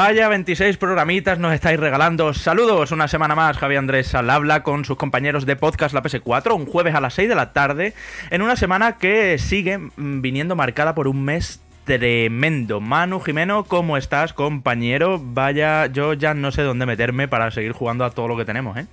Vaya 26 programitas nos estáis regalando. Saludos una semana más, Javi Andrés al habla con sus compañeros de podcast La PS4, un jueves a las 6 de la tarde, en una semana que sigue mm, viniendo marcada por un mes tremendo. Manu Jimeno, ¿cómo estás, compañero? Vaya, yo ya no sé dónde meterme para seguir jugando a todo lo que tenemos, ¿eh?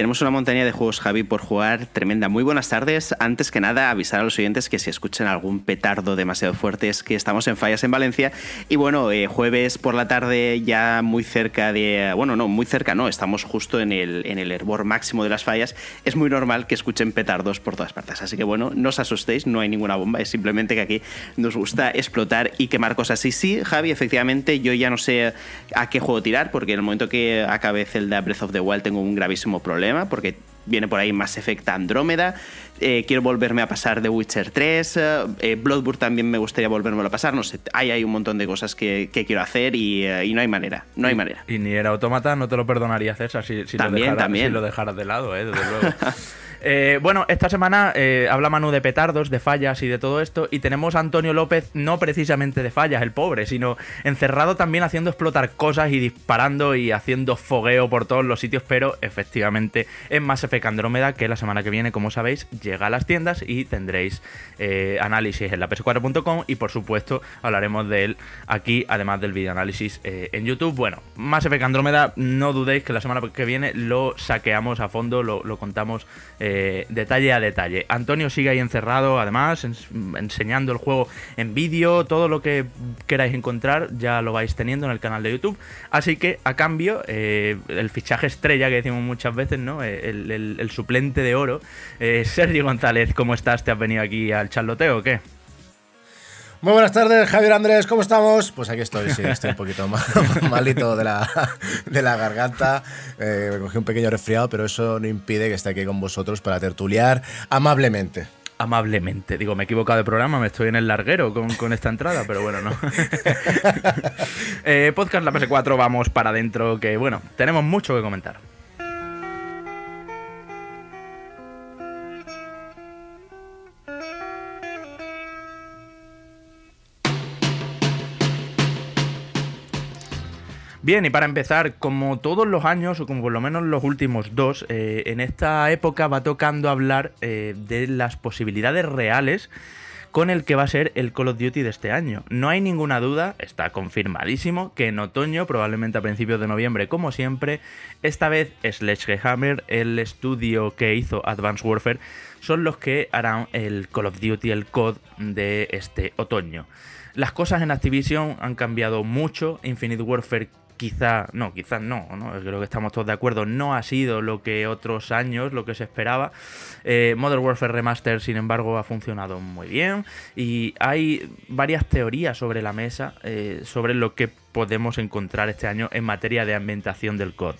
Tenemos una montaña de juegos, Javi, por jugar tremenda. Muy buenas tardes. Antes que nada, avisar a los oyentes que si escuchan algún petardo demasiado fuerte es que estamos en Fallas en Valencia. Y bueno, eh, jueves por la tarde ya muy cerca de... Bueno, no, muy cerca no. Estamos justo en el, en el hervor máximo de las fallas. Es muy normal que escuchen petardos por todas partes. Así que bueno, no os asustéis, no hay ninguna bomba. Es simplemente que aquí nos gusta explotar y quemar cosas. Y sí, Javi, efectivamente, yo ya no sé a qué juego tirar porque en el momento que acabe Zelda Breath of the Wild tengo un gravísimo problema porque viene por ahí más efecto Andrómeda. Eh, quiero volverme a pasar de Witcher 3. Eh, eh también me gustaría volverme a pasar. No sé, hay, hay un montón de cosas que, quiero hacer eh, y, no hay manera. No hay manera. Y, ni era automata, no te lo perdonaría, César, si, si, lo, dejara lo dejaras de lado, desde luego. Eh, bueno, esta semana eh, habla Manu de petardos, de fallas y de todo esto, y tenemos a Antonio López no precisamente de fallas, el pobre, sino encerrado también haciendo explotar cosas y disparando y haciendo fogueo por todos los sitios, pero efectivamente en más Effect andromeda que la semana que viene, como sabéis, llega a las tiendas y tendréis eh, análisis en la ps4.com y por supuesto hablaremos de él aquí, además del videoanálisis en YouTube. Bueno, más Effect Andrómeda, no dudéis que la semana que viene lo saqueamos a fondo, lo, contamos detalle a detalle. Antonio sigue ahí encerrado, además, enseñando el juego en vídeo, todo lo que queráis encontrar ya lo vais teniendo en el canal de YouTube. Así que a cambio, eh, el fichaje estrella que decimos muchas veces, ¿no? Eh, el, suplente de oro, eh, Sergio González, ¿cómo estás? ¿Te has venido aquí al charloteo o qué? Muy buenas tardes, Javier Andrés, ¿cómo estamos? Pues aquí estoy, sí, estoy un poquito malito de la, garganta. Eh, me cogí un pequeño resfriado, pero eso no impide que esté aquí con vosotros para tertuliar amablemente. Amablemente, digo, me he equivocado de programa, me estoy en el larguero con, esta entrada, pero bueno, no. Eh, podcast La PS4, vamos para adentro, que bueno, tenemos mucho que comentar. Bien, y para empezar, como todos los años, o como por lo menos los últimos dos, eh, en esta época va tocando hablar eh, de las posibilidades reales con el que va a ser el Call of Duty de este año. No hay ninguna duda, está confirmadísimo, que en otoño, probablemente a principios de noviembre, como siempre, esta vez Sledgehammer, el estudio que hizo Advanced Warfare, son los que harán el Call of Duty, el COD de este otoño. Las cosas en Activision han cambiado mucho, Infinite Warfare quizá, no, quizás no, creo que estamos todos de acuerdo, no ha sido lo que otros años, lo que se esperaba. Eh, Modern Warfare Remaster, sin embargo, ha funcionado muy bien y hay varias teorías sobre la mesa eh, sobre lo que podemos encontrar este año en materia de ambientación del COD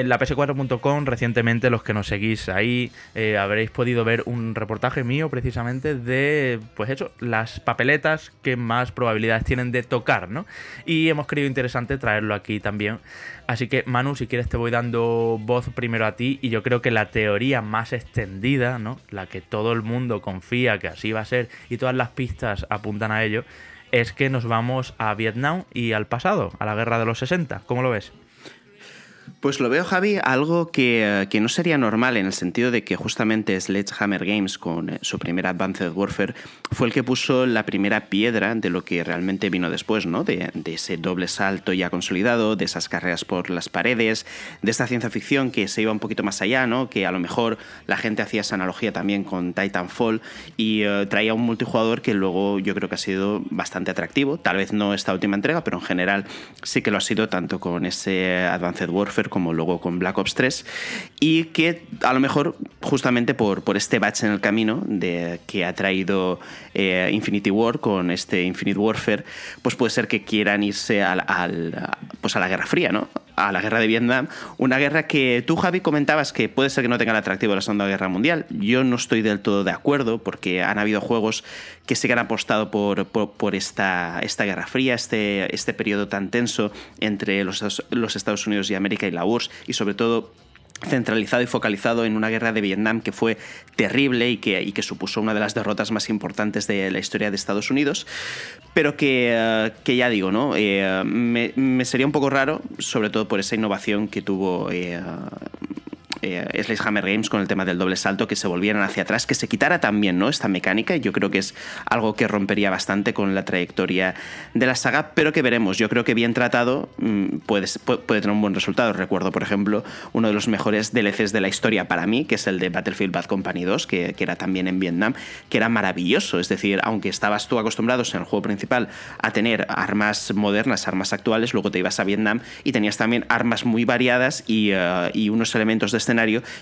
en la ps4.com recientemente los que nos seguís ahí eh, habréis podido ver un reportaje mío precisamente de, pues eso, las papeletas que más probabilidades tienen de tocar, ¿no? Y hemos creído interesante traerlo aquí también. Así que Manu, si quieres te voy dando voz primero a ti y yo creo que la teoría más extendida, ¿no? La que todo el mundo confía que así va a ser y todas las pistas apuntan a ello, es que nos vamos a Vietnam y al pasado, a la guerra de los 60. ¿Cómo lo ves? Pues lo veo, Javi, algo eh, que, no sería normal en el sentido de que justamente Sledgehammer Games, con eh, su primer Advanced Warfare, fue el que puso la primera piedra de lo que realmente vino después, ¿no? De, ese doble salto ya consolidado, de esas carreras por las paredes, de esta ciencia ficción que se iba un poquito más allá, ¿no? Que a lo mejor la gente hacía esa analogía también con Titanfall y eh, traía un multijugador que luego yo creo que ha sido bastante atractivo. Tal vez no esta última entrega, pero en general sí que lo ha sido tanto con ese Advanced Warfare como luego con Black Ops 3, y que a lo mejor justamente por, por este batch en el camino de, que ha traído eh, Infinity War con este Infinite Warfare, pues puede ser que quieran irse al, pues a la Guerra Fría, ¿no? a la guerra de Vietnam, una guerra que tú, Javi, comentabas que puede ser que no tenga el atractivo de la Segunda Guerra Mundial. Yo no estoy del todo de acuerdo porque han habido juegos que sí han apostado por, por, esta, esta Guerra Fría, este, este periodo tan tenso entre los, los Estados Unidos y América y la URSS y sobre todo centralizado y focalizado en una guerra de Vietnam que fue terrible y que, supuso una de las derrotas más importantes de la historia de Estados Unidos, pero que, eh, ya digo, ¿no? Eh, me, sería un poco raro, sobre todo por esa innovación que tuvo eh, eh, Hammer Games con el tema del doble salto, que se volvieran hacia atrás, que se quitara también ¿no? esta mecánica. Yo creo que es algo que rompería bastante con la trayectoria de la saga, pero que veremos. Yo creo que bien tratado mm, puede, puede tener un buen resultado. Recuerdo, por ejemplo, uno de los mejores DLCs de la historia para mí, que es el de Battlefield Bad Company 2, que, era también en Vietnam, que era maravilloso. Es decir, aunque estabas tú acostumbrados en el juego principal a tener armas modernas, armas actuales, luego te ibas a Vietnam y tenías también armas muy variadas y, eh, unos elementos de este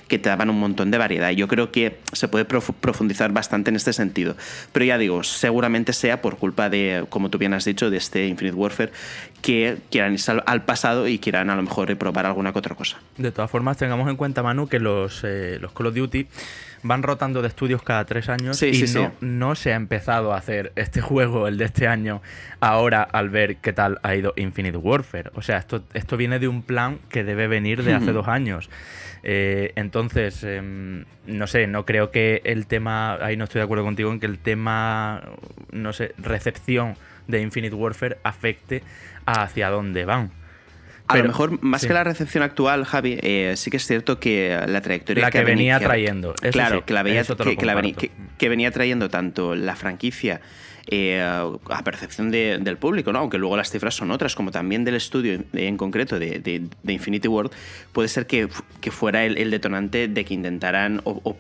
que te daban un montón de variedad. Y yo creo que se puede profundizar bastante en este sentido. Pero ya digo, seguramente sea por culpa de, como tú bien has dicho, de este Infinite Warfare, que quieran ir al, pasado y quieran a lo mejor probar alguna que otra cosa. De todas formas, tengamos en cuenta, Manu, que los, eh, los Call of Duty van rotando de estudios cada tres años y no, no se ha empezado a hacer este juego, el de este año, ahora al ver qué tal ha ido Infinite Warfare. O sea, esto, esto viene de un plan que debe venir de hace hmm. dos años. Eh, entonces, em, no sé, no creo que el tema, ahí no estoy de acuerdo contigo en que el tema, no sé, recepción de Infinite Warfare afecte hacia dónde van. A lo mejor, más que la recepción actual, Javi, eh, sí que es cierto que la trayectoria la que, venía, trayendo. claro, que, la venía, que venía trayendo tanto la franquicia eh, a percepción del público, ¿no? aunque luego las cifras son otras, como también del estudio en concreto de, Infinity World, puede ser que, fuera el, detonante de que intentaran o,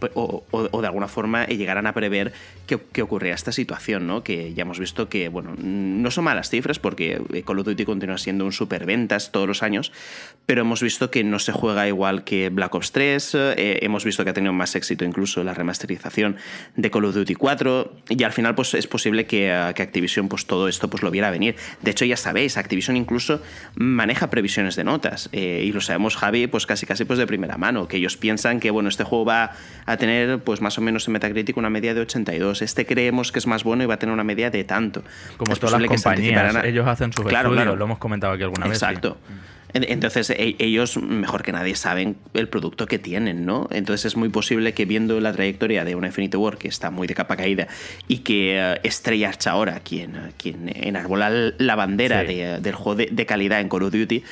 de alguna forma llegaran a prever que, ocurría esta situación, ¿no? que ya hemos visto que bueno, no son malas cifras porque eh, Call of Duty continúa siendo un superventas todos los años, pero hemos visto que no se juega igual que Black Ops 3, eh, hemos visto que ha tenido más éxito incluso la remasterización de Call of Duty 4 y al final pues es posible que eh, que, Activision pues todo esto pues lo viera venir. De hecho ya sabéis, Activision incluso maneja previsiones de notas eh, y lo sabemos Javi pues casi casi pues de primera mano, que ellos piensan que bueno, este juego va a tener pues más o menos en Metacritic una media de 82, este creemos que es más bueno y va a tener una media de tanto. Como todas las compañías, ellos hacen sus claro, claro. lo hemos comentado aquí alguna vez. Exacto. Mm. Entonces e, ellos mejor que nadie saben el producto que tienen, ¿no? Entonces es muy posible que viendo la trayectoria de una Infinity War que está muy de capa caída y que eh, Estrella ahora quien, quien enarbola la bandera del juego de, calidad en Call of Duty,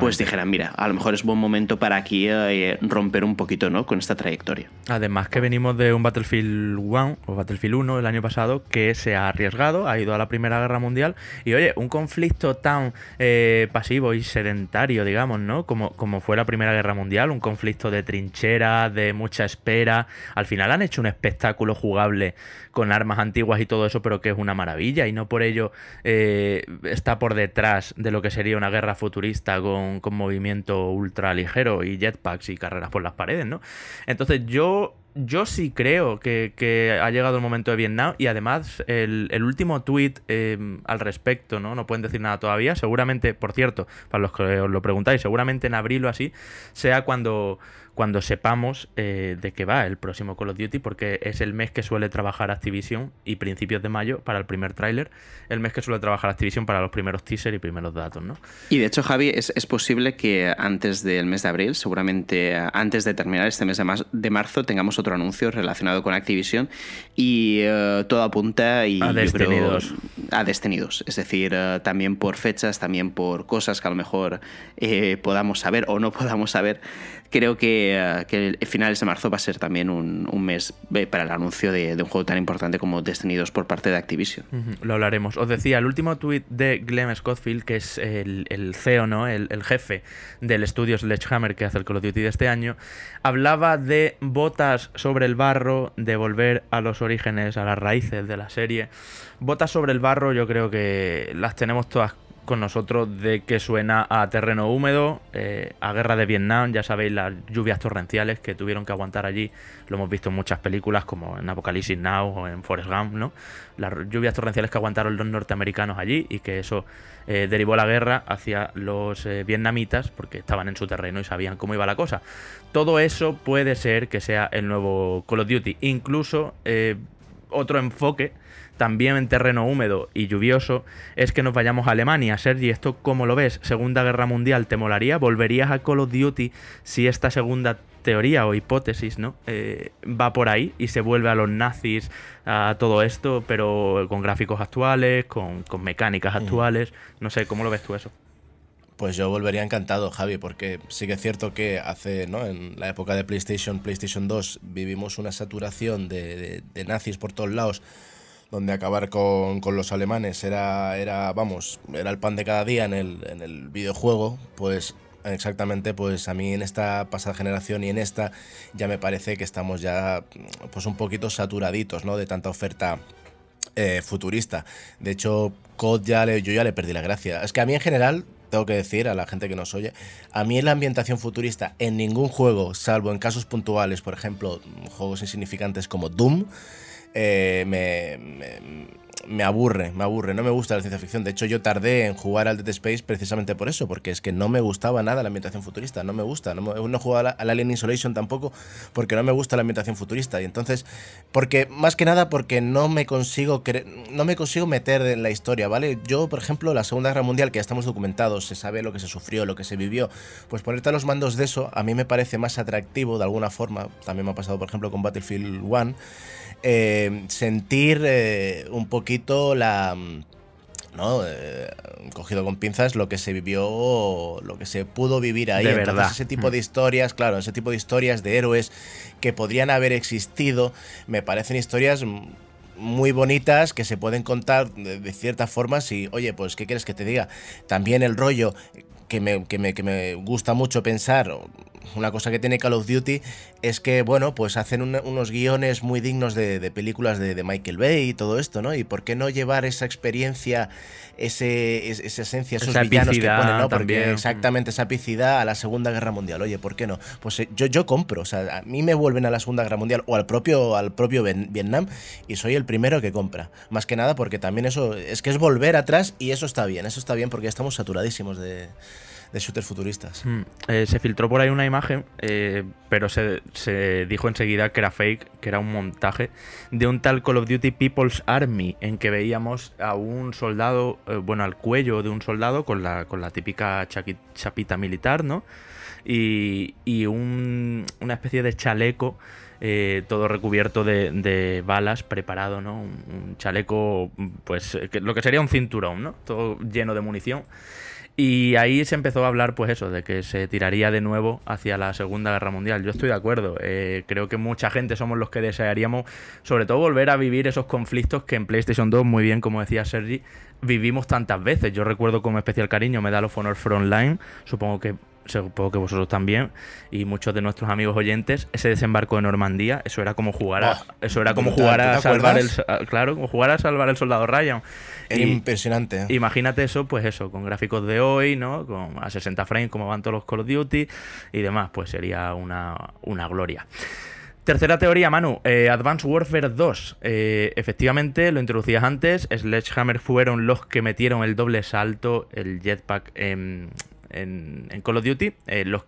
pues dijeran, mira, a lo mejor es buen momento para aquí eh, eh, romper un poquito, ¿no? Con esta trayectoria. Además que venimos de un Battlefield 1 o Battlefield 1 el año pasado que se ha arriesgado, ha ido a la Primera Guerra Mundial y oye, un conflicto tan pasivo y sedentario digamos, ¿no? Como, como fue la Primera Guerra Mundial, un conflicto de trincheras, de mucha espera. Al final han hecho un espectáculo jugable con armas antiguas y todo eso, pero que es una maravilla y no por ello eh, está por detrás de lo que sería una guerra futurista con, con movimiento ultra ligero y jetpacks y carreras por las paredes, ¿no? Entonces yo yo sí creo que, ha llegado el momento de Vietnam y además el, último tweet em, al respecto, ¿no? No pueden decir nada todavía. Seguramente, por cierto, para los que os lo preguntáis, seguramente en abril o así sea cuando cuando sepamos eh, de qué va el próximo Call of Duty, porque es el mes que suele trabajar Activision y principios de mayo para el primer tráiler, el mes que suele trabajar Activision para los primeros teasers y primeros datos, ¿no? Y de hecho, Javi, es, posible que antes del mes de abril, seguramente eh, antes de terminar este mes de, marzo, tengamos otro anuncio relacionado con Activision y eh, todo apunta y a destenidos. a es decir, también por fechas, también por cosas que a lo mejor podamos saber o no podamos saber creo que, eh, el final de marzo va a ser también un, mes eh, para el anuncio de, un juego tan importante como Destiny 2 por parte de Activision. lo hablaremos. Os decía, el último tuit de Glenn Scottfield, que es el, CEO, ¿no? El, el, jefe del estudio Sledgehammer que hace el Call of Duty de este año, hablaba de botas sobre el barro, de volver a los orígenes, a las raíces de la serie. Botas sobre el barro yo creo que las tenemos todas con nosotros de que suena a terreno húmedo, eh, a guerra de Vietnam, ya sabéis las lluvias torrenciales que tuvieron que aguantar allí, lo hemos visto en muchas películas como en Apocalipsis Now o en Forest Gump, ¿no? Las lluvias torrenciales que aguantaron los norteamericanos allí y que eso eh, derivó la guerra hacia los eh, vietnamitas porque estaban en su terreno y sabían cómo iba la cosa. Todo eso puede ser que sea el nuevo Call of Duty, incluso otro enfoque también en terreno húmedo y lluvioso, es que nos vayamos a Alemania. Sergi, ¿esto cómo lo ves? ¿Segunda Guerra Mundial te molaría? ¿Volverías a Call of Duty si esta segunda teoría o hipótesis ¿no? Eh, va por ahí y se vuelve a los nazis, a todo esto, pero con gráficos actuales, con, mecánicas mm. actuales? No sé, ¿cómo lo ves tú eso? Pues yo volvería encantado, Javi, porque sí que es cierto que hace, ¿no? En la época de PlayStation, PlayStation 2, vivimos una saturación de, de nazis por todos lados donde acabar con, con los alemanes era, era, vamos, era el pan de cada día en el, videojuego, pues exactamente, pues a mí en esta pasada generación y en esta ya me parece que estamos ya pues un poquito saturaditos, ¿no? De tanta oferta eh, futurista. De hecho, COD ya le, yo ya le perdí la gracia. Es que a mí en general, tengo que decir a la gente que nos oye, a mí la ambientación futurista en ningún juego, salvo en casos puntuales, por ejemplo, juegos insignificantes como Doom, eh, me, me, aburre, me aburre, no me gusta la ciencia ficción. De hecho, yo tardé en jugar al Dead Space precisamente por eso, porque es que no me gustaba nada la ambientación futurista, no me gusta. No, me, jugado jugaba al Alien Isolation tampoco, porque no me gusta la ambientación futurista. Y entonces, porque más que nada porque no me consigo, no me consigo meter en la historia, ¿vale? Yo, por ejemplo, la Segunda Guerra Mundial, que ya estamos documentados, se sabe lo que se sufrió, lo que se vivió, pues ponerte a los mandos de eso a mí me parece más atractivo de alguna forma. También me ha pasado, por ejemplo, con Battlefield 1 eh, sentir eh, un poquito la... Mm, ¿no? Eh, cogido con pinzas lo que se vivió, lo que se pudo vivir ahí. verdad. ese tipo mm. de historias, claro, ese tipo de historias de héroes que podrían haber existido, me parecen historias mm, muy bonitas que se pueden contar de, ciertas cierta forma. oye, pues, ¿qué quieres que te diga? También el rollo que me, que me gusta mucho pensar, una cosa que tiene Call of Duty es que, bueno, pues hacen unos guiones muy dignos de, películas de, Michael Bay y todo esto, ¿no? Y por qué no llevar esa experiencia, ese, esa esencia, esos villanos que ponen, ¿no? Porque exactamente esa picidad a la Segunda Guerra Mundial. Oye, ¿por qué no? Pues eh, yo, yo compro, o sea, a mí me vuelven a la Segunda Guerra Mundial o al propio, al propio Vietnam y soy el primero que compra. Más que nada porque también eso es que es volver atrás y eso está bien, eso está bien porque estamos saturadísimos de de shooters futuristas. Mm, eh, se filtró por ahí una imagen, eh, pero se, dijo enseguida que era fake, que era un montaje, de un tal Call of Duty People's Army, en que veíamos a un soldado, eh, bueno, al cuello de un soldado con la, con la típica chapita militar, ¿no? Y, y un, una especie de chaleco. todo recubierto de, balas, preparado, ¿no? Un, chaleco, pues lo que sería un cinturón, ¿no? Todo lleno de munición. Y ahí se empezó a hablar, pues eso, de que se tiraría de nuevo hacia la Segunda Guerra Mundial. Yo estoy de acuerdo. Eh, creo que mucha gente somos los que desearíamos, sobre todo, volver a vivir esos conflictos que en PlayStation 2, muy bien, como decía Sergi, vivimos tantas veces. Yo recuerdo con especial cariño Medal of Honor Frontline. Supongo que supongo que vosotros también, y muchos de nuestros amigos oyentes, ese desembarco de Normandía, eso era como jugar a, eso era como salvar el claro, como jugar a salvar el soldado Ryan. Era impresionante. ¿eh? Imagínate eso, pues eso, con gráficos de hoy, ¿no? Con a 60 frames como van todos los Call of Duty y demás, pues sería una, gloria. Tercera teoría, Manu, eh, Advanced Warfare 2. Eh, efectivamente, lo introducías antes, Sledgehammer fueron los que metieron el doble salto, el jetpack en, en, Call of Duty. Eh,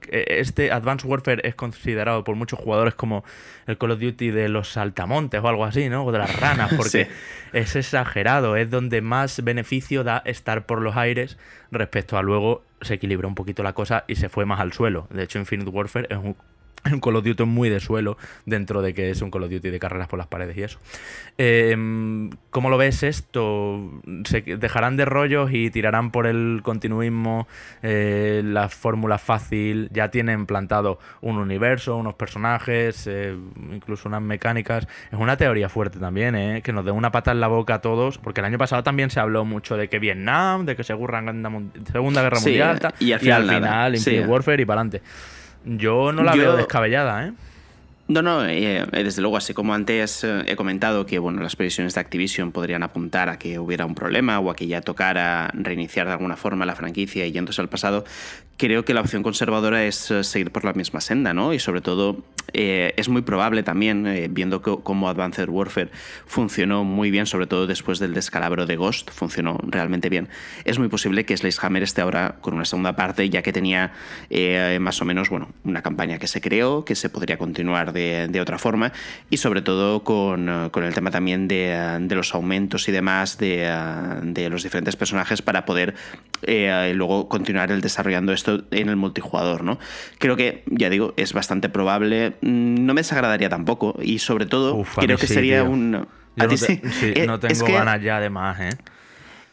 eh, este Advanced Warfare es considerado por muchos jugadores como el Call of Duty de los saltamontes o algo así, ¿no? O de las ranas, porque es exagerado, es donde más beneficio da estar por los aires respecto a luego se equilibró un poquito la cosa y se fue más al suelo. De hecho, Infinite Warfare es un un Call of Duty muy de suelo dentro de que es un Call of Duty de carreras por las paredes y eso. Em, ¿Cómo lo ves esto? ¿Se dejarán de rollos y tirarán por el continuismo eh, la fórmula fácil? Ya tienen plantado un universo, unos personajes, eh, incluso unas mecánicas. Es una teoría fuerte también, ¿eh? que nos dé una pata en la boca a todos, porque el año pasado también se habló mucho de que Vietnam, de que se Segunda Guerra Mundial, y al final, final Warfare y para adelante. Yo no la veo descabellada, ¿eh? No, no, eh, eh, desde luego, así como antes eh, he comentado que bueno, las previsiones de Activision podrían apuntar a que hubiera un problema o a que ya tocara reiniciar de alguna forma la franquicia y yéndose al pasado, creo que la opción conservadora es seguir por la misma senda, ¿no? Y sobre todo es muy probable también, viendo cómo Advanced Warfare funcionó muy bien, sobre todo después del descalabro de Ghost, funcionó realmente bien, es muy posible que Hammer esté ahora con una segunda parte, ya que tenía más o menos bueno, una campaña que se creó, que se podría continuar de de, otra forma y sobre todo con, el tema también de, los aumentos y demás de, los diferentes personajes para poder eh, luego continuar el desarrollando esto en el multijugador. ¿no? Creo que, ya digo, es bastante probable, mm, no me desagradaría tampoco y sobre todo creo que sería un... no, tengo ganas ya de más, ¿eh?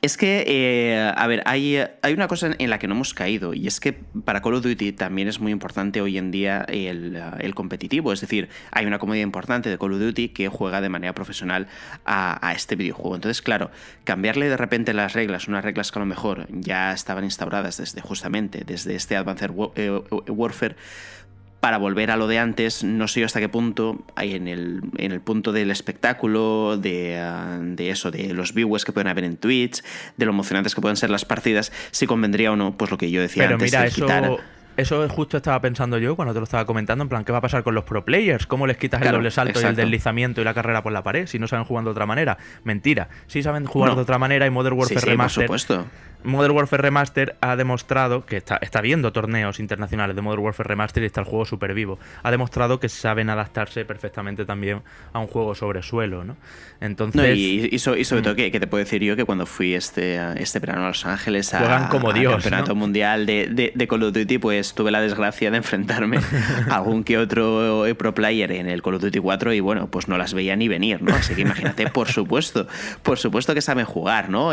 Es que, eh, a ver, hay, hay, una cosa en la que no hemos caído y es que para Call of Duty también es muy importante hoy en día el, eh, el competitivo. Es decir, hay una comedia importante de Call of Duty que juega de manera profesional a, a, este videojuego. Entonces, claro, cambiarle de repente las reglas, unas reglas que a lo mejor ya estaban instauradas desde justamente, desde este Advanced eh, Warfare, para volver a lo de antes, no sé hasta qué punto, en el, en el punto del espectáculo, ah, de, eso, de los viewers que pueden haber en Twitch, de lo emocionantes que pueden ser las partidas, si convendría o no, pues lo que yo decía antes, de quitar eso justo estaba pensando yo cuando te lo estaba comentando, en plan, ¿qué va a pasar con los pro players? ¿Cómo les quitas el doble salto y el deslizamiento y la carrera por la pared si no saben jugar de otra manera? Mentira, sí saben jugar de otra manera y Modern Warfare Remaster... Por supuesto. Modern Warfare Remaster ha demostrado que está, está viendo torneos internacionales de Modern Warfare Remaster y está el juego súper vivo. Ha demostrado que saben adaptarse perfectamente también a un juego sobre suelo, ¿no? Entonces. y, sobre mm. todo, ¿qué te puedo decir yo que cuando fui este, este verano a Los Ángeles a, como Dios, Campeonato Mundial de Call of Duty, pues pues tuve la desgracia de enfrentarme a algún que otro eh, pro player en el Call of Duty 4 y bueno, pues no las veía ni venir, ¿no? Así que imagínate, por supuesto, por supuesto que saben jugar, ¿no?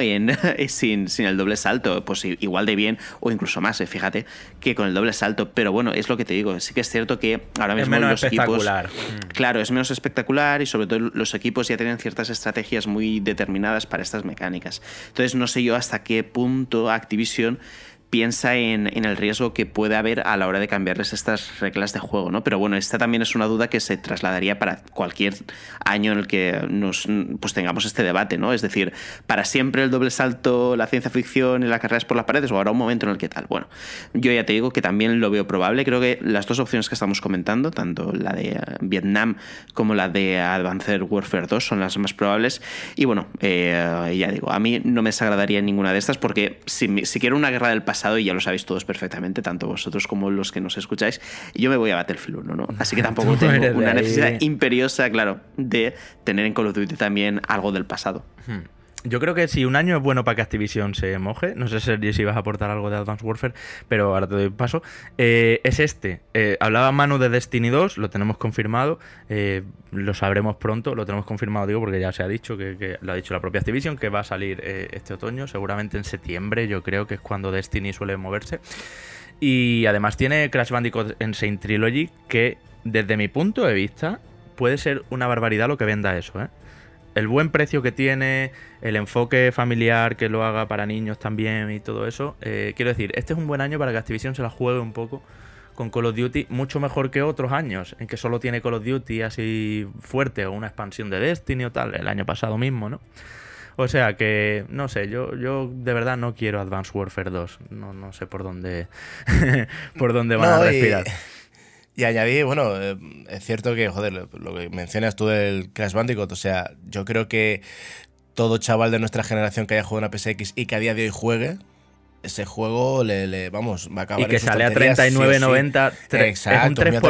sin, el doble salto, pues igual de bien o incluso más, eh, fíjate, que con el doble salto. Pero bueno, es lo que te digo, sí que es cierto que ahora mismo es menos los mm. Mm. Claro, es menos espectacular y sobre todo los equipos ya tienen ciertas estrategias muy determinadas para estas mecánicas. Entonces no sé yo hasta qué punto Activision piensa en, el riesgo que puede haber a la hora de cambiarles estas reglas de juego, ¿no? Pero bueno, esta también es una duda que se trasladaría para cualquier año en el que nos pues tengamos este debate, ¿no? Es decir, para siempre el doble salto, la ciencia ficción y las carreras por las paredes, o habrá un momento en el que tal. Bueno, yo ya te digo que también lo veo probable. Creo que las dos opciones que estamos comentando, tanto la de eh, Vietnam como la de Advanced Warfare 2, son las más probables. Y bueno, eh, ya digo, a mí no me desagradaría ninguna de estas porque si quiero una guerra del pasado, y ya lo sabéis todos perfectamente, tanto vosotros como los que nos escucháis. Yo me voy a bater 1, ¿no? Así que tampoco tengo una necesidad imperiosa, claro, de tener en Call Duty también algo del pasado. Hmm. Yo creo que si un año es bueno para que Activision se moje, no sé si vas a aportar algo de Advanced Warfare, pero ahora te doy paso, eh, es este. Eh, hablaba mano de Destiny 2, lo tenemos confirmado, eh, lo sabremos pronto, lo tenemos confirmado, digo, porque ya se ha dicho, que, que lo ha dicho la propia Activision, que va a salir este otoño, seguramente en septiembre, yo creo que es cuando Destiny suele moverse. Y además tiene Crash Bandicoot en Saint Trilogy, que desde mi punto de vista puede ser una barbaridad lo que venda eso, ¿eh? el buen precio que tiene, el enfoque familiar que lo haga para niños también y todo eso. Eh, quiero decir, este es un buen año para que Activision se la juegue un poco con Call of Duty, mucho mejor que otros años, en que solo tiene Call of Duty así fuerte o una expansión de Destiny o tal, el año pasado mismo, ¿no? O sea que, no sé, yo, yo de verdad no quiero Advanced Warfare 2. No, no sé por dónde, por dónde van a respirar. Y añadí, bueno, eh, es cierto que, joder, lo, que mencionas tú del Crash Bandicoot, o sea, yo creo que todo chaval de nuestra generación que haya jugado una PSX y que a día de hoy juegue, ese juego le, le, vamos, va a acabar. Y que sale a 39.90. Es un 3 x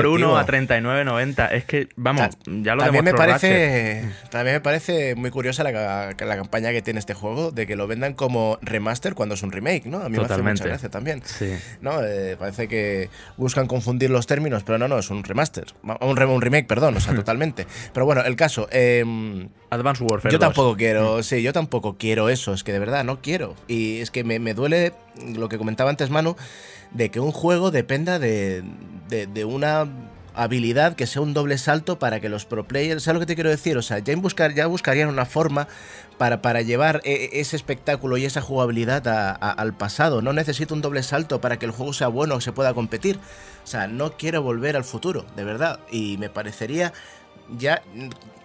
1 a 39.90. Es que, vamos, ya lo también me parece También me parece muy curiosa la, campaña que tiene este juego de que lo vendan como remaster cuando es un remake, ¿no? A mí me hace mucha gracia también. Sí. ¿no? Eh, parece que buscan confundir los términos, pero no, no, es un remaster. Un, un remake, perdón, o sea, totalmente. Pero bueno, el caso. Em, Advanced Warfare. Yo tampoco quiero, mm. sí, yo tampoco quiero eso, es que de verdad no quiero. Y es que me, me duele lo que comentaba antes Manu, de que un juego dependa de, de, una habilidad que sea un doble salto para que los pro players, ¿sabes lo que te quiero decir? O sea, ya, buscar, ya buscarían una forma para, para llevar e, e, ese espectáculo y esa jugabilidad al pasado. No necesito un doble salto para que el juego sea bueno o se pueda competir. O sea, no quiero volver al futuro, de verdad. Y me parecería ya,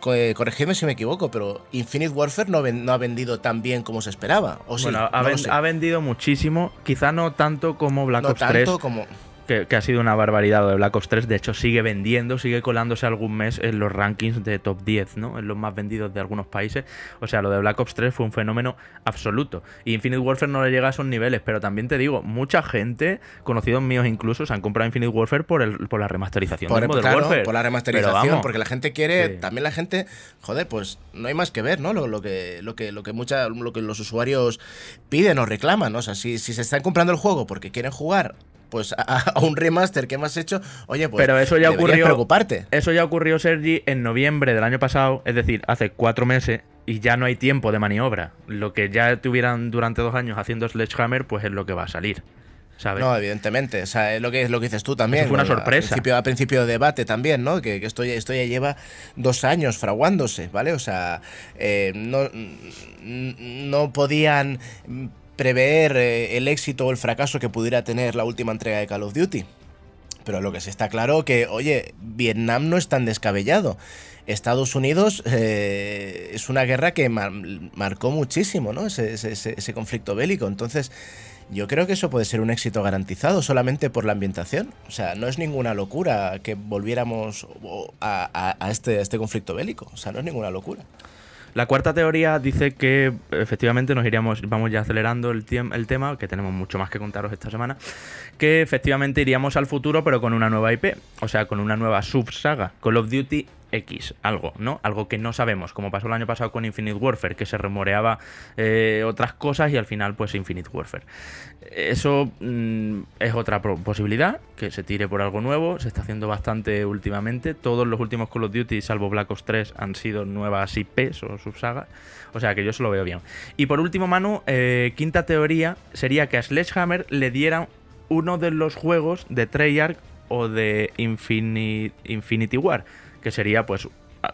eh, corregidme si me equivoco, pero Infinite Warfare no, ha vendido tan bien como se esperaba. ¿o ha, vendido muchísimo, quizá no tanto como Black no tanto Como que, ha sido una barbaridad lo de Black Ops 3. De hecho, sigue vendiendo, sigue colándose algún mes en los rankings de top 10, ¿no? En los más vendidos de algunos países. O sea, lo de Black Ops 3 fue un fenómeno absoluto. Y Infinite Warfare no le llega a esos niveles, pero también te digo, mucha gente, conocidos míos incluso, se han comprado Infinite Warfare por, el, por la remasterización. Por, claro, por la remasterización, porque la gente quiere, también la gente, joder, pues no hay más que ver, ¿no? Lo, que, lo, que, lo, que, mucha, lo que los usuarios piden o reclaman, O sea, si, si se están comprando el juego porque quieren jugar pues a, un remaster que hemos hecho, oye, pues Pero eso ya ocurrió, preocuparte. Eso ya ocurrió, Sergi, en noviembre del año pasado, es decir, hace cuatro meses, y ya no hay tiempo de maniobra. Lo que ya tuvieran durante dos años haciendo Sledgehammer, pues es lo que va a salir. ¿sabes? No, evidentemente. O sea, es lo que, es lo que dices tú también. fue una sorpresa. A principio, de debate también, ¿no? Que, esto, ya, lleva dos años fraguándose, ¿vale? O sea, eh, no, no podían prever eh, el éxito o el fracaso que pudiera tener la última entrega de Call of Duty. Pero lo que sí está claro que, oye, Vietnam no es tan descabellado. Estados Unidos eh, es una guerra que marcó muchísimo, ¿no? Ese, conflicto bélico. Entonces, yo creo que eso puede ser un éxito garantizado solamente por la ambientación. O sea, no es ninguna locura que volviéramos este, a este conflicto bélico. O sea, no es ninguna locura. La cuarta teoría dice que efectivamente nos iríamos, vamos ya acelerando el, el tema, que tenemos mucho más que contaros esta semana, que efectivamente iríamos al futuro pero con una nueva IP, o sea, con una nueva subsaga, Call of Duty X, algo, ¿no? Algo que no sabemos, como pasó el año pasado con Infinite Warfare, que se remoreaba eh, otras cosas y al final pues Infinite Warfare. Eso mm, es otra posibilidad, que se tire por algo nuevo, se está haciendo bastante últimamente, todos los últimos Call of Duty, salvo Black Ops 3, han sido nuevas IPs o subsagas, o sea que yo se lo veo bien. Y por último, Manu, eh, quinta teoría sería que a Sledgehammer le dieran uno de los juegos de Treyarch o de Infinite, Infinity War que sería pues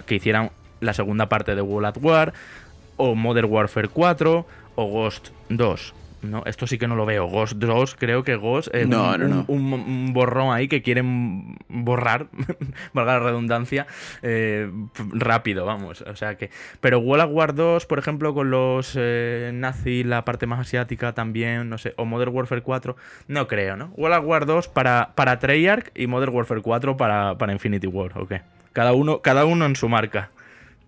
que hicieran la segunda parte de World at War, o Modern Warfare 4, o Ghost 2. No, esto sí que no lo veo. Ghost 2, creo que Ghost es un, borrón ahí que quieren borrar, valga la redundancia, eh, rápido, vamos. O sea que. Pero World of War 2, por ejemplo, con los Nazi eh, nazis, la parte más asiática también, no sé, o Modern Warfare 4, no creo, ¿no? World of War 2 para, para Treyarch y Modern Warfare 4 para, para Infinity War, Ok. Cada uno, cada uno en su marca.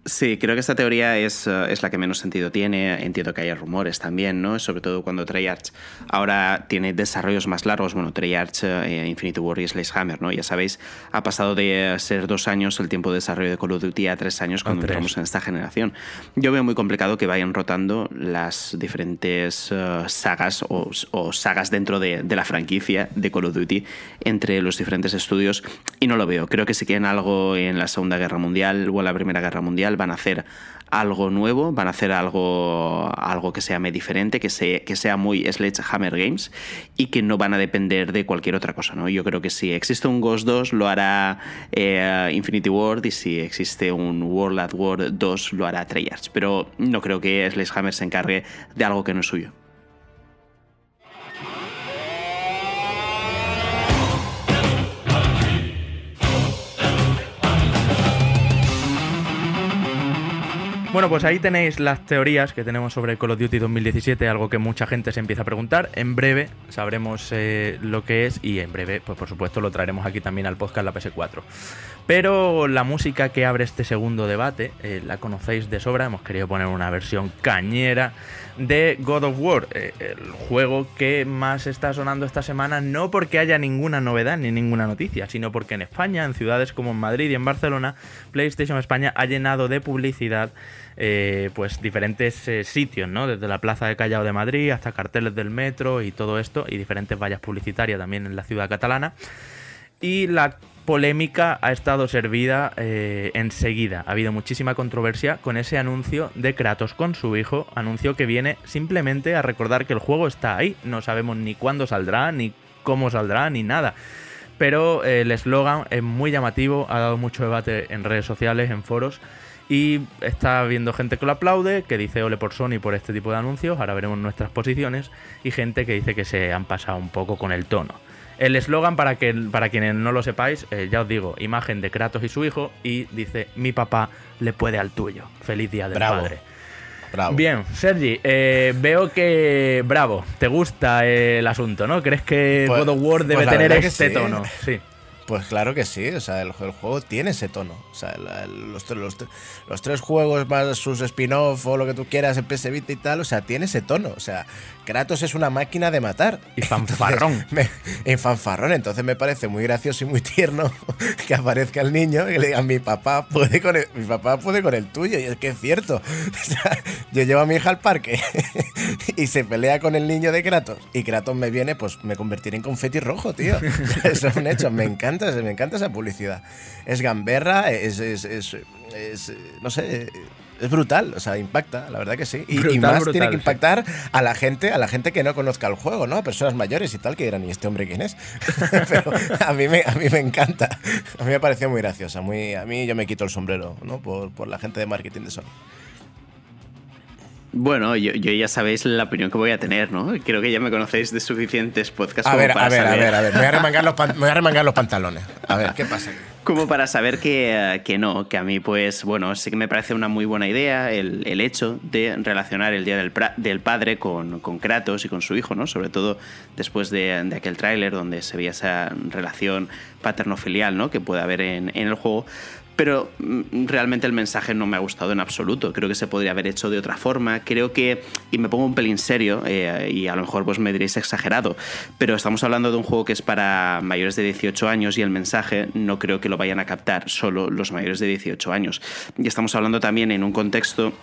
Sí, creo que esta teoría es, eh, es, la que menos sentido tiene. Entiendo que haya rumores también, ¿no? Sobre todo cuando Treyarch ahora tiene desarrollos más largos. Bueno, Treyarch, eh, e Infinity War y Hammer, ¿no? Ya sabéis, ha pasado de ser dos años el tiempo de desarrollo de Call of Duty a tres años cuando entramos en esta generación. Yo veo muy complicado que vayan rotando las diferentes eh, sagas o, sagas dentro de, de, la franquicia de Call of Duty entre los diferentes estudios y no lo veo. Creo que si quieren algo en la Segunda Guerra Mundial o en la Primera Guerra Mundial, van a hacer algo nuevo, van a hacer algo, algo que sea llame diferente, que, que sea muy Sledgehammer Games y que no van a depender de cualquier otra cosa. ¿no? Yo creo que si existe un Ghost 2 lo hará eh, Infinity World, y si existe un World at War 2 lo hará Treyarch, pero no creo que Sledgehammer se encargue de algo que no es suyo. Bueno, pues ahí tenéis las teorías que tenemos sobre Call of Duty 2017, algo que mucha gente se empieza a preguntar. En breve sabremos eh, lo que es y en breve, pues por supuesto, lo traeremos aquí también al podcast La PS4. Pero la música que abre este segundo debate eh, la conocéis de sobra. Hemos querido poner una versión cañera de God of War, eh, el juego que más está sonando esta semana, no porque haya ninguna novedad ni ninguna noticia, sino porque en España, en ciudades como Madrid y en Barcelona, PlayStation España ha llenado de publicidad eh, pues diferentes eh, sitios, ¿no? Desde la Plaza de Callao de Madrid hasta carteles del metro y todo esto, y diferentes vallas publicitarias también en la ciudad catalana. Y la polémica ha estado servida eh, enseguida. Ha habido muchísima controversia con ese anuncio de Kratos con su hijo, anuncio que viene simplemente a recordar que el juego está ahí, no sabemos ni cuándo saldrá, ni cómo saldrá, ni nada. Pero el eslogan es muy llamativo, ha dado mucho debate en redes sociales, en foros. Y está viendo gente que lo aplaude, que dice ole por Sony por este tipo de anuncios, ahora veremos nuestras posiciones, y gente que dice que se han pasado un poco con el tono. El eslogan, para, para quienes no lo sepáis, eh, ya os digo, imagen de Kratos y su hijo, y dice, mi papá le puede al tuyo. Feliz día del padre. Bien, Sergi, eh, veo que. Bravo, te gusta el asunto, ¿no? ¿Crees que pues, God of War debe pues tener este tono? Sí. Pues claro que sí, o sea, el, juego tiene ese tono. O sea, los, los, los, tres juegos más sus spin-off o lo que tú quieras en PS Vita y tal, o sea, tiene ese tono. O sea, Kratos es una máquina de matar. Y fanfarrón. en fanfarrón, entonces me parece muy gracioso y muy tierno que aparezca el niño y le digan, mi papá puede con el, mi papá puede con el tuyo. Y es que es cierto. yo llevo a mi hija al parque y se pelea con el niño de Kratos. Y Kratos me viene, pues me convertiré en confeti rojo, tío. Eso es un hecho. Me encanta, me encanta esa publicidad. Es gamberra, es, es no sé es brutal, o sea, impacta, la verdad que sí. Y, más tiene que impactar a la gente, a la gente que no conozca el juego, ¿no? A personas mayores y tal, que dirán, ¿y este hombre quién es? Pero a mí, me, a mí me encanta. A mí me pareció muy graciosa. Muy, a mí yo me quito el sombrero, ¿no? Por, por la gente de marketing de Sony. Bueno, yo, ya sabéis la opinión que voy a tener, ¿no? Creo que ya me conocéis de suficientes podcasts. A como a ver, a ver, a ver. Me voy a remangar los, me voy a remangar los pantalones. A ver, ¿qué pasa? Como para saber que, eh, no, que a mí, pues, bueno, sí que me parece una muy buena idea el, hecho de relacionar el Día del, Padre con, Kratos y con su hijo, ¿no? Sobre todo después de, aquel tráiler donde se veía esa relación paterno-filial, ¿no? Que puede haber en, en el juego pero mm, realmente el mensaje no me ha gustado en absoluto. Creo que se podría haber hecho de otra forma. Creo que, y me pongo un pelín serio, eh, y a lo mejor vos me diréis exagerado, pero estamos hablando de un juego que es para mayores de 18 años y el mensaje no creo que lo vayan a captar solo los mayores de 18 años. Y estamos hablando también en un contexto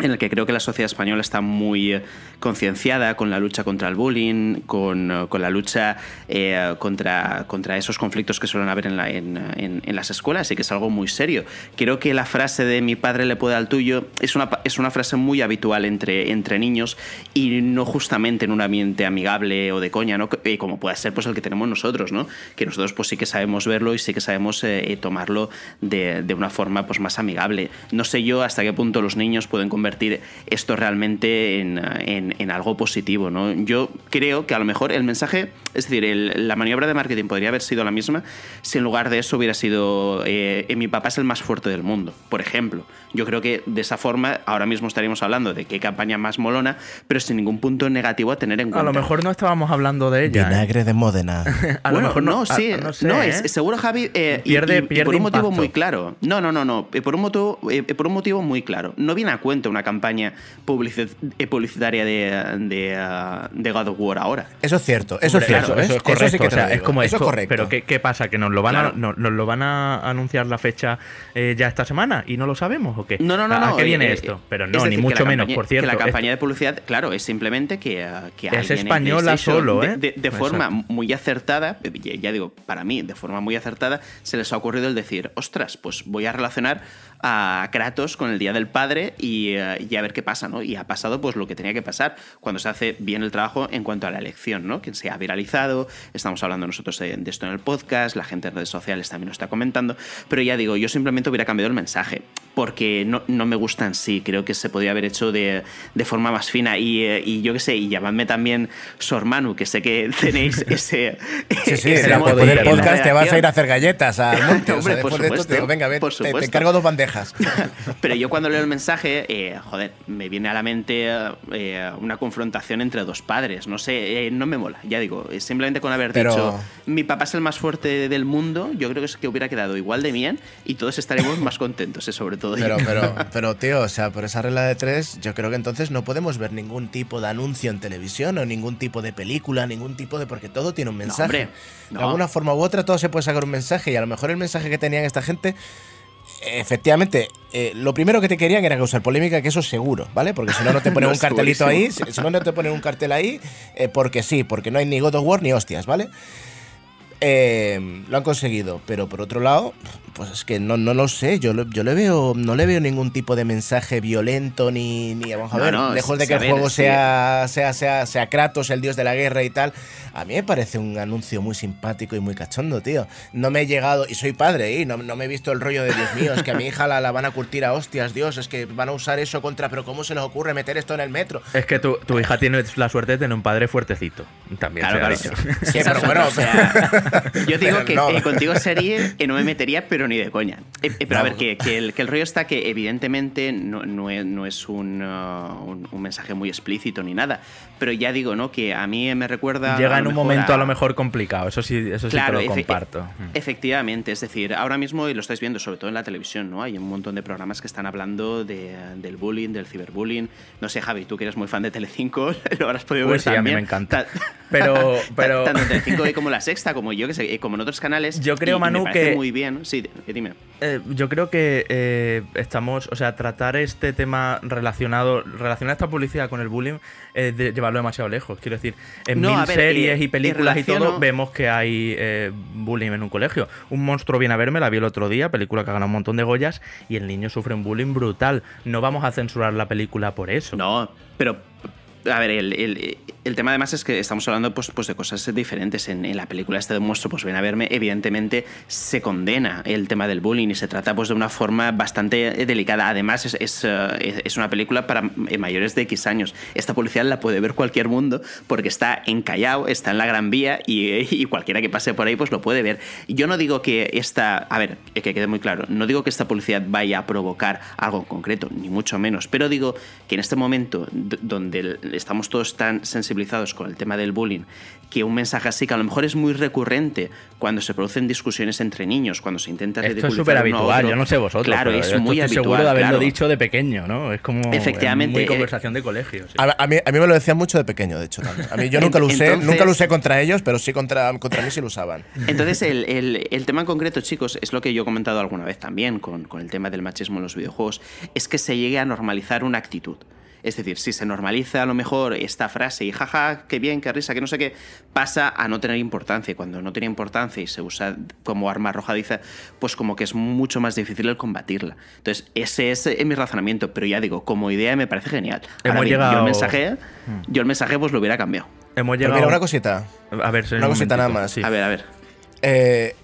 en el que creo que la sociedad española está muy eh, concienciada con la lucha contra el bullying, con, eh, la lucha eh, contra, contra esos conflictos que suelen haber en, en, las escuelas y que es algo muy serio. Creo que la frase de mi padre le puede al tuyo es una, es una frase muy habitual entre, entre niños y no justamente en un ambiente amigable o de coña, ¿no? como puede ser pues, el que tenemos nosotros, ¿no? que nosotros pues, sí que sabemos verlo y sí que sabemos tomarlo de, una forma pues, más amigable. No sé yo hasta qué punto los niños pueden convertirse convertir esto realmente en, algo positivo. ¿no? Yo creo que a lo mejor el mensaje, es decir, la maniobra de marketing podría haber sido la misma si en lugar de eso hubiera sido eh, mi papá es el más fuerte del mundo, por ejemplo. Yo creo que de esa forma ahora mismo estaríamos hablando de qué campaña más molona, pero sin ningún punto negativo a tener en cuenta. A lo mejor no estábamos hablando de ella. ¿eh? Vinagre de Módena. a lo mejor no, sí. no, ¿eh? es, seguro Javi. pierde, por un motivo muy claro. No, no, no, no. Por un motivo, por un motivo muy claro. No viene a cuento una la campaña eh, publicitaria de, uh, de, God of War ahora. Eso es cierto, eso es cierto. eso correcto. es como eso correcto. Pero ¿qué, pasa? ¿Que nos lo van, a, nos, lo van a anunciar la fecha eh, ya esta semana y no lo sabemos o qué? No, no, no. ¿A, qué eh, viene esto? Pero no, ni mucho menos, por cierto. Que la campaña de publicidad, claro, es simplemente que. es española solo, ¿eh? De, forma muy acertada, ya digo, para mí, de forma muy acertada, se les ha ocurrido el decir, ostras, pues voy a relacionar a Kratos con el Día del Padre eh, y, a ver qué pasa, ¿no? Y ha pasado pues lo que tenía que pasar cuando se hace bien el trabajo en cuanto a la elección, ¿no? Que se ha viralizado, estamos hablando nosotros de, esto en el podcast, la gente en redes sociales también lo está comentando, pero ya digo, yo simplemente hubiera cambiado el mensaje porque no, no me gusta en sí, creo que se podía haber hecho de, de forma más fina y, eh, y, yo qué sé, y llamadme también Sor Manu, que sé que tenéis ese... sí, sí, ese el podcast te vas a ir a hacer galletas Hombre, por supuesto, te, venga, Te, te encargo dos bandejas Pero yo cuando leo el mensaje, eh, joder, me viene a la mente eh, una confrontación entre dos padres. No sé, eh, no me mola. Ya digo, simplemente con haber dicho mi papá es el más fuerte del mundo, yo creo que es que hubiera quedado igual de bien y todos estaremos más contentos, sobre todo. Pero, pero, pero, tío, o sea, por esa regla de tres, yo creo que entonces no podemos ver ningún tipo de anuncio en televisión o ningún tipo de película, ningún tipo de. porque todo tiene un mensaje. De alguna forma u otra, todo se puede sacar un mensaje y a lo mejor el mensaje que tenían esta gente efectivamente, eh, lo primero que te querían era causar polémica, que eso es seguro, ¿vale? Porque si no, no te ponen un cartelito ahí, si no, no te ponen un cartel ahí, eh, porque sí, porque no hay ni God of War ni hostias, ¿vale? Eh, lo han conseguido, pero por otro lado, pues es que no, no lo sé, yo, yo le veo, no le veo ningún tipo de mensaje violento ni, ni vamos a ver, lejos de que el juego sea, sea, sea, sea Kratos, el dios de la guerra y tal. A mí me parece un anuncio muy simpático y muy cachondo, tío. No me he llegado, y soy padre, y ¿eh? no, me he visto el rollo de Dios mío, es que a mi hija la, van a curtir a hostias, Dios, es que van a usar eso contra, pero ¿cómo se les ocurre meter esto en el metro? Es que tu, tu hija tiene la suerte de tener un padre fuertecito, también. Claro, dicho. Sí, pero bueno, o sea, yo digo que eh, contigo sería que no me metería, pero ni de coña. Eh, eh, pero a ver, que, el, que, rollo está que evidentemente no, es, uh, un, mensaje muy explícito ni nada, pero ya digo, ¿no? Que a mí me recuerda... Llega en un momento a... lo mejor complicado, eso sí, eso sí lo comparto. E-, mm. efectivamente, es decir, ahora mismo, y lo estáis viendo sobre todo en la televisión, ¿no? Hay un montón de programas que están hablando del bullying, del ciberbullying. No sé, Javi, tú que eres muy fan de Telecinco, lo habrás podido pues ver sí, a mí me encanta. Pero, pero... Tanto en Telecinco como La Sexta, como yo, que sé, como en otros canales. Yo creo, Manu, que... muy bien. Sí, eh, eh, yo creo que eh, estamos, o sea, tratar este tema relacionado, relacionar esta publicidad con el bullying, eh, llevarlo demasiado lejos. Quiero decir, en mil series y películas y todo vemos que hay bullying en un colegio. Un monstruo viene a verme, la vi el otro día, película que ha ganado un montón de Goyas, y el niño sufre un bullying brutal. No vamos a censurar la película por eso. No, pero, a ver, el el tema además es que estamos hablando pues, pues de cosas diferentes. En, la película este de pues ven a verme, evidentemente se condena el tema del bullying y se trata pues de una forma bastante eh, delicada. Además es, es, eh, una película para eh, mayores de X años. Esta publicidad la puede ver cualquier mundo porque está en está en la Gran Vía y, cualquiera que pase por ahí pues lo puede ver. Yo no digo que esta, a ver, que quede muy claro, no digo que esta publicidad vaya a provocar algo en concreto, ni mucho menos, pero digo que en este momento donde estamos todos tan sensibilizados con el tema del bullying, que un mensaje así, que a lo mejor es muy recurrente cuando se producen discusiones entre niños, cuando se intenta esto es súper habitual, yo no sé vosotros. Claro, es muy estoy habitual. seguro de haberlo dicho de pequeño, ¿no? Es como. Efectivamente. conversación de colegio. A, mí, me lo decían mucho de pequeño, de hecho. A mí yo nunca lo usé, nunca lo contra ellos, pero sí contra, contra mí sí lo usaban. Entonces, el, el, el, tema en concreto, chicos, es lo que yo he comentado alguna vez también con, con el tema del machismo en los videojuegos, es que se llegue a normalizar una actitud. Es decir, si se normaliza a lo mejor esta frase y jaja, qué bien, qué risa, que no sé qué, pasa a no tener importancia. Y cuando no tiene importancia y se usa como arma arrojadiza, pues como que es mucho más difícil el combatirla. Entonces, ese es eh, mi razonamiento, pero ya digo, como idea me parece genial. Ahora llegado... yo el mensaje, mm. yo el mensaje pues lo hubiera cambiado. Hemos llegado... mira, una cosita. A ver, una cosita nada más. Sí. A ver, a ver. Eh,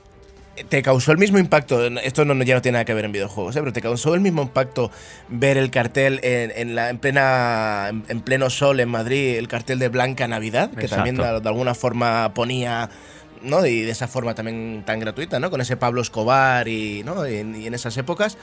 te causó el mismo impacto, esto no, ya no tiene nada que ver en videojuegos, ¿eh? pero te causó el mismo impacto ver el cartel en, en, la, en, plena, en, pleno sol en Madrid, el cartel de Blanca Navidad, que también de, alguna forma ponía, ¿no? Y de esa forma también tan gratuita, ¿no? Con ese Pablo Escobar y, ¿no? y en esas épocas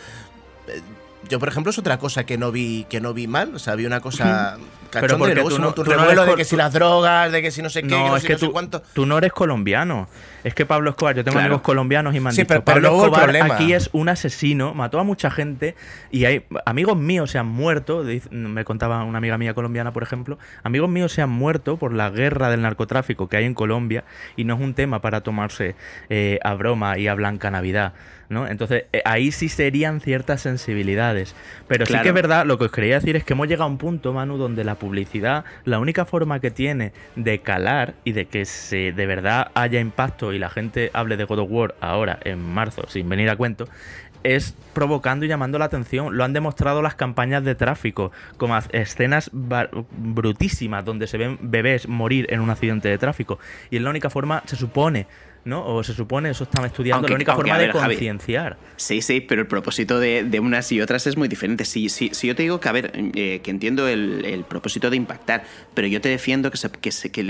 eh, yo, por ejemplo, es otra cosa que no vi, que no vi mal. O sea, vi una cosa cachonda y luego no, revuelo de que si las drogas, de que si no sé qué, no, es que tú, cuánto. no eres colombiano. Es que Pablo Escobar, yo tengo amigos colombianos y me han dicho, Pablo Escobar aquí es un asesino, mató a mucha gente y hay amigos míos se han muerto, me contaba una amiga mía colombiana, por ejemplo, amigos míos se han muerto por la guerra del narcotráfico que hay en Colombia y no es un tema para tomarse eh, a broma y a blanca Navidad. Entonces, eh, ahí sí serían ciertas sensibilidades. Pero sí que es verdad, lo que os quería decir es que hemos llegado a un punto, Manu, donde la publicidad, la única forma que tiene de calar y de que se de verdad haya impacto y la gente hable de God of War ahora, en marzo, sin venir a cuento, es provocando y llamando la atención. Lo han demostrado las campañas de tráfico, como escenas brutísimas donde se ven bebés morir en un accidente de tráfico. Y es la única forma, se supone, ¿no? O se supone, eso están estudiando, la única forma de concienciar. Sí, sí, pero el propósito de, unas y otras es muy diferente. Si, yo te digo que, a ver, eh, que entiendo el, propósito de impactar, pero yo te defiendo que,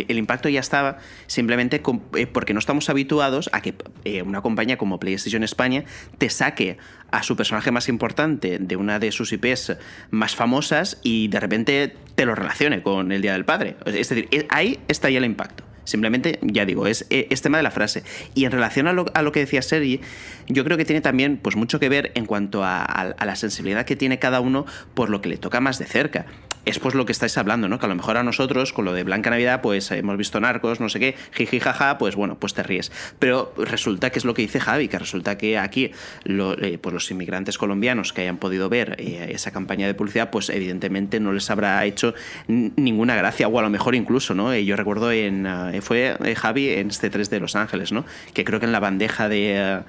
el impacto ya estaba simplemente eh, porque no estamos habituados a que eh, una compañía como PlayStation España te saque a su personaje más importante de una de sus IPs más famosas y de repente te lo relacione con el Día del Padre. Es decir, ahí está ya el impacto. Simplemente, ya digo, eh, es, tema de la frase. Y en relación a lo, que decía Sergi, yo creo que tiene también pues, mucho que ver en cuanto a, la sensibilidad que tiene cada uno por lo que le toca más de cerca es pues lo que estáis hablando, ¿no? Que a lo mejor a nosotros, con lo de Blanca Navidad, pues hemos visto narcos, no sé qué, jiji, jaja, pues bueno, pues te ríes. Pero resulta que es lo que dice Javi, que resulta que aquí lo, eh, pues los inmigrantes colombianos que hayan podido ver eh, esa campaña de publicidad, pues evidentemente no les habrá hecho ninguna gracia, o a lo mejor incluso, ¿no? yo recuerdo en, ah, eh, fue eh, Javi en este 3 de Los Ángeles, ¿no? Que creo que en la bandeja de, eh,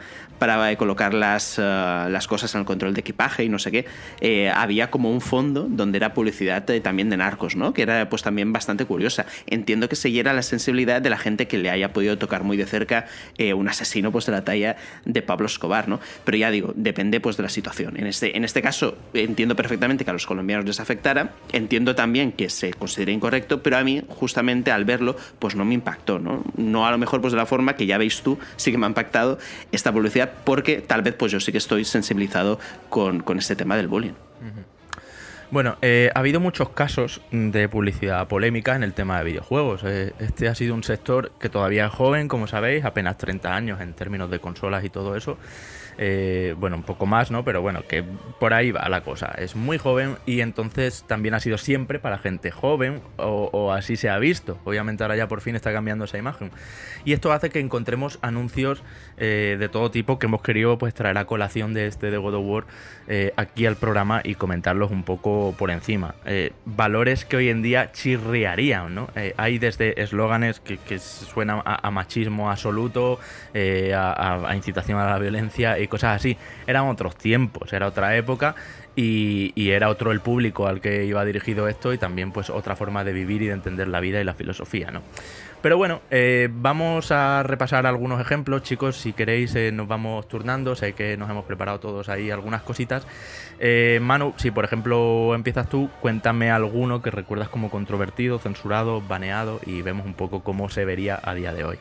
para colocar las, eh, las cosas en el control de equipaje y no sé qué, eh, había como un fondo donde era publicidad eh, también de narcos, ¿no? Que era pues también bastante curiosa. Entiendo que se hiera la sensibilidad de la gente que le haya podido tocar muy de cerca un asesino pues de la talla de Pablo Escobar, ¿no? Pero ya digo, depende pues de la situación. En este, en este caso entiendo perfectamente que a los colombianos les afectara, entiendo también que se considera incorrecto, pero a mí justamente al verlo pues no me impactó, ¿no? No a lo mejor pues de la forma que ya veis tú, sí que me ha impactado esta publicidad, porque tal vez pues yo sí que estoy sensibilizado con, este tema del bullying. Bueno, eh, ha habido muchos casos de publicidad polémica en el tema de videojuegos. Eh, este ha sido un sector que todavía es joven, como sabéis, apenas 30 años en términos de consolas y todo eso. Eh, bueno, un poco más, ¿no? Pero bueno, que por ahí va la cosa. Es muy joven y entonces también ha sido siempre para gente joven o, así se ha visto. Obviamente ahora ya por fin está cambiando esa imagen. Y esto hace que encontremos anuncios eh, de todo tipo que hemos querido pues traer a colación de este de God of War eh, aquí al programa y comentarlos un poco por encima. valores que hoy en día chirriarían, ¿no? hay desde eslóganes que, suenan a, machismo absoluto, a incitación a la violencia y cosas así. Eran otros tiempos, era otra época y, era otro el público al que iba dirigido esto y también pues otra forma de vivir y de entender la vida y la filosofía, ¿no? Pero bueno, eh, vamos a repasar algunos ejemplos, chicos, si queréis eh, nos vamos turnando, sé que nos hemos preparado todos ahí algunas cositas. Eh, Manu, si por ejemplo empiezas tú, cuéntame alguno que recuerdas como controvertido, censurado, baneado y vemos un poco cómo se vería a día de hoy.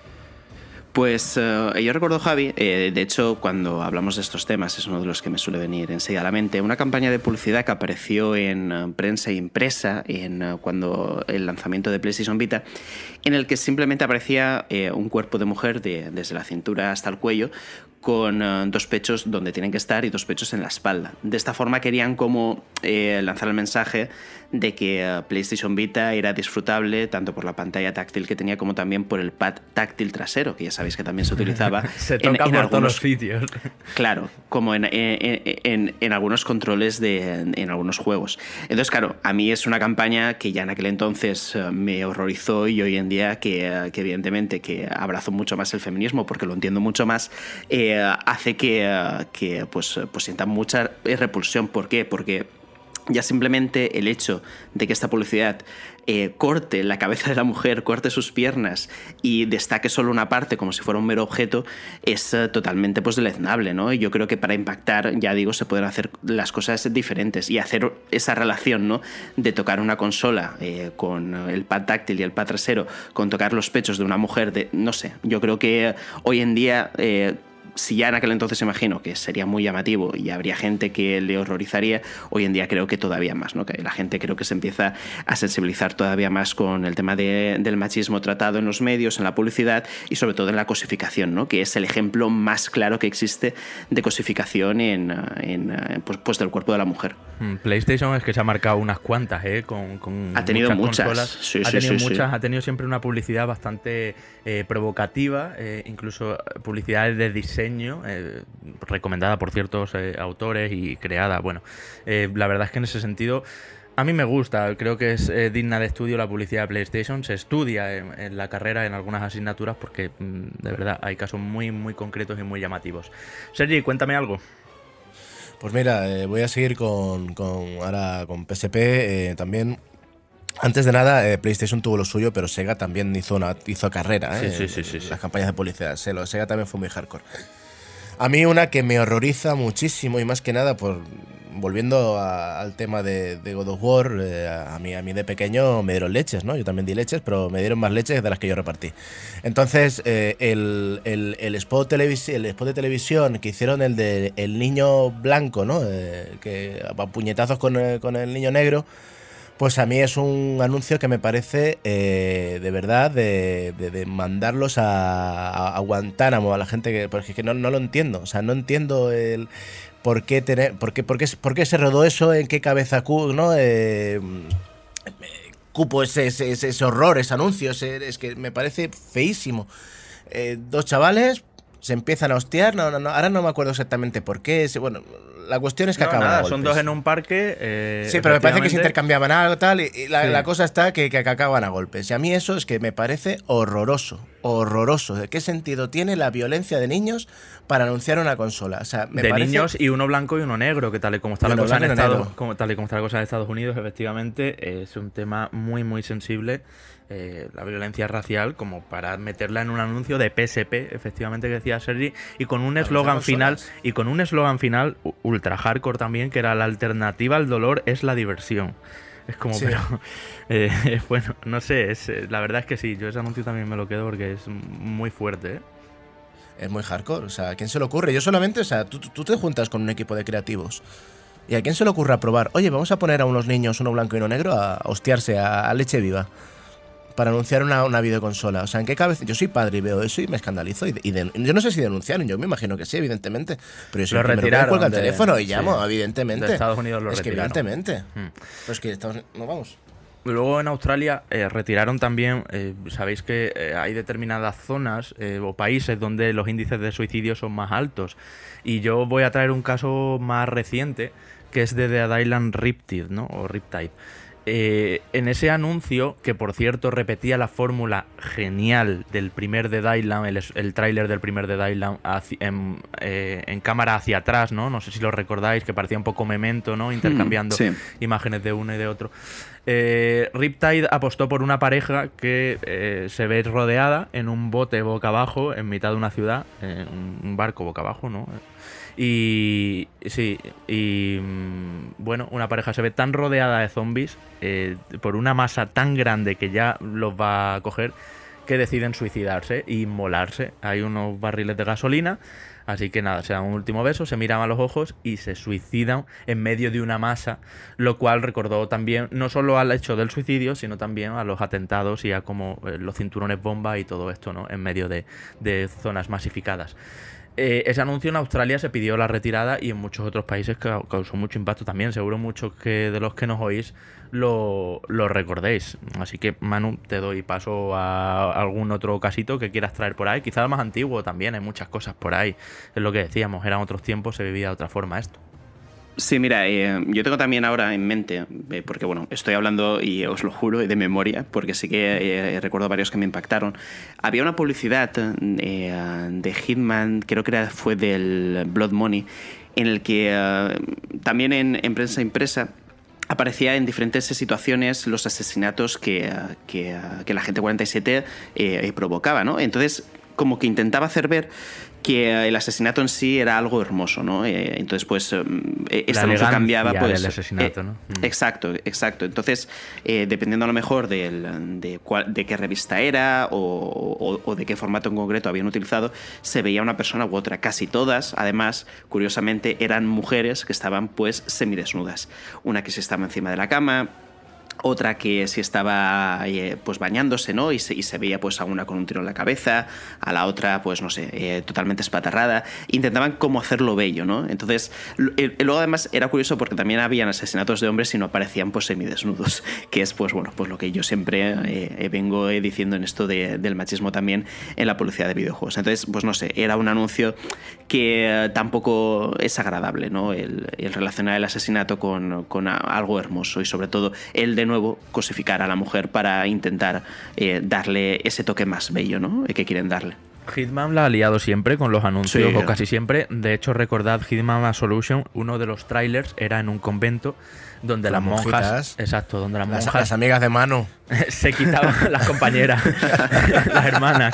Pues eh, yo recuerdo, Javi, eh, de hecho, cuando hablamos de estos temas, es uno de los que me suele venir enseguida a la mente, una campaña de publicidad que apareció en eh, prensa prensa impresa en, cuando el lanzamiento de PlayStation Vita, en el que simplemente aparecía un cuerpo de mujer desde la cintura hasta el cuello, con dos pechos donde tienen que estar y dos pechos en la espalda. De esta forma querían como lanzar el mensaje de que eh, PlayStation Vita era disfrutable tanto por la pantalla táctil que tenía como también por el pad táctil trasero, que ya sabéis que también se utilizaba. se toca en, todos los sitios. Claro, como en, algunos controles de, en, algunos juegos. Entonces, claro, a mí es una campaña que ya en aquel entonces eh, me horrorizó y hoy en día eh, que, evidentemente que abrazo mucho más el feminismo porque lo entiendo mucho más, hace que, que pues, pues sienta mucha repulsión. ¿Por qué? Porque ya simplemente el hecho de que esta publicidad eh, corte la cabeza de la mujer, corte sus piernas y destaque solo una parte como si fuera un mero objeto es eh, totalmente pues deleznable, ¿no? Y yo creo que para impactar, ya digo, se pueden hacer las cosas diferentes y hacer esa relación, ¿no? De tocar una consola eh, con el pad táctil y el pad trasero, con tocar los pechos de una mujer, de, no sé, yo creo que hoy en día si ya en aquel entonces imagino que sería muy llamativo y habría gente que le horrorizaría, hoy en día creo que todavía más, ¿no? Que la gente creo que se empieza a sensibilizar todavía más con el tema del machismo tratado en los medios, en la publicidad y sobre todo en la cosificación, ¿no? Que es el ejemplo más claro que existe de cosificación en, en pues, pues, del cuerpo de la mujer. Mm, PlayStation es que se ha marcado unas cuantas, ¿eh? Con, ha tenido muchas. ha tenido muchas, ha tenido siempre una publicidad bastante eh, provocativa, eh, incluso publicidades de diseño eh, recomendada por ciertos eh, autores y creada, bueno, eh, la verdad es que en ese sentido... A mí me gusta, creo que es digna de estudio la publicidad de PlayStation, se estudia en, la carrera en algunas asignaturas porque mm, de verdad hay casos muy muy concretos y muy llamativos. Sergi, cuéntame algo. Pues mira, voy a seguir con, con ahora con PSP también antes de nada, eh, PlayStation tuvo lo suyo, pero Sega también hizo, una, hizo carrera. Sí, eh, Las campañas de publicidad. Sega también fue muy hardcore. A mí una que me horroriza muchísimo y más que nada por... Volviendo al tema de, God of War, eh, a, mí, a mí de pequeño me dieron leches, ¿no? Yo también di leches, pero me dieron más leches de las que yo repartí. Entonces, el, el, spot el spot de televisión que hicieron el de el niño blanco, ¿no? que va puñetazos con, con el niño negro, pues a mí es un anuncio que me parece eh, de verdad de, de, mandarlos a, Guantánamo, a la gente que. Porque que no, no lo entiendo. O sea, no entiendo el. ¿Por qué, tener, por, qué, por, se rodó eso? ¿En qué cabeza ¿no? Eh, mm, cupo ese, ese, ese, horror, ese anuncio. es que me parece feísimo. Eh, dos chavales se empiezan a hostiar. No, no, no, ahora no me acuerdo exactamente por qué. bueno, la cuestión es que acaban Son dos en un parque. Eh, sí, pero me parece que se intercambiaban algo tal. Y, la, cosa está que, que, acaban a golpes. Y a mí eso es que me parece horroroso. Horroroso. ¿De qué sentido tiene la violencia de niños para anunciar una consola? de niños y uno blanco y uno negro, que tal y tal y como está la cosa en Estados Unidos, efectivamente, es un tema muy, muy sensible. Eh, la violencia racial como para meterla en un anuncio de PSP, efectivamente que decía Sergi, y con un eslogan final y con un eslogan final ultra hardcore también que era la alternativa al dolor es la diversión. Es como, pero. Eh, bueno, no sé, eh, la verdad es que sí, yo ese anuncio también me lo quedo porque es muy fuerte. Es muy hardcore, o sea, ¿a quién se le ocurre? Yo solamente, o sea, tú, te juntas con un equipo de creativos. ¿Y a quién se le ocurre probar? Oye, vamos a poner a unos niños, uno blanco y uno negro, a hostiarse a leche viva para anunciar una, una videoconsola. O sea, ¿en qué cabeza? Yo soy padre y veo eso y me escandalizo. Y, yo no sé si denunciaron, yo me imagino que sí, evidentemente. Pero yo soy lo el teléfono y llamo, evidentemente. De Estados Unidos lo es Que evidentemente. Hmm. Pues que Estados no vamos. Luego en Australia eh, retiraron también, eh, sabéis que eh, hay determinadas zonas o países donde los índices de suicidio son más altos. Y yo voy a traer un caso más reciente, que es de The Island Riptide, ¿no? O Riptide. Eh, en ese anuncio, que por cierto repetía la fórmula genial del primer de Dylan, el, el tráiler del primer de Dylan eh, en, cámara hacia atrás, ¿no? No sé si lo recordáis, que parecía un poco memento, ¿no? Hmm, Intercambiando imágenes de uno y de otro. Eh, Riptide apostó por una pareja que se ve rodeada en un bote boca abajo en mitad de una ciudad, en un barco boca abajo, ¿no? Y sí, y mm, bueno, una pareja se ve tan rodeada de zombies eh, por una masa tan grande que ya los va a coger que deciden suicidarse y molarse. Hay unos barriles de gasolina, así que nada, se dan un último beso, se miran a los ojos y se suicidan en medio de una masa, lo cual recordó también no solo al hecho del suicidio, sino también a los atentados y a como eh, los cinturones bomba y todo esto, ¿no? En medio de, de zonas masificadas. Eh, ese anuncio en Australia se pidió la retirada y en muchos otros países causó mucho impacto también. Seguro muchos que de los que nos oís lo, recordéis. Así que, Manu, te doy paso a algún otro casito que quieras traer por ahí. Quizás más antiguo también, hay muchas cosas por ahí. Es lo que decíamos, eran otros tiempos, se vivía de otra forma esto. Sí, mira, eh, yo tengo también ahora en mente, eh, porque bueno, estoy hablando y os lo juro de memoria, porque sí que eh, recuerdo varios que me impactaron. Había una publicidad de Hitman, creo que era, fue del Blood Money, en el que también en, prensa impresa aparecía en diferentes situaciones los asesinatos que, la gente 47 provocaba, ¿no? Entonces, como que intentaba hacer ver que el asesinato en sí era algo hermoso, ¿no? Eh, entonces, pues, esa em, e, esta cambiaba, pues... el asesinato, eh, ¿no? Mm. Exacto, exacto. Entonces, eh, dependiendo a lo mejor de, de, qué revista era o, o, de qué formato en concreto habían utilizado, se veía una persona u otra. Casi todas, además, curiosamente, eran mujeres que estaban, pues, semidesnudas. Una que se estaba encima de la cama, otra que si estaba eh, pues bañándose, ¿no? Y se, se, veía pues a una con un tiro en la cabeza, a la otra pues no sé, eh, totalmente espatarrada. Intentaban como hacerlo bello, ¿no? Entonces, eh, luego además era curioso porque también habían asesinatos de hombres y no aparecían pues semidesnudos, que es pues bueno, pues lo que yo siempre vengo diciendo en esto del machismo también en la policía de videojuegos. Entonces, pues no sé, era un anuncio que tampoco es agradable, ¿no? El, el relacionar el asesinato con, con algo hermoso y sobre todo el de cosificar a la mujer para intentar eh, darle ese toque más bello ¿no? Eh, que quieren darle. Hitman la ha liado siempre con los anuncios, o casi siempre. De hecho, recordad Hitman Solution, uno de los trailers era en un convento donde las, monjas. exacto, donde las monjas. Las amigas de mano. se quitaban las compañeras, las hermanas,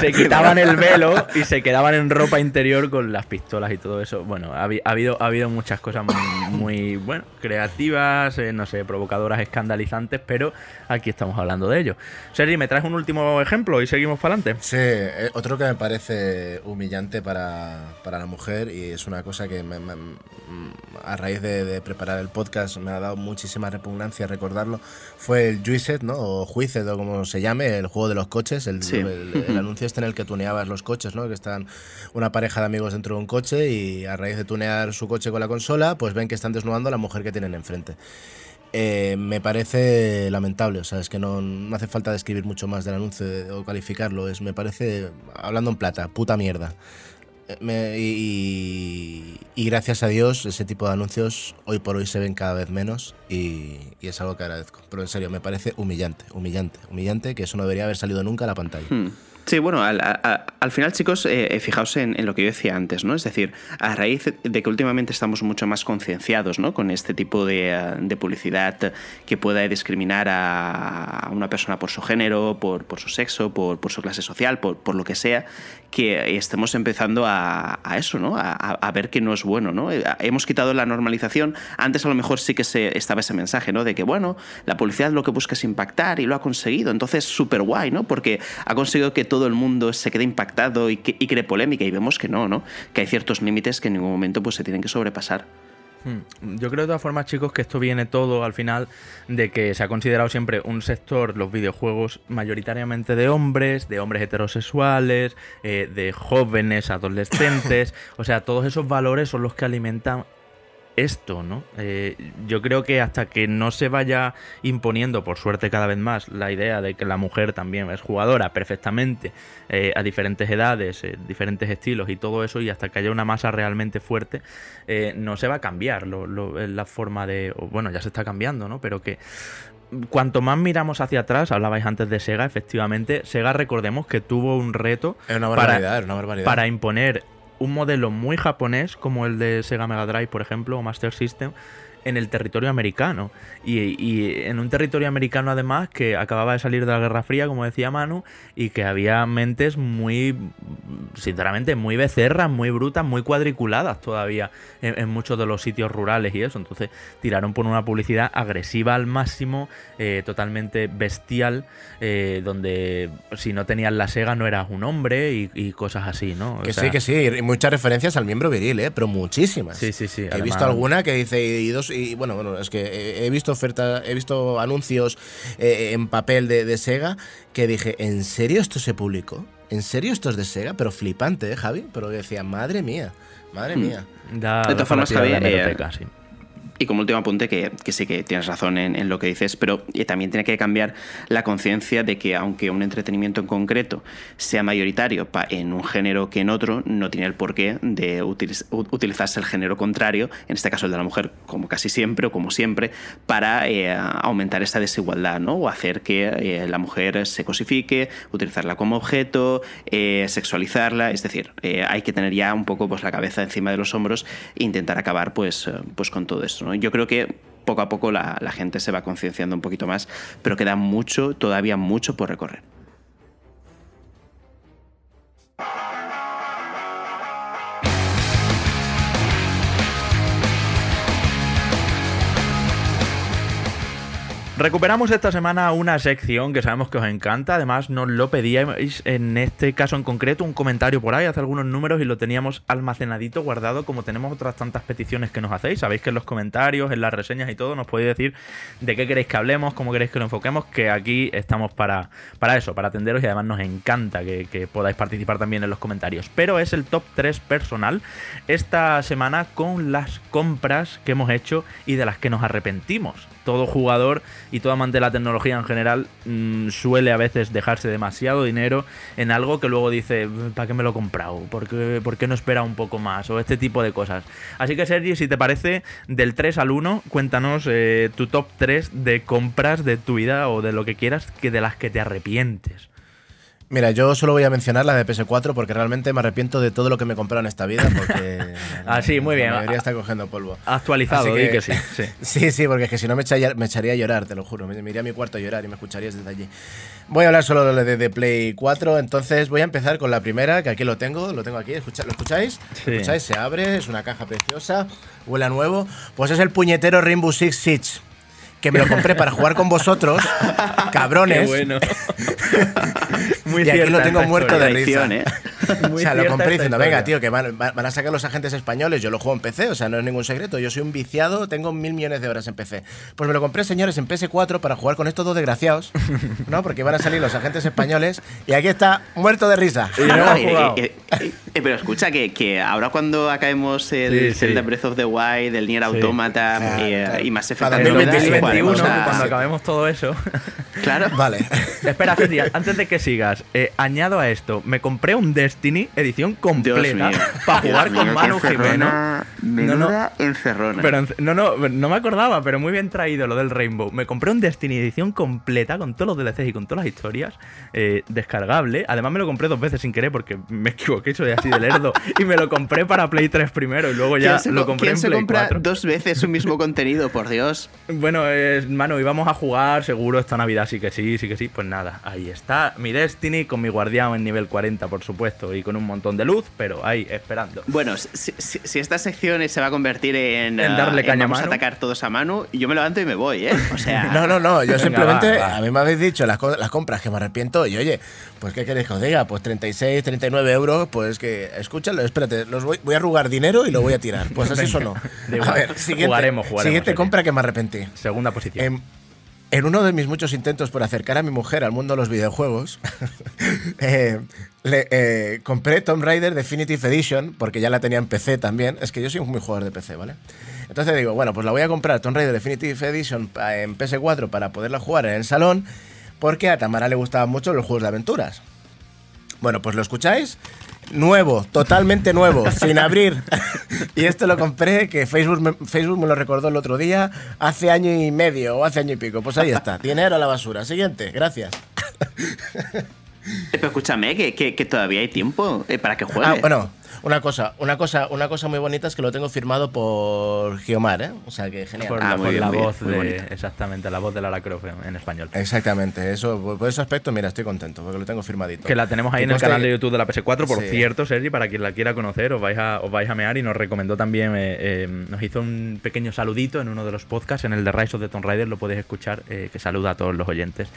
se quitaban el velo y se quedaban en ropa interior con las pistolas y todo eso. Bueno, ha, habido, ha habido muchas cosas muy, bueno, creativas, eh, no sé, provocadoras, escandalizantes, pero aquí estamos hablando de ello. Sergi, ¿me traes un último ejemplo y seguimos para adelante? Sí, eh, otro que me parece humillante para, la mujer y es una cosa que mm, a raíz de, de, preparar el podcast me ha dado muchísima repugnancia recordarlo, fue el Juicet ¿no? O Juiced, o como se llame, el juego de los coches, el, el, anuncio este en el que tuneabas los coches, Que están una pareja de amigos dentro de un coche y a raíz de tunear su coche con la consola, pues ven que están desnudando a la mujer que tienen enfrente. Eh, me parece lamentable, o es que no, hace falta describir mucho más del anuncio o calificarlo, es, me parece, hablando en plata, puta mierda. Me, y, gracias a Dios, ese tipo de anuncios hoy por hoy se ven cada vez menos y, es algo que agradezco. Pero en serio, me parece humillante, humillante, humillante que eso no debería haber salido nunca a la pantalla. Hmm. Sí, bueno, al, final, chicos, eh, eh, fijaos en, lo que yo decía antes, ¿no? Es decir, a raíz de que últimamente estamos mucho más concienciados, ¿no? Con este tipo de, eh, publicidad que pueda discriminar a, una persona por su género, por, su sexo, por, su clase social, por, lo que sea, que estemos empezando a, eso, ¿no? A, ver que no es bueno, ¿no? Hemos quitado la normalización. Antes a lo mejor sí que se, estaba ese mensaje, ¿no? De que, bueno, la publicidad lo que busca es impactar y lo ha conseguido. Entonces, súper guay, ¿no? Porque ha conseguido que todo el mundo se queda impactado y, cree polémica. Y vemos que no, ¿no? Que hay ciertos límites que en ningún momento pues, se tienen que sobrepasar. Hmm. Yo creo de todas formas, chicos, que esto viene todo al final de que se ha considerado siempre un sector, los videojuegos, mayoritariamente de hombres, de hombres heterosexuales, eh, de jóvenes, adolescentes. o sea, todos esos valores son los que alimentan esto, ¿no? Eh, yo creo que hasta que no se vaya imponiendo, por suerte cada vez más, la idea de que la mujer también es jugadora perfectamente, eh, a diferentes edades, eh, diferentes estilos y todo eso, y hasta que haya una masa realmente fuerte, no se va a cambiar la forma de... Bueno, ya se está cambiando, ¿no? Pero que cuanto más miramos hacia atrás, hablabais antes de Sega, efectivamente, Sega recordemos que tuvo un reto para imponer un modelo muy japonés como el de Sega Mega Drive, por ejemplo, o Master System, en el territorio americano. Y, en un territorio americano, además, que acababa de salir de la Guerra Fría, como decía Manu, y que había mentes muy, sinceramente, muy becerras, muy brutas, muy cuadriculadas todavía en, muchos de los sitios rurales y eso. Entonces tiraron por una publicidad agresiva al máximo, eh, totalmente bestial, eh, donde si no tenías la sega no eras un hombre y, cosas así, ¿no? que sí, que sí. y Muchas referencias al miembro viril, ¿eh? Pero muchísimas. Sí, sí, sí. He visto alguna que dice, y y bueno, bueno, es que he visto ofertas, he visto anuncios eh, en papel de, Sega que dije, ¿en serio esto se publicó? ¿En serio esto es de Sega? Pero flipante, ¿eh, Javi? Pero decía, madre mía, madre hmm. mía. de todas formas, Javi, eh, sí. Y como último apunte, que, sí que tienes razón en, lo que dices, pero eh, también tiene que cambiar la conciencia de que aunque un entretenimiento en concreto sea mayoritario en un género que en otro, no tiene el porqué de utilizarse el género contrario, en este caso el de la mujer, como casi siempre o como siempre, para eh, aumentar esa desigualdad, ¿no? O hacer que eh, la mujer se cosifique, utilizarla como objeto, sexualizarla, es decir, hay que tener ya un poco pues, la cabeza encima de los hombros e intentar acabar pues, pues con todo eso. Yo creo que poco a poco la gente se va concienciando un poquito más, pero queda mucho, todavía mucho por recorrer. Recuperamos esta semana una sección que sabemos que os encanta, además nos lo pedíais en este caso en concreto un comentario por ahí, hace algunos números y lo teníamos almacenadito, guardado, como tenemos otras tantas peticiones que nos hacéis. Sabéis que en los comentarios, en las reseñas y todo nos podéis decir de qué queréis que hablemos, cómo queréis que lo enfoquemos, que aquí estamos para, para eso, para atenderos y además nos encanta que, que podáis participar también en los comentarios. Pero es el top 3 personal esta semana con las compras que hemos hecho y de las que nos arrepentimos. Todo jugador y todo amante de la tecnología en general mm, suele a veces dejarse demasiado dinero en algo que luego dice, ¿para qué me lo he comprado? ¿Por qué, no espera un poco más? O este tipo de cosas. Así que Sergi, si te parece, del 3 al 1, cuéntanos eh, tu top 3 de compras de tu vida o de lo que quieras que de las que te arrepientes. Mira, yo solo voy a mencionar la de PS4 porque realmente me arrepiento de todo lo que me compraron en esta vida. Porque Así, ah, muy bien. La mayoría está cogiendo polvo. Actualizado, que, que sí, sí. sí. porque es que si no me, echaría, a llorar, te lo juro. Me, iría a mi cuarto a llorar y me escucharías desde allí. Voy a hablar solo de, de, Play 4, entonces voy a empezar con la primera, que aquí lo tengo, lo tengo aquí. ¿Lo escucháis? ¿Lo escucháis? Se abre, es una caja preciosa, huele a nuevo. Pues es el puñetero Rainbow Six Siege que me lo compré para jugar con vosotros, cabrones. bueno. Muy y aquí lo tengo muerto de risa. ¿eh? o sea, lo compré diciendo, venga, tío, que van, a sacar los agentes españoles, yo lo juego en PC, o sea, no es ningún secreto, yo soy un viciado, tengo mil millones de horas en PC. Pues me lo compré, señores, en PS4 para jugar con estos dos desgraciados, ¿no? Porque van a salir los agentes españoles y aquí está muerto de risa. Eh, eh, pero escucha, que, ahora cuando acabemos el sí, Breath of the Wild, el Nier Automata y más efectivamente cuando acabemos todo eso. Claro. vale. Espera, antes de que sigas, eh, añado a esto: me compré un Destiny edición completa para jugar con Manu Jimeno. No, encerrona. no, no, no me acordaba, pero muy bien traído lo del Rainbow. Me compré un Destiny edición completa con todos los DLCs y con todas las historias, eh, descargable. Además, me lo compré dos veces sin querer porque me equivoqué, soy así de lerdo. y me lo compré para Play 3 primero y luego ya lo compré en Play se compra dos veces un mismo contenido, por Dios? Bueno, eh, Mano pues, mano, íbamos a jugar seguro esta Navidad, sí que sí, sí que sí. Pues nada, ahí está mi Destiny con mi guardián en nivel 40, por supuesto, y con un montón de luz, pero ahí, esperando. Bueno, si, esta sección se va a convertir en. darle eh, caña vamos a, atacar todos a mano, y yo me levanto y me voy, ¿eh? O sea. no, no, no, yo simplemente. A mí me habéis dicho las, compras que me arrepiento y oye, pues ¿qué queréis que os diga? Pues 36, 39 euros, pues que. Escúchalo, espérate, los voy, voy a arrugar dinero y lo voy a tirar. Pues así no, A ver, siguiente, siguiente compra que me arrepentí. Em, en, uno de mis muchos intentos por acercar a mi mujer al mundo de los videojuegos, eh, eh, compré Tomb Raider Definitive Edition, porque ya la tenía en PC también. Es que yo soy un muy jugador de PC, ¿vale? Entonces digo, bueno, pues la voy a comprar Tomb Raider Definitive Edition eh, en PS4 para poderla jugar en el salón, porque a Tamara le gustaban mucho los juegos de aventuras. Bueno, pues lo escucháis. Nuevo, totalmente nuevo, sin abrir. y esto lo compré, que Facebook me, Facebook me lo recordó el otro día, hace año y medio o hace año y pico. Pues ahí está, dinero a la basura. Siguiente, gracias. Pero escúchame, que, todavía hay tiempo eh, para que ah, juegues. bueno, una cosa, una cosa, una cosa muy bonita es que lo tengo firmado por Giomar, ¿eh? O sea que genial. Por ah, la, voz de, exactamente, la voz de Lara Croft en, español. Exactamente, eso, por ese aspecto, mira, estoy contento, porque lo tengo firmadito. Que la tenemos ahí en el canal de YouTube de la PS4, por cierto, Sergi, para quien la quiera conocer, os vais a, os vais a mear y nos recomendó también, eh, eh, nos hizo un pequeño saludito en uno de los podcasts, en el de Rise of the Tomb Raider, lo podéis escuchar, eh, que saluda a todos los oyentes.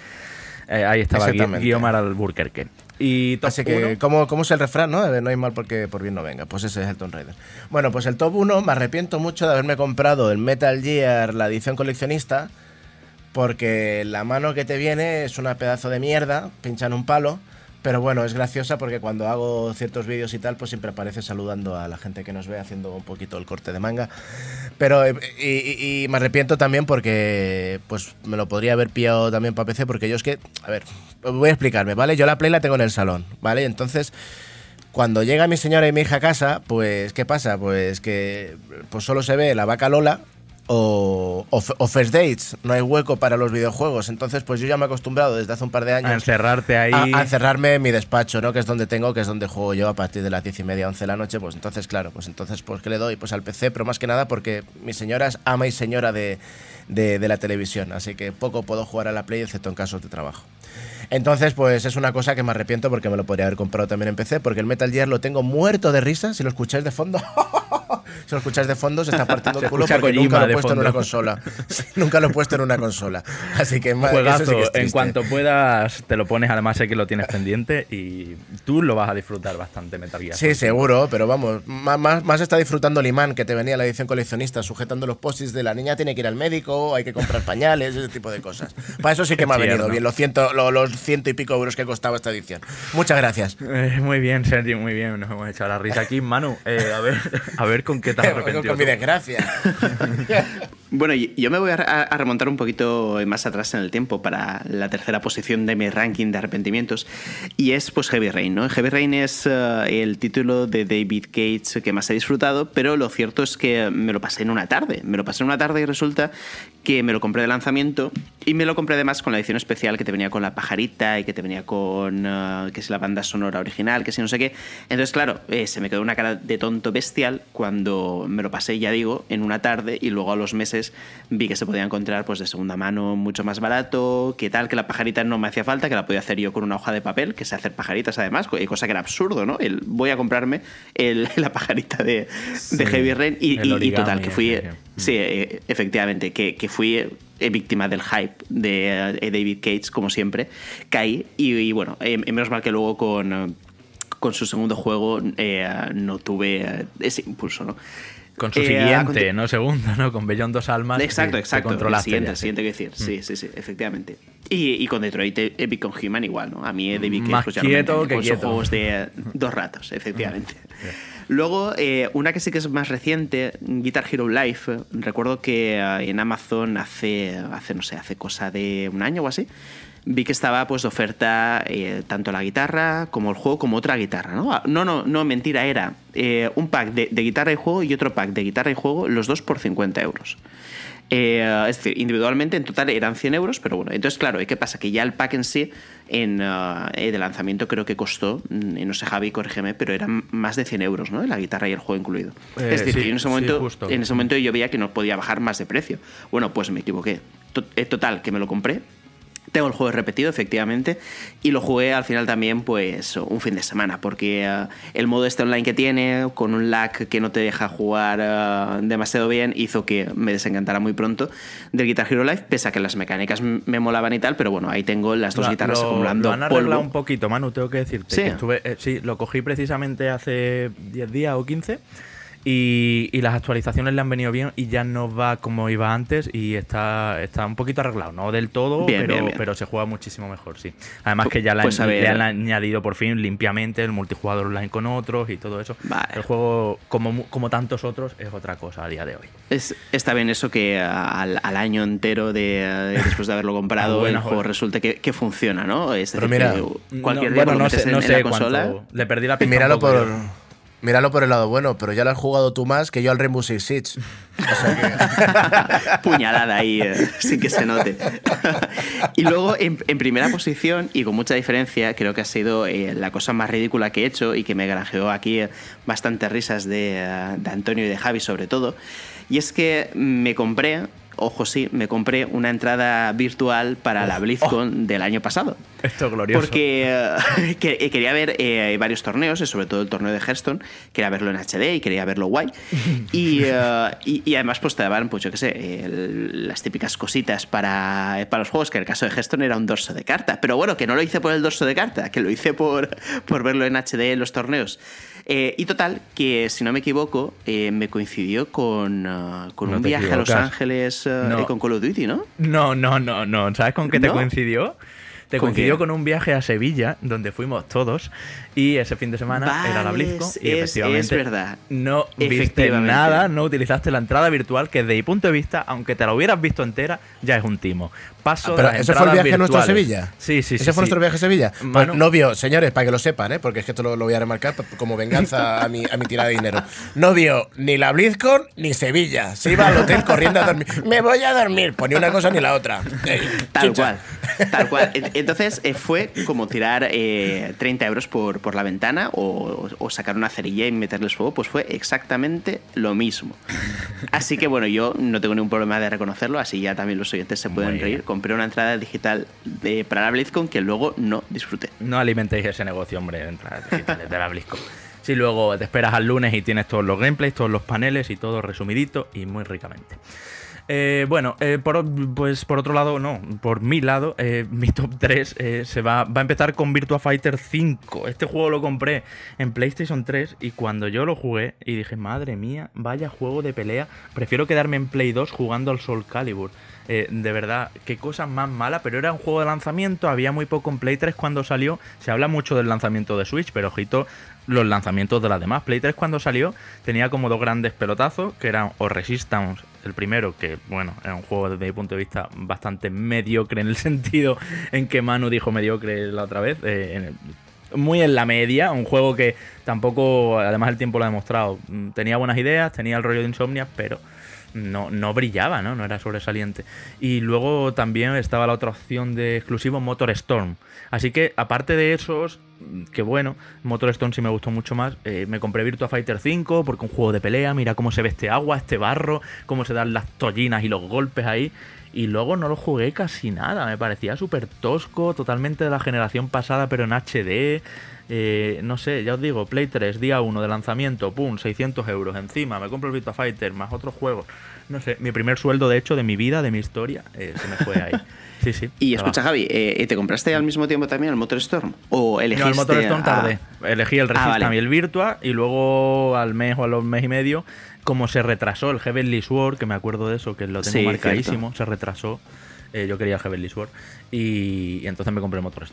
ahí estaba Guiomar Alburquerque. Y Así que, ¿cómo, es el refrán, no? no hay mal porque por bien no venga. Pues ese es el Tomb Raider. Bueno, pues el top 1, me arrepiento mucho de haberme comprado el Metal Gear, la edición coleccionista, porque la mano que te viene es una pedazo de mierda, pinchan un palo. Pero bueno, es graciosa porque cuando hago ciertos vídeos y tal, pues siempre aparece saludando a la gente que nos ve, haciendo un poquito el corte de manga. Pero, eh, y, me arrepiento también porque, pues me lo podría haber pillado también para PC, porque yo es que, a ver, voy a explicarme, ¿vale? Yo la Play la tengo en el salón, ¿vale? Entonces, cuando llega mi señora y mi hija a casa, pues, ¿qué pasa? Pues que pues solo se ve la vaca Lola o, first dates, no hay hueco para los videojuegos. Entonces, pues yo ya me he acostumbrado desde hace un par de años. A encerrarte ahí. A, encerrarme en mi despacho, ¿no? Que es donde tengo, que es donde juego yo a partir de las diez y media, once de la noche. Pues entonces, claro, pues entonces, pues ¿qué le doy? Pues al PC, pero más que nada porque mi señora es ama y señora de, de la televisión. Así que poco puedo jugar a la Play, excepto en casos de trabajo. Entonces, pues es una cosa que me arrepiento porque me lo podría haber comprado también en PC, porque el Metal Gear lo tengo muerto de risa, si lo escucháis de fondo. si lo escucháis de fondo, se está partiendo el culo porque nunca lo he puesto en una consola. nunca lo he puesto en una consola. Así que, Juegazo, eso en cuanto puedas, te lo pones, además sé que lo tienes pendiente y tú lo vas a disfrutar bastante, Metal Gear. Sí, seguro, pero vamos, más, más está disfrutando Limán, que te venía la edición coleccionista, sujetando los posis de la niña tiene que ir al médico, hay que comprar pañales, ese tipo de cosas. Para eso sí que me ha venido bien, lo siento, los ciento y pico euros que costaba esta edición. Muchas gracias. Eh, muy bien, Sergio, muy bien. Nos hemos echado la risa aquí. Manu, eh, a, ver, a ver con qué te has arrepentido. con mi desgracia. Bueno, yo me voy a, remontar un poquito más atrás en el tiempo para la tercera posición de mi ranking de arrepentimientos y es pues Heavy Rain, ¿no? Heavy Rain es eh, el título de David Cage que más he disfrutado, pero lo cierto es que me lo pasé en una tarde, me lo pasé en una tarde y resulta que me lo compré de lanzamiento y me lo compré además con la edición especial que te venía con la pajarita y que te venía con eh, que es la banda sonora original, que si no sé qué. Entonces, claro, eh, se me quedó una cara de tonto bestial cuando me lo pasé, ya digo, en una tarde y luego a los meses vi que se podía encontrar pues de segunda mano mucho más barato, que tal, que la pajarita no me hacía falta, que la podía hacer yo con una hoja de papel, que se hacer pajaritas además, cosa que era absurdo, ¿no? El, voy a comprarme el, la pajarita de, Heavy Rain y, total, que fui... Mm. Sí, eh, efectivamente, que, fui eh, víctima del hype de eh, David Cates, como siempre, caí. Y, bueno, menos mal que luego con, su segundo juego no tuve ese impulso, ¿no? Con su eh, siguiente, no segunda, ¿no? Con Bellón Dos Almas. Exacto, exacto. El siguiente, el siguiente que decir. Mm. Sí, sí, sí, efectivamente. Y, y con Detroit Epic con Human igual, ¿no? A mí David Cage Más pues, que con juegos de dos ratos, efectivamente. Luego, eh, una que sí que es más reciente, Guitar Hero Live. Recuerdo que eh, en Amazon hace, hace, no sé, hace cosa de un año o así, vi que estaba pues de oferta eh, tanto la guitarra como el juego como otra guitarra, ¿no? Ah, no, no, no mentira, era eh, un pack de, guitarra y juego y otro pack de guitarra y juego, los dos por 50 euros. Eh, es decir, individualmente en total eran 100 euros, pero bueno, entonces claro, qué pasa? Que ya el pack en sí en, de lanzamiento creo que costó, mm, no sé Javi, corrígeme, pero eran más de 100 euros, ¿no? La guitarra y el juego incluido. es decir, en ese, momento, en ese momento yo veía que no podía bajar más de precio. Bueno, pues me equivoqué. Total, que me lo compré tengo el juego repetido, efectivamente, y lo jugué al final también, pues, un fin de semana, porque eh, el modo este online que tiene, con un lag que no te deja jugar eh, demasiado bien, hizo que me desencantara muy pronto del Guitar Hero Live, pese a que las mecánicas me molaban y tal, pero bueno, ahí tengo las dos guitarras acumulando. Lo han arreglado un poquito, Manu, tengo que decirte. Eh, sí lo cogí precisamente hace 10 días o 15 y, las actualizaciones le han venido bien y ya no va como iba antes y está, está un poquito arreglado, no del todo, pero, se juega muchísimo mejor, sí. Además que ya la pues han, le han añadido por fin limpiamente el multijugador online con otros y todo eso. El juego, como, como tantos otros, es otra cosa a día de hoy. Es, está bien eso que al, año entero de, eh, después de haberlo ah, comprado, en el juego resulte que, funciona, ¿no? pero mira, cualquier no, día consola, le perdí la pista Míralo por... Míralo por el lado bueno, pero ya lo has jugado tú más que yo al Rainbow Six Siege. Puñalada ahí, eh, sin que se note. y luego, en, primera posición, y con mucha diferencia, creo que ha sido eh, la cosa más ridícula que he hecho y que me granjeó aquí eh, bastantes risas de Antonio y de Javi sobre todo. Y es que me compré ojo sí, me compré una entrada virtual para la oh. BlizzCon oh. del año pasado. Esto es glorioso. Porque eh, eh, quería ver eh, varios torneos, y sobre todo el torneo de Hearthstone, quería verlo en HD y quería verlo guay. y, además pues te daban, pues yo sé, las típicas cositas para, para los juegos, que en el caso de Hearthstone era un dorso de carta. Pero bueno, que no lo hice por el dorso de carta, que lo hice por, por verlo en HD en los torneos. Eh, y total, que si no me equivoco, eh, me coincidió con, ah, un viaje a Los Ángeles eh, con Call of Duty, ¿no? No, no, no, no. ¿Sabes con qué te coincidió? Te coincidió con un viaje a Sevilla, donde fuimos todos, y ese fin de semana era la BlizzCon, y efectivamente es verdad. no viste nada, no utilizaste la entrada virtual, que desde mi punto de vista, aunque te la hubieras visto entera, ya es un timo. Paso ah, pero ¿Ese fue el viaje nuestro a Sevilla? Sí, sí, sí. ¿Ese fue nuestro viaje a Sevilla? Pues no vio, señores, para que lo sepan, ¿eh? porque es que esto lo, voy a remarcar como venganza a mi, a mi tirada de dinero. No vio ni la BlizzCon ni Sevilla. Se iba al hotel corriendo a dormir. Me voy a dormir. Ponía una cosa ni la otra. Tal cual. Tal cual. Entonces eh, fue como tirar 30 eh, euros por, la ventana o, sacar una cerilla y meterles fuego, pues fue exactamente lo mismo. Así que bueno, yo no tengo ningún problema de reconocerlo, así ya también los oyentes se pueden reír. Compré una entrada digital de, para la BlizzCon que luego no disfruté. No alimentéis ese negocio, hombre, de entradas digitales de la BlizzCon. Si luego te esperas al lunes y tienes todos los gameplays, todos los paneles y todo resumidito y muy ricamente. Eh, bueno, eh, pues por otro lado, no, por mi lado, eh, mi top 3 se va, va a empezar con Virtua Fighter 5. Este juego lo compré en PlayStation 3 y cuando yo lo jugué y dije, madre mía, vaya juego de pelea, prefiero quedarme en Play 2 jugando al Soul Calibur. Eh, de verdad, qué cosa más mala, pero era un juego de lanzamiento, había muy poco en Play 3 cuando salió. Se habla mucho del lanzamiento de Switch, pero ojito, los lanzamientos de las demás. Play 3 cuando salió tenía como dos grandes pelotazos, que eran o Resistance, el primero, que bueno, era un juego desde mi punto de vista bastante mediocre en el sentido en que Manu dijo mediocre la otra vez. Eh, muy en la media, un juego que tampoco, además el tiempo lo ha demostrado, mm, tenía buenas ideas, tenía el rollo de Insomnia, pero no, no brillaba, ¿no? No era sobresaliente. Y luego también estaba la otra opción de exclusivo Motor Storm. Así que, aparte de esos, que bueno, Motor Storm sí me gustó mucho más. Eh, me compré Virtua Fighter 5 porque un juego de pelea, mira cómo se ve este agua, este barro, cómo se dan las tollinas y los golpes ahí. Y luego no lo jugué casi nada, me parecía súper tosco, totalmente de la generación pasada, pero en HD. Eh, no sé, ya os digo, Play 3, día 1 de lanzamiento, pum, 600 euros encima, me compro el Virtua Fighter, más otros juegos. No sé, mi primer sueldo, de hecho, de mi vida, de mi historia, eh, se me fue ahí. Sí, sí. Y escucha, Javi, eh, ¿te compraste al mismo tiempo también el Motor Storm? ¿O elegiste no, el Motor Storm tarde. Ah. Elegí el ah, Resist y el Virtua, y luego al mes o a los mes y medio, como se retrasó el Heavenly Sword, que me acuerdo de eso, que lo tengo marcadísimo, se retrasó. yo quería Heavenly Sword y, entonces me compré el Motor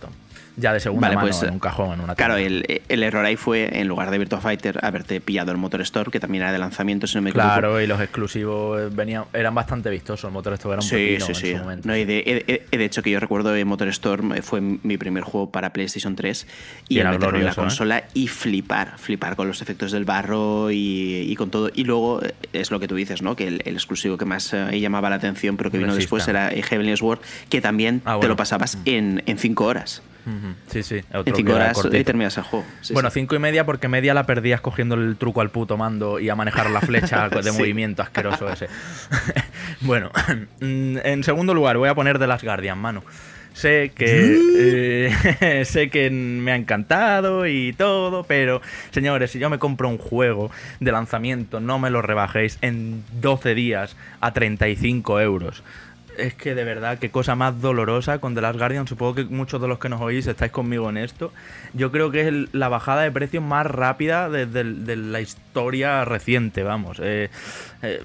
Ya de segunda mano, pues, en un cajón, en una Claro, el, error ahí fue, en lugar de Virtua Fighter, haberte pillado el Motor Store que también era de lanzamiento, si no me equivoco. Claro, y los exclusivos eh, venían, eran bastante vistosos. El Motor Store era un sí, en su momento. Eh, eh, de, hecho, que yo recuerdo el Motor Store fue mi primer juego para PlayStation 3 y, era meterlo en la consola y flipar, flipar con los efectos del barro y, con todo. Y luego es lo que tú dices, ¿no? Que el, exclusivo que más llamaba la atención, pero que vino después, era Heavenly Sword, que también ah, te lo pasabas en, en cinco horas. Sí, sí. en 5 horas y terminas el juego. bueno, cinco y media porque media la perdías cogiendo el truco al puto mando y a manejar la flecha de movimiento asqueroso ese. bueno, mm, en segundo lugar voy a poner de las Guardian, mano. Sé que eh, sé que me ha encantado y todo, pero señores, si yo me compro un juego de lanzamiento, no me lo rebajéis en 12 días a 35 euros. Es que de verdad, qué cosa más dolorosa con The Last Guardian. Supongo que muchos de los que nos oís estáis conmigo en esto. Yo creo que es la bajada de precios más rápida de, la historia reciente, vamos. Eh, eh,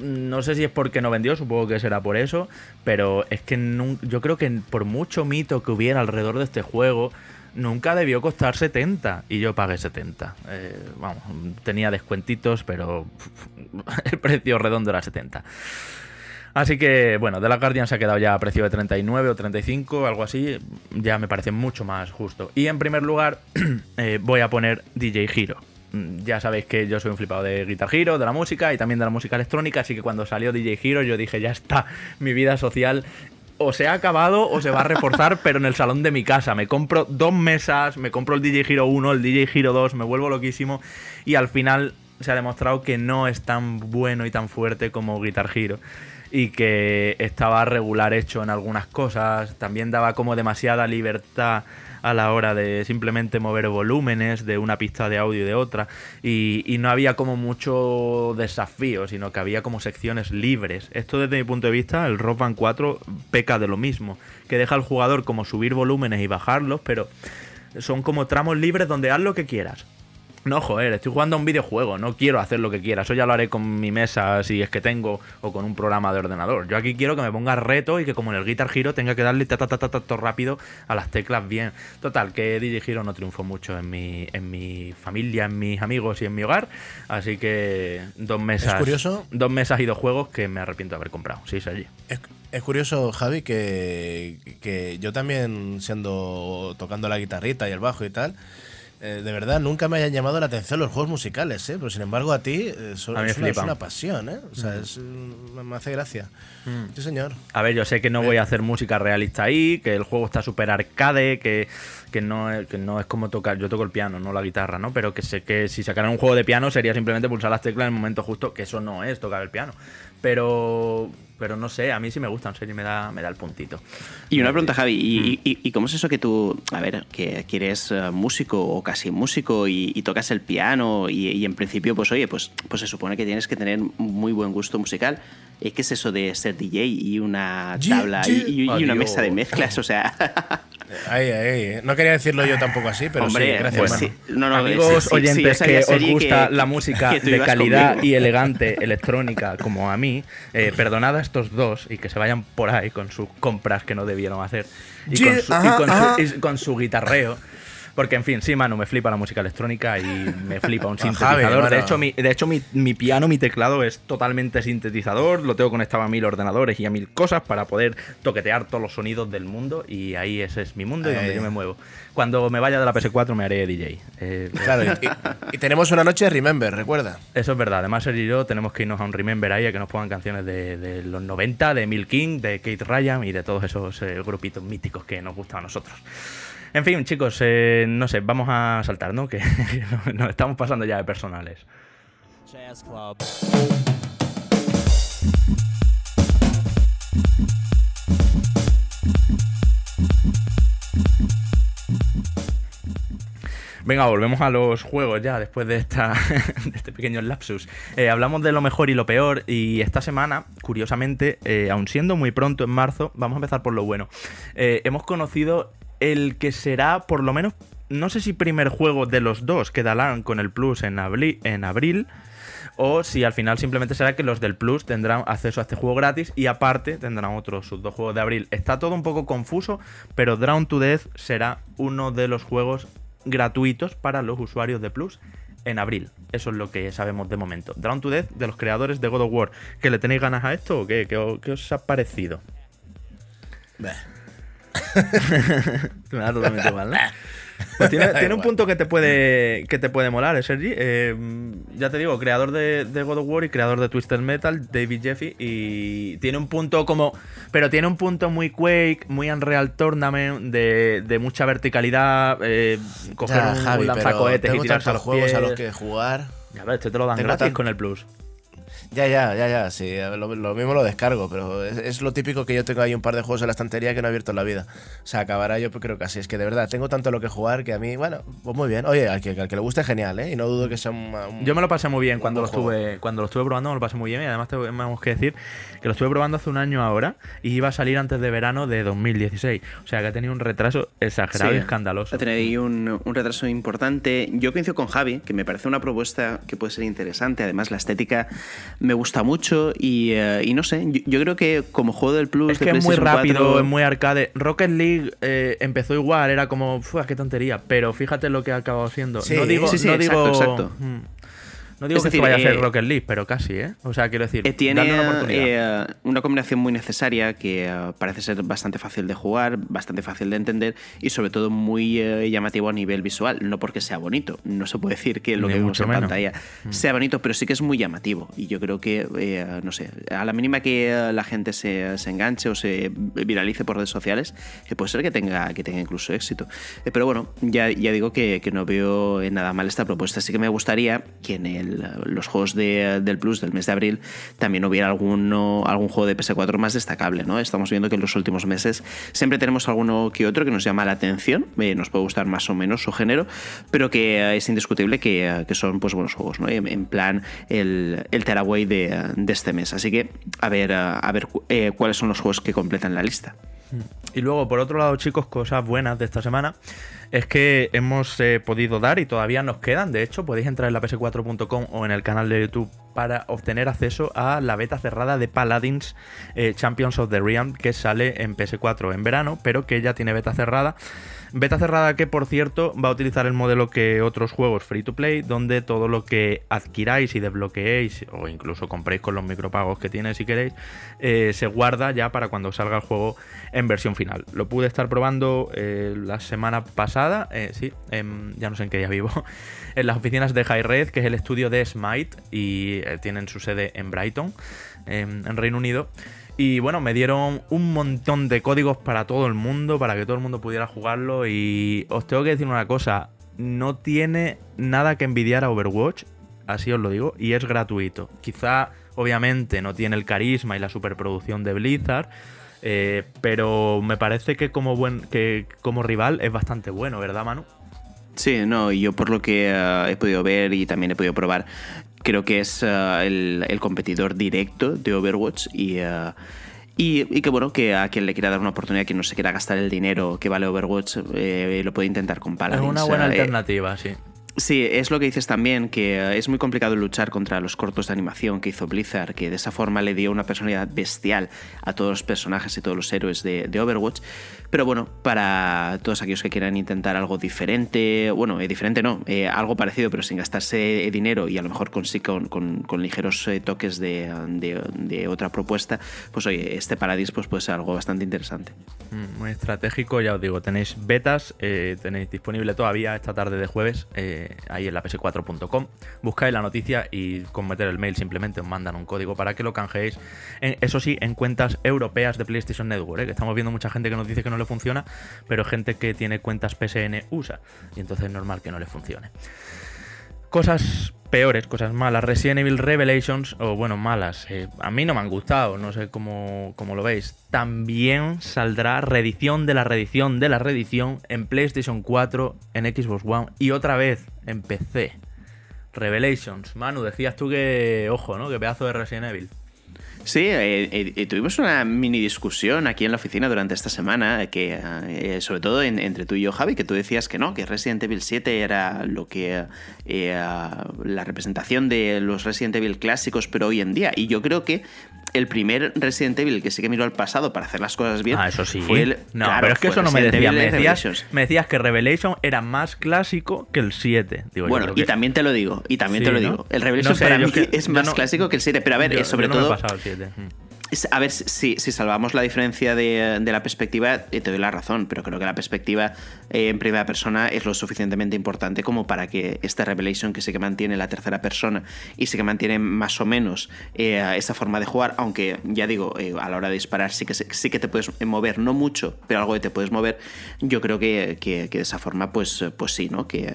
no sé si es porque no vendió, supongo que será por eso. Pero es que yo creo que por mucho mito que hubiera alrededor de este juego, nunca debió costar 70 y yo pagué 70. Eh, vamos, tenía descuentitos, pero el precio redondo era 70. Así que, bueno, de la Guardian se ha quedado ya a precio de 39 o 35, algo así. Ya me parece mucho más justo. Y en primer lugar, eh, voy a poner DJ Hero. Mm, ya sabéis que yo soy un flipado de Guitar Hero, de la música y también de la música electrónica, así que cuando salió DJ Hero yo dije, ya está, mi vida social o se ha acabado o se va a reforzar, pero en el salón de mi casa. Me compro dos mesas, me compro el DJ Hero 1, el DJ Hero 2, me vuelvo loquísimo y al final se ha demostrado que no es tan bueno y tan fuerte como Guitar Hero y que estaba regular hecho en algunas cosas, también daba como demasiada libertad a la hora de simplemente mover volúmenes de una pista de audio y de otra. Y, no había como mucho desafío, sino que había como secciones libres. Esto desde mi punto de vista, el Rock Band 4 peca de lo mismo, que deja al jugador como subir volúmenes y bajarlos, pero son como tramos libres donde haz lo que quieras. No, joder, estoy jugando a un videojuego, no quiero hacer lo que quiera. Eso ya lo haré con mi mesa si es que tengo o con un programa de ordenador. Yo aquí quiero que me ponga reto y que como en el Guitar Hero tenga que darle ta ta ta ta, rápido a las teclas bien. Total, que DJ no triunfó mucho en mi, en mi familia, en mis amigos y en mi hogar. Así que dos mesas. ¿Es curioso? Dos mesas y dos juegos que me arrepiento de haber comprado. Sí, es allí. Es, es curioso, Javi, que, que yo también siendo tocando la guitarrita y el bajo y tal eh, de verdad, nunca me hayan llamado la atención los juegos musicales, ¿eh? Pero sin embargo, a ti eh, es, una, pasión, ¿eh? O sea, me hace gracia. Mm. señor. A ver, yo sé que no voy a hacer música realista ahí, que el juego está súper arcade, que, que, no, que no es como tocar. Yo toco el piano, no la guitarra, ¿no? Pero que sé que si sacaran un juego de piano sería simplemente pulsar las teclas en el momento justo, que eso no es tocar el piano. Pero pero no sé, a mí sí me gusta, en serio, me da, me da el puntito. Y una pregunta, Javi, ¿y, mm. cómo es eso que tú, a ver, que, quieres eh, músico o casi músico y, tocas el piano y, en principio, pues oye, pues, pues se supone que tienes que tener muy buen gusto musical. ¿Qué es eso de ser DJ y una tabla y, una ah, mesa de mezclas? O sea... No quería decirlo yo tampoco así, pero sí, gracias. Pues, Amigos oyentes que os gusta la música de calidad y elegante electrónica como a mí, eh, perdonad a estos dos y que se vayan por ahí con sus compras que no debieron hacer con, su, y, y con su guitarreo. Porque, en fin, sí, mano, me flipa la música electrónica y me flipa un ah, sintetizador. de hecho, mi, de hecho mi, piano, mi teclado es totalmente sintetizador. Lo tengo conectado a mil ordenadores y a mil cosas para poder toquetear todos los sonidos del mundo. Y ahí ese es mi mundo y donde yo me muevo. Cuando me vaya de la PS4 me haré DJ. Eh, claro, y, tenemos una noche de Remember, recuerda. Eso es verdad. Además, él y yo tenemos que irnos a un Remember ahí a que nos pongan canciones de, los 90, de Mill King, de Kate Ryan y de todos esos eh, grupitos míticos que nos gustan a nosotros. En fin, chicos, eh, no sé, vamos a saltar, ¿no? Que, nos estamos pasando ya de personales. Venga, volvemos a los juegos ya, después de, este pequeño lapsus. Eh, hablamos de lo mejor y lo peor, y esta semana, curiosamente, aún eh, aun siendo muy pronto en marzo, vamos a empezar por lo bueno. hemos conocido el que será, por lo menos, no sé si primer juego de los dos que darán con el Plus en, abril o si al final simplemente será que los del Plus tendrán acceso a este juego gratis y aparte tendrán otros dos juegos de abril. Está todo un poco confuso, pero Drown to Death será uno de los juegos gratuitos para los usuarios de Plus en abril. Eso es lo que sabemos de momento. Drown to Death de los creadores de God of War. ¿Que le tenéis ganas a esto o qué? ¿Qué, os ha parecido? Pues tiene, un punto que te puede que te puede molar, ¿eh, Sergi. Eh, ya te digo, creador de, God of War y creador de Twisted Metal, David Jeffy. Y tiene un punto como. Pero tiene un punto muy Quake, muy Unreal Tournament, de, de mucha verticalidad. Eh, coger un, Javi, un lanzacohetes y tirarse a los a los que jugar. Ya, ver, este te lo dan gratis con el Plus. Ya, ya, ya, ya, sí, lo, mismo lo descargo, pero es, lo típico que yo tengo ahí un par de juegos en la estantería que no he abierto en la vida. O sea, acabará yo pues creo que así, es que de verdad, tengo tanto lo que jugar que a mí, bueno, pues muy bien. Oye, al que, le guste, genial, ¿eh? Y no dudo que sea un... yo me lo pasé muy bien cuando lo, estuve, cuando lo estuve probando, me lo pasé muy bien y además tenemos que decir que lo estuve probando hace un año ahora y iba a salir antes de verano de 2016. O sea, que ha tenido un retraso exagerado y escandaloso. Ha tenido un, un retraso importante. Yo coincido con Javi, que me parece una propuesta que puede ser interesante, además la estética me gusta mucho y, eh, no sé, yo, creo que como juego del Plus... Es que es muy rápido, es muy arcade. Rocket League eh, empezó igual, era como, qué tontería, pero fíjate lo que ha acabado siendo. no digo... no digo... Exacto. Mm. No digo que vaya a ser eh, Rocket League, pero casi, ¿eh? O sea, quiero decir, eh, tiene una, eh, una, combinación muy necesaria que parece ser bastante fácil de jugar, bastante fácil de entender y sobre todo muy llamativo a nivel visual. No porque sea bonito, no se puede decir que lo que vemos en pantalla mm. sea bonito, pero sí que es muy llamativo. Y yo creo que, no sé, a la mínima que la gente se, enganche o se viralice por redes sociales, puede ser que tenga, que tenga incluso éxito. pero bueno, ya, ya digo que, que no veo nada mal esta propuesta. Así que me gustaría que en el los juegos de, del Plus del mes de abril también hubiera alguno, algún juego de PS4 más destacable. ¿no? Estamos viendo que en los últimos meses siempre tenemos alguno que otro que nos llama la atención, eh, nos puede gustar más o menos su género, pero que eh, es indiscutible eh, que, son pues, buenos juegos, ¿no? en, plan el, el de, este mes. Así que a ver, a ver cuáles son los juegos que completan la lista. Y luego, por otro lado, chicos, cosas buenas de esta semana es que hemos eh, podido dar y todavía nos quedan. De hecho, podéis entrar en la ps4.com o en el canal de YouTube para obtener acceso a la beta cerrada de Paladins eh, Champions of the Realm que sale en PS4 en verano, pero que ya tiene beta cerrada. Beta cerrada que, por cierto, va a utilizar el modelo que otros juegos free to play, donde todo lo que adquiráis y desbloqueéis, o incluso compréis con los micropagos que tiene si queréis, eh, se guarda ya para cuando salga el juego en versión final. Lo pude estar probando eh, la semana pasada, eh, sí, em, ya no sé en qué día vivo, en las oficinas de High Red, que es el estudio de Smite, y eh, tienen su sede en Brighton, em, en Reino Unido. Y bueno, me dieron un montón de códigos para todo el mundo, para que todo el mundo pudiera jugarlo. Y os tengo que decir una cosa, no tiene nada que envidiar a Overwatch, así os lo digo, y es gratuito. Quizá, obviamente, no tiene el carisma y la superproducción de Blizzard. Eh, pero me parece que como, buen, que como rival es bastante bueno, ¿verdad, Manu? Sí, no, yo por lo que eh, he podido ver y también he podido probar, creo que es eh, el, competidor directo de Overwatch eh, y, y, que bueno, que a quien le quiera dar una oportunidad, que no se quiera gastar el dinero que vale Overwatch, eh, lo puede intentar con Paladins. Es una buena alternativa, sí. Sí, es lo que dices también, que eh, es muy complicado luchar contra los cortos de animación que hizo Blizzard, que de esa forma le dio una personalidad bestial a todos los personajes y todos los héroes de, Overwatch. Pero bueno, para todos aquellos que quieran intentar algo diferente, bueno, eh, diferente no, eh, algo parecido, pero sin gastarse dinero y a lo mejor con, con, con ligeros toques de, otra propuesta, pues oye, este Paradis pues, puede ser algo bastante interesante. Mm, muy estratégico, ya os digo, tenéis betas, tenéis disponible todavía esta tarde de jueves ahí en la ps4.com, buscáis la noticia y con meter el mail simplemente os mandan un código para que lo canjeéis. eso sí, en cuentas europeas de PlayStation Network, ¿eh? que estamos viendo mucha gente que nos dice que no le funciona, pero gente que tiene cuentas PSN USA, y entonces es normal que no le funcione cosas peores, cosas malas. Resident Evil Revelations, o bueno, malas, eh, a mí no me han gustado, no sé cómo, cómo, lo veis. También saldrá reedición de la reedición de la reedición en PlayStation 4, en Xbox One y otra vez en PC. Revelations. Manu, decías tú que, ojo, ¿no? Que pedazo de Resident Evil. Sí, eh, eh, eh, tuvimos una mini discusión aquí en la oficina durante esta semana, que sobre todo entre tú y yo, Javi, que tú decías que no, que Resident Evil 7 era lo que la representación de los Resident Evil clásicos, pero hoy en día. Y yo creo que el primer Resident Evil que sí que miró al pasado para hacer las cosas bien. Ah, fue el, no, pero es que eso no me decías. Me decías, que Revelation era más clásico que el 7. bueno, y también te lo digo. Y también te lo digo. El Revelation para mí es más clásico que el 7. Pero a ver, sobre todo. A ver, si, salvamos la diferencia de, la perspectiva, eh, te doy la razón, pero creo que la perspectiva eh, en primera persona es lo suficientemente importante como para que esta Revelation, que sí que mantiene la tercera persona y sí que mantiene más o menos eh, esa forma de jugar, aunque ya digo, a la hora de disparar sí que, sí que te puedes mover, no mucho, pero algo que te puedes mover, yo creo que, de esa forma, pues, pues sí, ¿no? Que,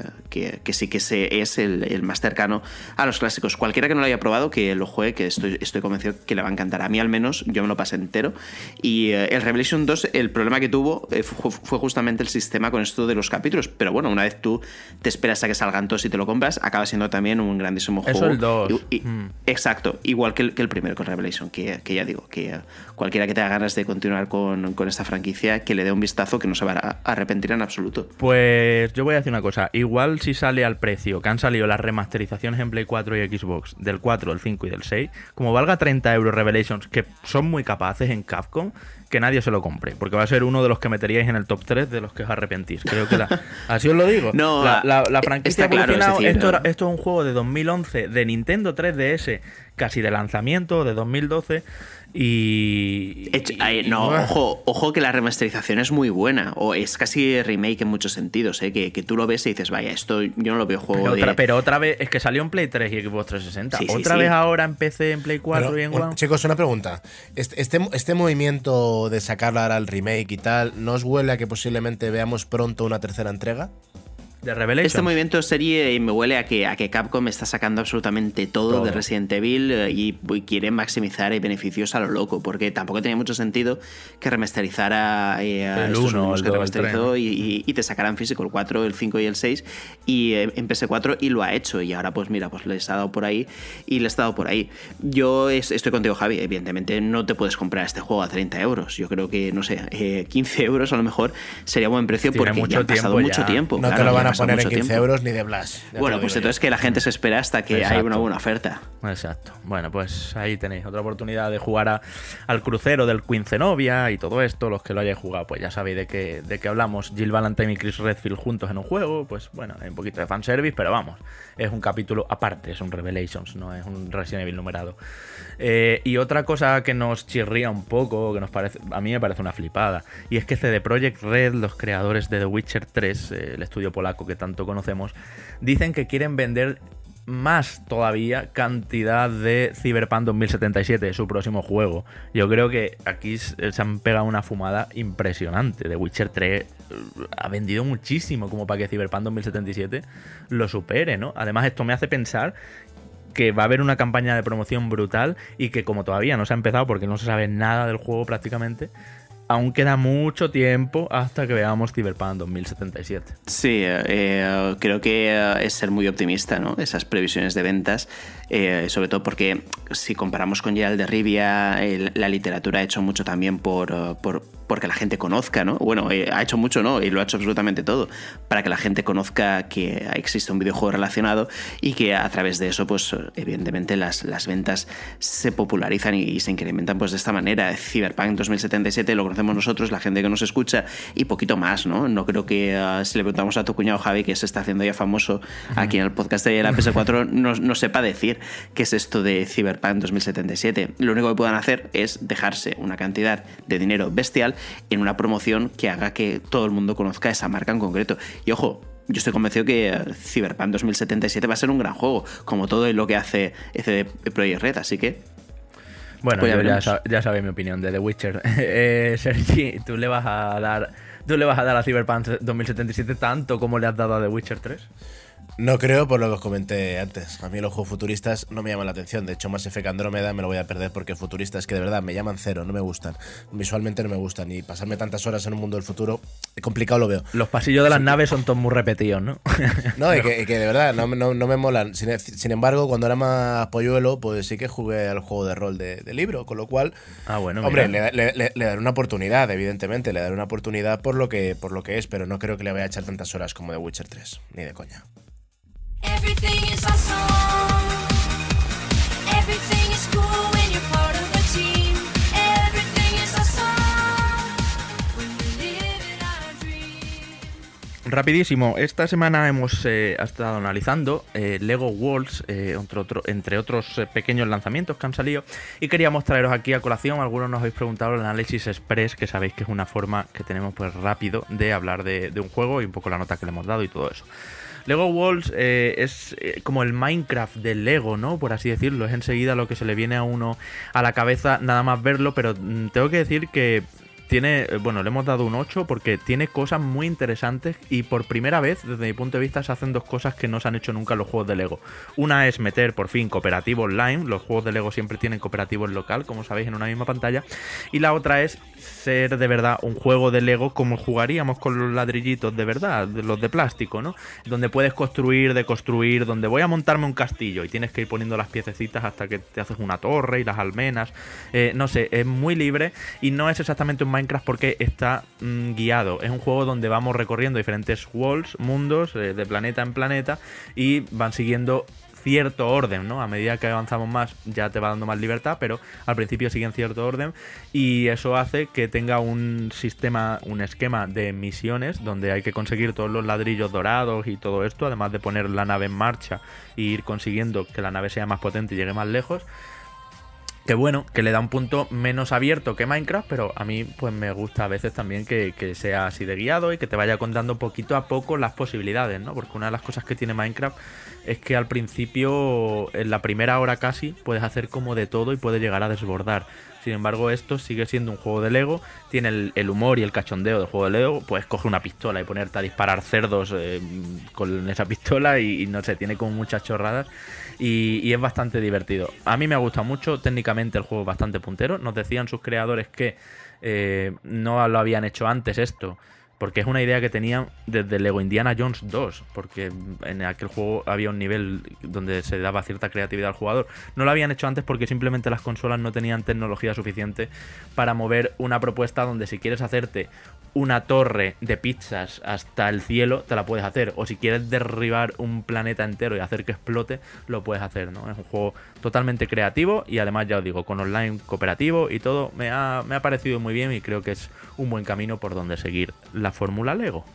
sí que se, es el, más cercano a los clásicos. Cualquiera que no lo haya probado, que lo juegue, que estoy, estoy convencido que le va a encantar. A mí al menos yo me lo pasé entero. Y eh, el Revelation 2, el problema que tuvo eh, fue justamente el sistema con esto de los capítulos. Pero bueno, una vez tú te esperas a que salgan todos y te lo compras, acaba siendo también un grandísimo Eso juego. el 2. Hmm. Exacto, igual que el, primero con Revelation, que, ya digo, que cualquiera que tenga ganas de continuar con, esta franquicia, que le dé un vistazo que no se va a arrepentir en absoluto. Pues yo voy a decir una cosa, igual si sale al precio que han salido las remasterizaciones en Play 4 y Xbox del 4, el 5 y del 6, como valga 30 euros Revelations, que son muy capaces en Capcom que nadie se lo compre, porque va a ser uno de los que meteríais en el top 3 de los que os arrepentís. Creo que la, así os lo digo. No, la, eh, franquicia que claro, esto, esto, es un juego de 2011 de Nintendo 3DS, casi de lanzamiento, de 2012. Y. no, ojo, ojo que la remasterización es muy buena. O es casi remake en muchos sentidos, ¿eh? que, tú lo ves y dices, vaya, esto yo no lo veo juego. Pero, otra, pero otra vez, es que salió en Play 3 y Xbox 360. otra vez ahora en PC, en Play 4 y en Chicos, una pregunta. Este, este, este movimiento de sacarla ahora al remake y tal, ¿no os huele a que posiblemente veamos pronto una tercera entrega? De Este movimiento de serie me huele a que, a que Capcom está sacando absolutamente todo, de Resident Evil eh, y, quiere maximizar y beneficios a lo loco, porque tampoco tenía mucho sentido que remasterizara eh, a el estos que remasterizó y, te sacaran físico el 4, el 5 y el 6 y eh, en PS4 y lo ha hecho y ahora pues mira, pues les ha dado por ahí y le ha dado por ahí. Yo estoy contigo Javi, evidentemente no te puedes comprar este juego a 30 euros, yo creo que no sé, 15 euros a lo mejor sería buen precio porque ya ha pasado mucho tiempo. No a poner en 15 euros ni de Blas. Bueno, pues entonces que la gente se espera hasta que haya una buena oferta. Exacto. Bueno, pues ahí tenéis otra oportunidad de jugar al crucero del Novia y todo esto. Los que lo hayáis jugado, pues ya sabéis de qué, de qué hablamos. Jill Valentine y Chris Redfield juntos en un juego. Pues bueno, hay un poquito de fanservice, pero vamos. Es un capítulo aparte, es un Revelations, no es un Resident Evil numerado. Eh, y otra cosa que nos chirría un poco, que nos parece, a mí me parece una flipada, y es que CD Projekt Red, los creadores de The Witcher 3, eh, el estudio polaco que tanto conocemos, dicen que quieren vender más todavía cantidad de Cyberpunk 2077, su próximo juego. Yo creo que aquí eh, se han pegado una fumada impresionante. The Witcher 3 ha vendido muchísimo como para que Cyberpunk 2077 lo supere, ¿no? Además, esto me hace pensar que va a haber una campaña de promoción brutal y que como todavía no se ha empezado porque no se sabe nada del juego prácticamente, aún queda mucho tiempo hasta que veamos Cyberpunk 2077. Sí, eh, eh, creo que eh, es ser muy optimista, ¿no? Esas previsiones de ventas. Eh, sobre todo porque si comparamos con Gerald de Rivia, la literatura ha hecho mucho también por, eh, por porque la gente conozca, ¿no? Bueno, eh, ha hecho mucho, ¿no? Y lo ha hecho absolutamente todo, para que la gente conozca que existe un videojuego relacionado y que a través de eso, pues evidentemente las, las ventas se popularizan y, se incrementan pues de esta manera. Cyberpunk 2077 lo conocemos nosotros, la gente que nos escucha y poquito más, ¿no? No creo que si le preguntamos a tu cuñado Javi, que se está haciendo ya famoso aquí en el podcast de la PS4, no sepa decir qué es esto de Cyberpunk 2077. Lo único que puedan hacer es dejarse una cantidad de dinero bestial en una promoción que haga que todo el mundo conozca esa marca en concreto. Y ojo, yo estoy convencido que eh, Cyberpunk 2077 va a ser un gran juego, como todo lo que hace CD Projekt Red, así que bueno, pues ya, sabéis mi opinión de The Witcher. Eh, Sergi, tú le vas a dar. Tú le vas a dar a Cyberpunk 2077 tanto como le has dado a The Witcher 3. No creo, por lo que os comenté antes. A mí los juegos futuristas no me llaman la atención. De hecho, más Effect Andrómeda me lo voy a perder porque futuristas que de verdad me llaman cero, no me gustan. Visualmente no me gustan. Y pasarme tantas horas en un mundo del futuro, complicado lo veo. Los pasillos de las naves son todos muy repetidos, ¿no? no, y que, de verdad no, me molan. Sin, embargo, cuando era más polluelo, pues sí que jugué al juego de rol de, libro. Con lo cual, ah, bueno, hombre, le, daré una oportunidad, evidentemente. Le daré una oportunidad por lo, que, por lo que es, pero no creo que le vaya a echar tantas horas como de Witcher 3. Ni de coña. Rapidísimo, esta semana hemos eh, estado analizando eh, Lego Worlds, eh, entre, otros pequeños lanzamientos que han salido, y queríamos traeros aquí a colación, algunos nos habéis preguntado el análisis express, que sabéis que es una forma que tenemos pues rápido de hablar de un juego y un poco la nota que le hemos dado y todo eso. Lego Walls eh, es eh, como el Minecraft del Lego, ¿no? Por así decirlo. Es enseguida lo que se le viene a uno a la cabeza nada más verlo, pero mm, tengo que decir que tiene, eh, bueno, le hemos dado un 8 porque tiene cosas muy interesantes y por primera vez, desde mi punto de vista, se hacen dos cosas que no se han hecho nunca en los juegos de Lego. Una es meter por fin cooperativo online, los juegos de Lego siempre tienen cooperativo local, como sabéis, en una misma pantalla. Y la otra es ser de verdad un juego de Lego como jugaríamos con los ladrillitos de verdad, los de plástico, ¿no? Donde puedes construir, deconstruir, donde voy a montarme un castillo y tienes que ir poniendo las piececitas hasta que te haces una torre y las almenas. Eh, no sé, es muy libre y no es exactamente un Minecraft porque está mm, guiado. Es un juego donde vamos recorriendo diferentes walls, mundos, eh, de planeta en planeta, y van siguiendo cierto orden, ¿no? A medida que avanzamos más ya te va dando más libertad, pero al principio siguen cierto orden y eso hace que tenga un sistema, un esquema de misiones donde hay que conseguir todos los ladrillos dorados y todo esto, además de poner la nave en marcha e ir consiguiendo que la nave sea más potente y llegue más lejos que bueno, que le da un punto menos abierto que Minecraft, pero a mí pues me gusta a veces también que, que, sea así de guiado y que te vaya contando poquito a poco las posibilidades, ¿no? Porque una de las cosas que tiene Minecraft es que al principio, en la primera hora casi, puedes hacer como de todo y puede llegar a desbordar. Sin embargo, esto sigue siendo un juego de Lego, tiene el, humor y el cachondeo del juego de Lego, puedes coger una pistola y ponerte a disparar cerdos eh, con esa pistola y, no sé, tiene como muchas chorradas y, es bastante divertido. A mí me gusta mucho, técnicamente el juego es bastante puntero, nos decían sus creadores que... Eh, no lo habían hecho antes esto porque es una idea que tenían desde Lego Indiana Jones 2, porque en aquel juego había un nivel donde se daba cierta creatividad al jugador. No lo habían hecho antes porque simplemente las consolas no tenían tecnología suficiente para mover una propuesta donde si quieres hacerte una torre de pizzas hasta el cielo, te la puedes hacer. O si quieres derribar un planeta entero y hacer que explote, lo puedes hacer, ¿no? Es un juego totalmente creativo y además, ya os digo, con online cooperativo y todo, me ha, me ha parecido muy bien y creo que es un buen camino por donde seguir la fórmula Lego.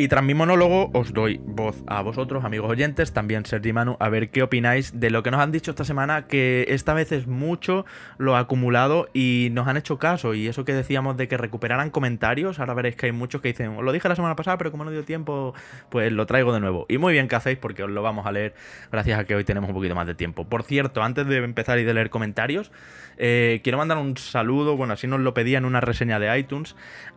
Y tras mi monólogo os doy voz a vosotros, amigos oyentes, también Sergi Manu, a ver qué opináis de lo que nos han dicho esta semana, que esta vez es mucho lo acumulado y nos han hecho caso. Y eso que decíamos de que recuperaran comentarios, ahora veréis que hay muchos que dicen, os lo dije la semana pasada, pero como no dio tiempo, pues lo traigo de nuevo. Y muy bien que hacéis porque os lo vamos a leer gracias a que hoy tenemos un poquito más de tiempo. Por cierto, antes de empezar y de leer comentarios, eh, quiero mandar un saludo, bueno, así nos lo pedían en una reseña de iTunes,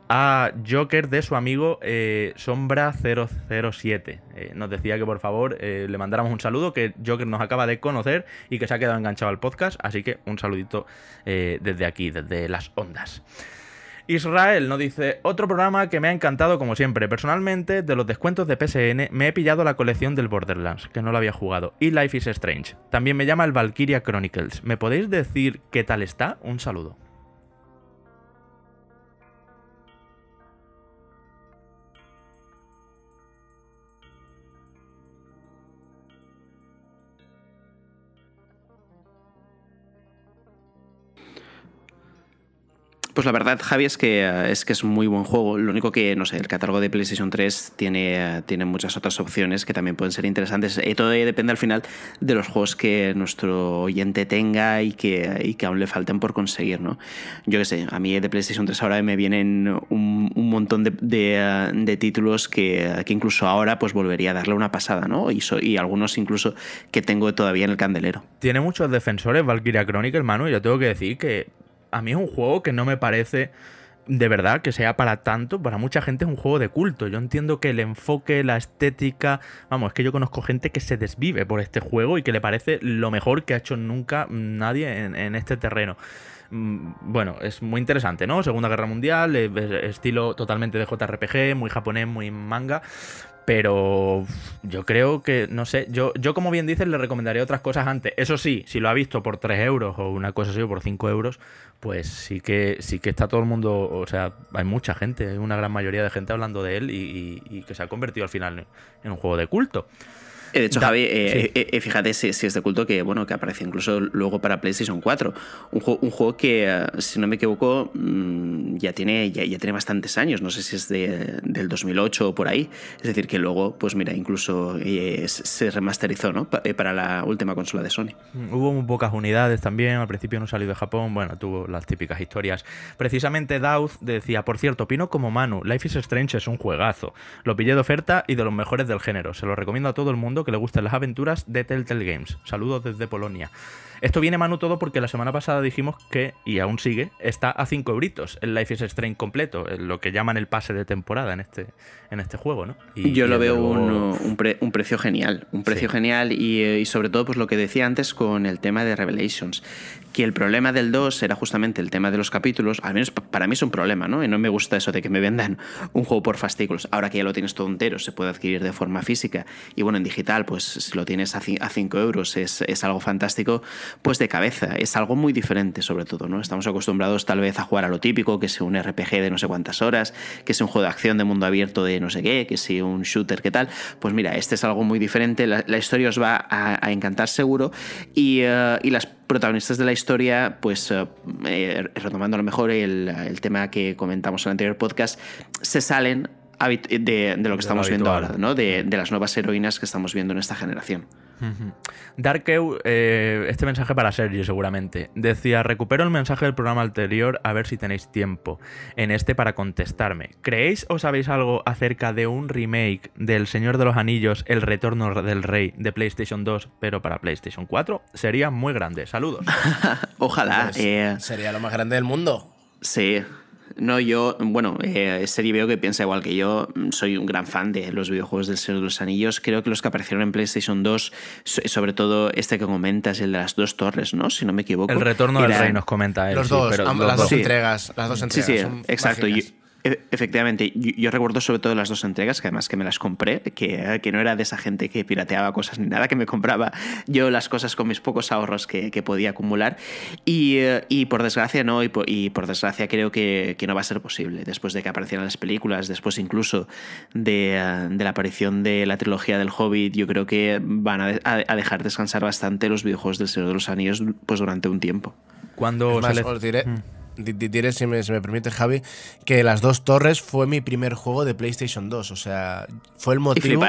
a Joker de su amigo eh, Sombra007. Eh, nos decía que por favor eh, le mandáramos un saludo, que Joker nos acaba de conocer y que se ha quedado enganchado al podcast, así que un saludito desde aquí, desde las ondas. Israel nos dice, otro programa que me ha encantado como siempre. Personalmente, de los descuentos de PSN, me he pillado la colección del Borderlands, que no lo había jugado, y Life is Strange. También me llama el Valkyria Chronicles. ¿Me podéis decir qué tal está? Un saludo. Pues la verdad, Javi, es que es que es muy buen juego. Lo único que, no sé, el catálogo de PlayStation 3 tiene, tiene muchas otras opciones que también pueden ser interesantes. Eh, todo depende al final de los juegos que nuestro oyente tenga y que, y que aún le falten por conseguir, ¿no? Yo qué sé, a mí de PlayStation 3 ahora me vienen un, un montón de, de, títulos que, que, incluso ahora pues volvería a darle una pasada, ¿no? Y, y algunos incluso que tengo todavía en el candelero. Tiene muchos defensores Valkyria Chronicle, hermano, y yo tengo que decir que a mí es un juego que no me parece de verdad que sea para tanto, para mucha gente es un juego de culto. Yo entiendo que el enfoque, la estética, vamos, es que yo conozco gente que se desvive por este juego y que le parece lo mejor que ha hecho nunca nadie en, este terreno. Mm, bueno, es muy interesante, ¿no? Segunda Guerra Mundial, estilo totalmente de JRPG, muy japonés, muy manga. Pero yo creo que, no sé, yo, yo como bien dices le recomendaría otras cosas antes. Eso sí, si lo ha visto por 3 euros o una cosa así o por 5 euros, pues sí que, sí que está todo el mundo, o sea, hay mucha gente, hay una gran mayoría de gente hablando de él y que se ha convertido al final en un juego de culto. Eh, de hecho, Javi, eh, eh, fíjate si, es de culto que, bueno, que aparece incluso luego para PlayStation 4. Un, juego, que, si no me equivoco, mm, ya tiene, ya, tiene bastantes años. No sé si es del 2008 o por ahí. Es decir, que luego, pues mira, incluso se remasterizó ¿no? para la última consola de Sony. Mm, hubo muy pocas unidades también. Al principio no salió de Japón. Bueno, tuvo las típicas historias. Precisamente Dauz decía, por cierto, opino como Manu, Life is Strange es un juegazo. Lo pillé de oferta y de los mejores del género. Se lo recomiendo a todo el mundo que le gustan las aventuras de Telltale Games. Saludos desde Polonia. Esto viene mano todo porque la semana pasada dijimos que, y aún sigue, está a 5 gritos el Life is Strange completo, eh, lo que llaman el pase de temporada en este, en este juego, ¿no? Yo lo veo un, precio genial, un precio genial y, eh, y, sobre todo pues lo que decía antes con el tema de Revelations que el problema del 2 era justamente el tema de los capítulos, al menos para mí es un problema, ¿no? Y no me gusta eso de que me vendan un juego por fascículos. Ahora que ya lo tienes todo entero, se puede adquirir de forma física y bueno, en digital, pues si lo tienes a 5 euros es, algo fantástico, pues de cabeza, es algo muy diferente sobre todo, ¿no? Estamos acostumbrados tal vez a jugar a lo típico, que sea un RPG de no sé cuántas horas, que sea un juego de acción de mundo abierto de no sé qué, que sea un shooter, qué tal? Pues mira, este es algo muy diferente, la, historia os va a, encantar seguro y, eh, y las protagonistas de la historia, pues eh, eh, retomando a lo mejor el, el tema que comentamos en el anterior podcast, se salen eh, de, lo que estamos viendo ahora, ¿no? De, las nuevas heroínas que estamos viendo en esta generación. DarkEU, eh, este mensaje para Sergio seguramente. Decía, recupero el mensaje del programa anterior a ver si tenéis tiempo en este para contestarme. ¿Creéis o sabéis algo acerca de un remake del Señor de los Anillos, El Retorno del Rey de PlayStation 2, pero para PlayStation 4? Sería muy grande. Saludos. Ojalá. Pues, eh. Sería lo más grande del mundo. Sí. No, yo, bueno, eh, serie veo que piensa igual que yo. Mm, soy un gran fan de los videojuegos del Señor de los Anillos. Creo que los que aparecieron en PlayStation 2, sobre todo este que comentas, el de las dos torres, ¿no? Si no me equivoco. El retorno del rey nos comenta él. Los dos, las dos, entregas. Las dos entregas. Sí, sí, exacto. E, efectivamente, yo, recuerdo sobre todo las dos entregas, que además que me las compré, que, no era de esa gente que pirateaba cosas ni nada, que me compraba yo las cosas con mis pocos ahorros que, podía acumular. Eh, y, por desgracia no, y por, desgracia creo que, no va a ser posible. Después de que aparecieran las películas, después incluso de, eh, la aparición de la trilogía del Hobbit, yo creo que van a, dejar descansar bastante los videojuegos del Señor de los Anillos pues, durante un tiempo. Cuando más, diré... Mm diré, si me, permite Javi, que Las dos torres fue mi primer juego de PlayStation 2. O sea, fue el motivo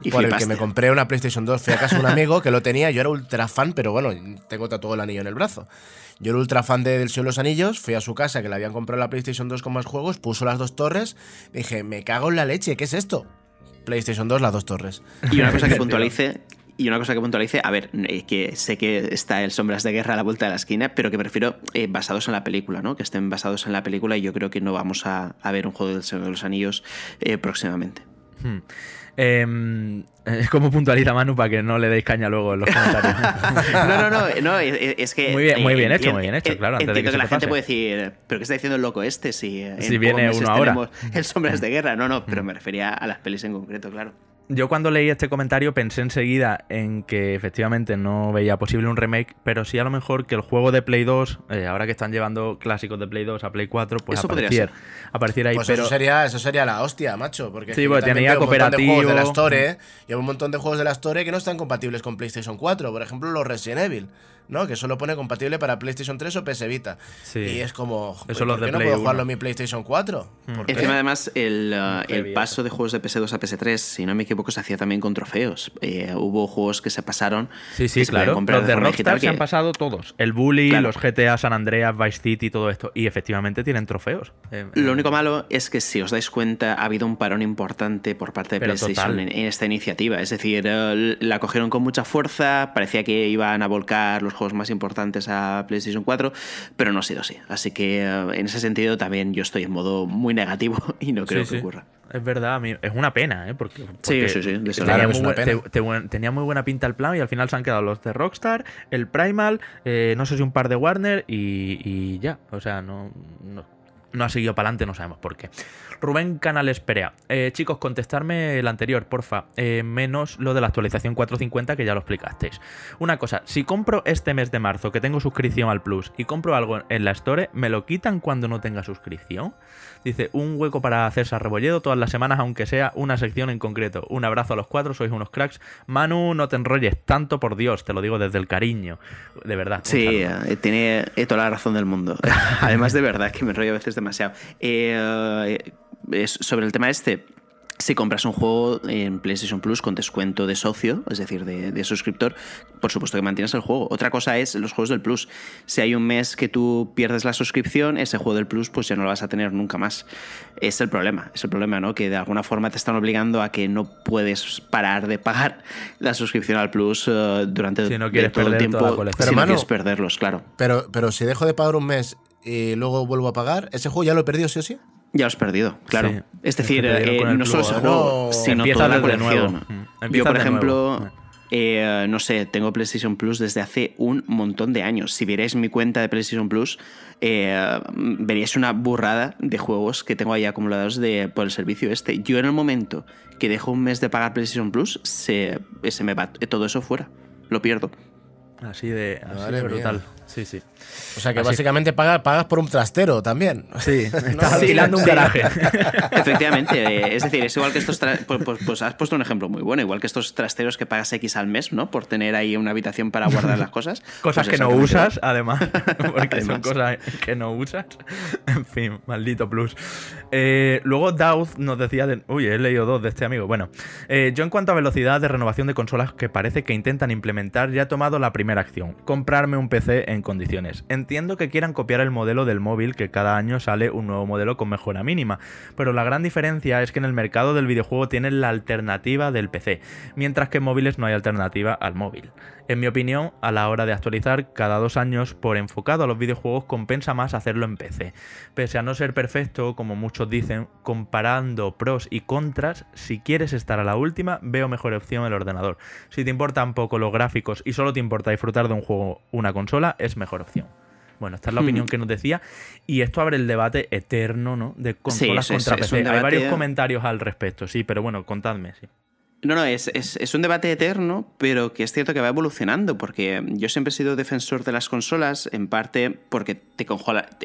y por el que me compré una PlayStation 2. Fui a casa de un amigo que lo tenía, yo era ultra fan, pero bueno, tengo tatuado el anillo en el brazo. Yo era ultra fan de, del Señor de los Anillos, fui a su casa que le habían comprado la PlayStation 2 con más juegos, puso las dos torres, dije, me cago en la leche, ¿qué es esto? PlayStation 2, las dos torres. Y una cosa que puntualice, y una cosa que puntualice, a ver, eh, que sé que está el Sombras de Guerra a la vuelta de la esquina, pero que prefiero eh, basados en la película, ¿no? Que estén basados en la película y yo creo que no vamos a, ver un juego del Señor de los Anillos eh, próximamente. Hmm. Em, ¿Cómo puntualiza Manu para que no le deis caña luego en los comentarios? no, no, no, es, que. Muy bien, hecho, muy bien hecho, claro. Antes que, la gente puede decir, ¿pero qué está diciendo el loco este? Si, viene uno ahora. El Sombras de Guerra, no, no, pero me hmm. refería a las pelis en concreto, claro yo cuando leí este comentario pensé enseguida en que efectivamente no veía posible un remake, pero sí a lo mejor que el juego de Play 2, eh, ahora que están llevando clásicos de Play 2 a Play 4, pues eso apareciera, apareciera ahí. Pues pero... eso, sería, eso sería la hostia, macho, porque, sí, cooperativo. Pues de de la Store, eh, y hay un montón de juegos de la Store que no están compatibles con PlayStation 4, por ejemplo los Resident Evil. ¿no? Que solo pone compatible para PlayStation 3 o PS Vita. Y es como, no puedo jugarlo en mi PlayStation 4? Hmm. Encima, además, el, uh, paso de juegos de PS2 a PS3, si no me equivoco, se hacía también con trofeos. Eh, hubo juegos que se pasaron. Sí, sí, claro. Los de, Rockstar se han pasado todos. El Bully, los GTA San Andreas, Vice City, todo esto. Y efectivamente tienen trofeos. Eh, eh. Lo único malo es que, si os dais cuenta, ha habido un parón importante por parte de PlayStation en, esta iniciativa. Es decir, la cogieron con mucha fuerza, parecía que iban a volcar los juegos más importantes a PlayStation 4, pero no ha sido así. Así que eh, en ese sentido también yo estoy en modo muy negativo y no creo que ocurra. Es verdad, es una pena, ¿eh? Porque, Tenía, muy, buena pinta el plan y al final se han quedado los de Rockstar, el Primal, eh, no sé si un par de Warner y, ya. O sea, no no ha seguido para adelante, no sabemos por qué. Rubén Canales Perea. Eh, chicos, contestarme el anterior, porfa. Eh, menos lo de la actualización 450 que ya lo explicasteis. Una cosa, si compro este mes de marzo que tengo suscripción al Plus y compro algo en la Store, ¿me lo quitan cuando no tenga suscripción? Dice, un hueco para hacerse Rebolledo todas las semanas, aunque sea una sección en concreto. Un abrazo a los cuatro, sois unos cracks. Manu, no te enrolles tanto, por Dios, te lo digo desde el cariño. De verdad. Sí, eh, tiene eh, toda la razón del mundo. Además, de verdad, que me enrollo a veces demasiado. Eh, sobre el tema este, si compras un juego en PlayStation Plus con descuento de socio, es decir, de, suscriptor, por supuesto que mantienes el juego. Otra cosa es los juegos del Plus. Si hay un mes que tú pierdes la suscripción, ese juego del Plus pues ya no lo vas a tener nunca más. Es el problema, es el problema, ¿no? Que de alguna forma te están obligando a que no puedes parar de pagar la suscripción al Plus eh, durante si no quieres todo perder el tiempo. pero si no quieres perderlos, claro. Pero, pero si dejo de pagar un mes y luego vuelvo a pagar, ¿ese juego ya lo he perdido sí o sí? Ya lo has perdido, claro. Es decir, eh, no solo ese juego, sino toda la colección. Mm. Yo, por ejemplo, mm. eh, no sé, tengo PlayStation Plus desde hace un montón de años. Si vierais mi cuenta de PlayStation Plus, eh, veríais una burrada de juegos que tengo ahí acumulados de, por el servicio este. Yo en el momento que dejo un mes de pagar PlayStation Plus, se, se me va todo eso fuera. Lo pierdo. Así de, brutal. Sí, sí. O sea que básicamente pagas, pagas por un trastero también. Sí, estás alquilando un garaje. Efectivamente. Eh, es decir, es igual que estos. Pues, pues, pues, has puesto un ejemplo muy bueno. Igual que estos trasteros que pagas X al mes, ¿no? Por tener ahí una habitación para guardar las cosas. cosas pues que no usas, además. Porque son cosas que no usas. En fin, maldito plus. Eh, luego Douth nos decía. uy, he leído dos de este amigo. Bueno, eh, yo en cuanto a velocidad de renovación de consolas que parece que intentan implementar, ya he tomado la primera acción, comprarme un PC en condiciones. Entiendo que quieran copiar el modelo del móvil que cada año sale un nuevo modelo con mejora mínima, pero la gran diferencia es que en el mercado del videojuego tienen la alternativa del PC, mientras que en móviles no hay alternativa al móvil. En mi opinión, a la hora de actualizar cada dos años por enfocado a los videojuegos compensa más hacerlo en PC. Pese a no ser perfecto, como muchos dicen, comparando pros y contras, si quieres estar a la última, veo mejor opción el ordenador. Si te importan poco los gráficos y solo te importa disfrutar de un juego una consola, es mejor opción. Bueno, esta es la hmm. opinión que nos decía. Y esto abre el debate eterno, ¿no? De consolas contra PC. Hay varios comentarios al respecto, sí, pero bueno, contadme, sí. No, no, es, es, es, un debate eterno, pero que es cierto que va evolucionando, porque yo siempre he sido defensor de las consolas, en parte porque te,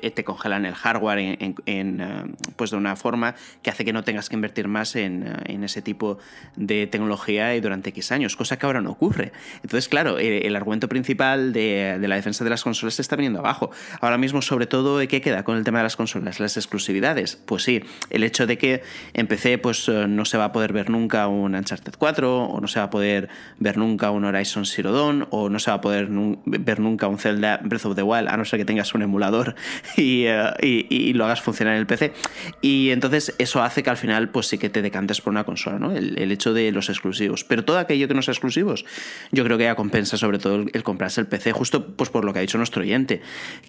eh, te congelan el hardware en, eh, pues de una forma que hace que no tengas que invertir más eh, en, ese tipo de tecnología y durante X años, cosa que ahora no ocurre. Entonces, claro, el, argumento principal de, la defensa de las consolas se está viniendo abajo. Ahora mismo, sobre todo, ¿qué queda con el tema de las consolas? Las exclusividades. Pues sí, el hecho de que en pues, no se va a poder ver nunca un Uncharted 4, o no se va a poder ver nunca un Horizon Zero Dawn, o no se va a poder ver nunca un Zelda Breath of the Wild, a no ser que tengas un emulador eh, y, lo hagas funcionar en el PC. Y entonces eso hace que al final pues sí que te decantes por una consola, ¿no? El, hecho de los exclusivos. Pero todo aquello que no sea exclusivos, yo creo que ya compensa sobre todo el, comprarse el PC, justo pues por lo que ha dicho nuestro oyente.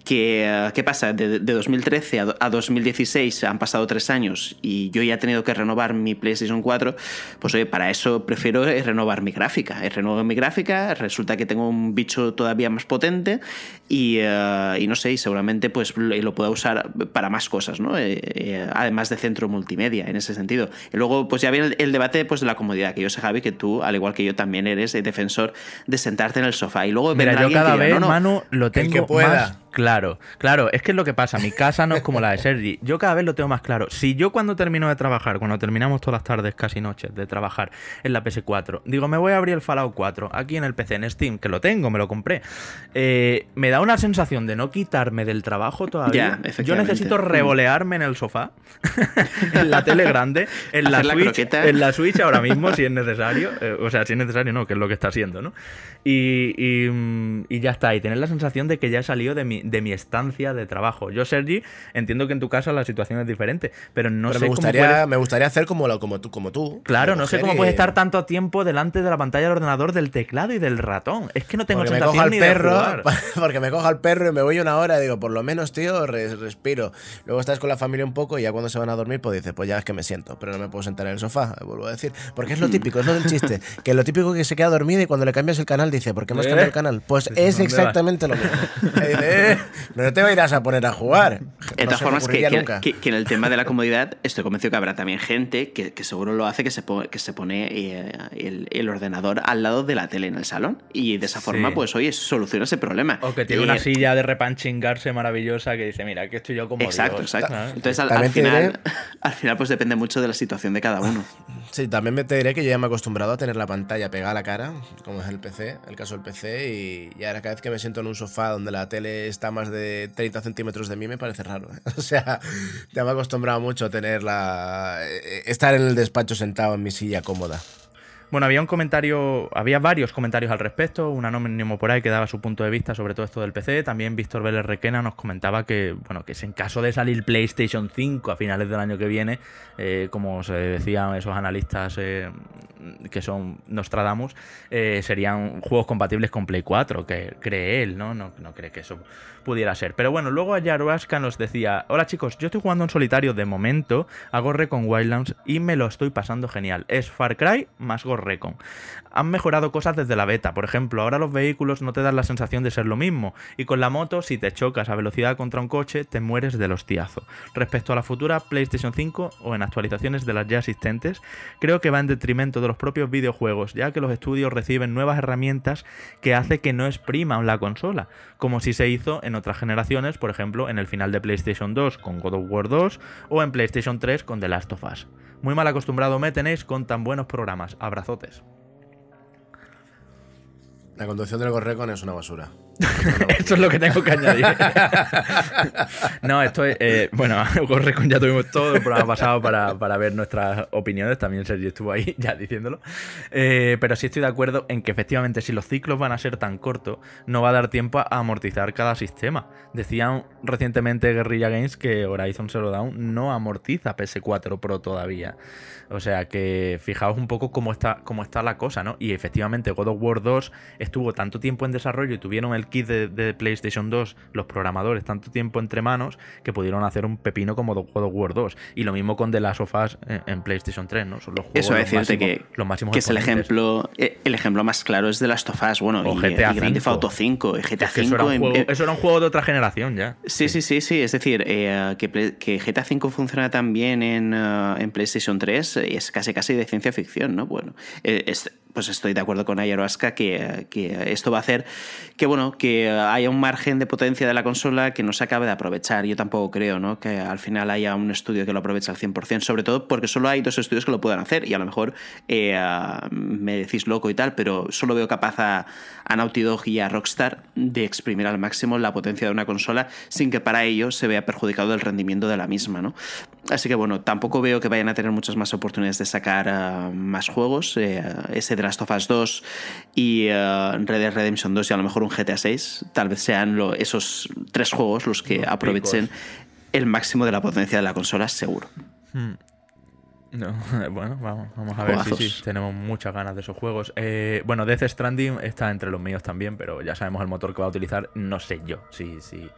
Que, eh, ¿Qué pasa? De, 2013 a, a 2016 han pasado tres años y yo ya he tenido que renovar mi PlayStation 4, pues oye, para eso prefiero es renovar mi gráfica. Es renovar mi gráfica, resulta que tengo un bicho todavía más potente y, eh, no sé, y seguramente pues lo pueda usar para más cosas, ¿no? Eh, eh, además de centro multimedia, en ese sentido. Y luego, pues ya viene el, debate pues, de la comodidad, que yo sé, Javi, que tú, al igual que yo, también eres defensor de sentarte en el sofá. Y luego Mira, cada que vez, diga, lo tengo que pueda. Claro, claro, es que es lo que pasa. Mi casa no es como la de Sergi. Yo cada vez lo tengo más claro. Si yo cuando termino de trabajar, cuando terminamos todas las tardes, casi noches, de trabajar en la PS4, digo, me voy a abrir el Fallout 4 aquí en el PC, en Steam, que lo tengo, me lo compré, eh, me da una sensación de no quitarme del trabajo todavía. yo necesito mm. revolearme en el sofá, en la tele grande, en la, Switch, en la Switch ahora mismo, si es necesario. Eh, o sea, si es necesario, no, que es lo que está haciendo, ¿no? Y, y mm, ya está, y tener la sensación de que ya he salido de mi de mi estancia de trabajo. Yo, Sergi, entiendo que en tu casa la situación es diferente, pero no sé me gustaría, cómo Me gustaría hacer como, lo, como, tú, como tú. Claro, no sé cómo puedes estar tanto tiempo delante de la pantalla del ordenador, del teclado y del ratón. Es que no tengo porque me perro, Porque me cojo al perro y me voy una hora digo, por lo menos, tío, respiro. Luego estás con la familia un poco y ya cuando se van a dormir, pues dices, pues ya es que me siento, pero no me puedo sentar en el sofá, vuelvo a decir. Porque es lo típico, es lo del chiste. Que lo típico que se queda dormido y cuando le cambias el canal dice, ¿por qué hemos ¿Eh? cambiado el canal? Pues es exactamente lo mismo no te irás a poner a jugar. De todas formas, que, en el tema de la comodidad estoy convencido que habrá también gente que, seguro lo hace, que se, que se pone eh, el, ordenador al lado de la tele en el salón. Y de esa forma, pues oye, soluciona ese problema. O que tiene una eh, silla de repanchingarse maravillosa que dice, mira, que estoy yo como Exacto, exacto. Ah. Entonces, al, final, al final, pues depende mucho de la situación de cada uno. Sí, también me te diré que yo ya me he acostumbrado a tener la pantalla pegada a la cara, como es el PC, el caso del PC, y, y ahora cada vez que me siento en un sofá donde la tele es está más de 30 centímetros de mí me parece raro. ¿eh? O sea, ya me he acostumbrado mucho a tener eh, estar en el despacho sentado en mi silla cómoda. Bueno, había un comentario, había varios comentarios al respecto, un anónimo por ahí que daba su punto de vista sobre todo esto del PC, también Víctor Vélez Requena nos comentaba que, bueno, que en caso de salir PlayStation 5 a finales del año que viene, eh, como se decían esos analistas eh, que son Nostradamus, eh, serían juegos compatibles con Play 4, que cree él, ¿no? No, no cree que eso pudiera ser. Pero bueno, luego Ayaruasca nos decía, hola chicos, yo estoy jugando en solitario de momento a con Wildlands y me lo estoy pasando genial. Es Far Cry más Gorrecon han mejorado cosas desde la beta. Por ejemplo, ahora los vehículos no te dan la sensación de ser lo mismo. Y con la moto, si te chocas a velocidad contra un coche, te mueres del hostiazo. Respecto a la futura PlayStation 5 o en actualizaciones de las ya existentes, creo que va en detrimento de los propios videojuegos, ya que los estudios reciben nuevas herramientas que hace que no expriman la consola, como si se hizo en otras generaciones, por ejemplo, en el final de PlayStation 2 con God of War 2 o en PlayStation 3 con The Last of Us. Muy mal acostumbrado me tenéis con tan buenos programas. Abrazotes. La conducción del Gorrecon es una basura. esto es lo que tengo que añadir. no, esto es. Eh, bueno, ya tuvimos todo el programa pasado para, ver nuestras opiniones. También Sergio estuvo ahí ya diciéndolo. Eh, pero sí estoy de acuerdo en que efectivamente, si los ciclos van a ser tan cortos, no va a dar tiempo a amortizar cada sistema. Decían recientemente Guerrilla Games que Horizon Zero Dawn no amortiza PS4 Pro todavía. O sea que fijaos un poco cómo está, cómo está la cosa, ¿no? Y efectivamente, God of War 2 estuvo tanto tiempo en desarrollo y tuvieron el kit de, PlayStation 2 los programadores tanto tiempo entre manos que pudieron hacer un pepino como God of War 2. Y lo mismo con The Last of Us eh, en, PlayStation 3, ¿no? Son los juegos Eso es decirte que, que es el ejemplo, eh, el ejemplo más claro es The Last of Us, bueno, y, GTA y 5. Auto 5, GTA 5 eso, era un juego, de otra generación ya. Sí, sí, sí, sí. Es decir, eh, que, GTA 5 funciona también en, en PlayStation 3 es casi casi de ciencia ficción, ¿no? Bueno, es, pues estoy de acuerdo con Ayahuasca que, que, esto va a hacer que bueno que haya un margen de potencia de la consola que no se acabe de aprovechar. Yo tampoco creo ¿no? que al final haya un estudio que lo aproveche al 100%, sobre todo porque solo hay dos estudios que lo puedan hacer y a lo mejor eh, me decís loco y tal, pero solo veo capaz a, Naughty Dog y a Rockstar de exprimir al máximo la potencia de una consola sin que para ello se vea perjudicado el rendimiento de la misma. ¿no? Así que bueno, tampoco veo que vayan a tener muchas más oportunidades de sacar ah, más juegos. Eh, ese Last of Us 2 y eh, Red Dead Redemption 2 y a lo mejor un GTA 6, tal vez sean esos tres juegos los que aprovechen el máximo de la potencia de la consola, seguro. Hmm. bueno, vamos, a ver si tenemos muchas ganas de esos juegos. Eh, bueno, Death Stranding está entre los míos también, pero ya sabemos el motor que va a utilizar. No sé yo si, sí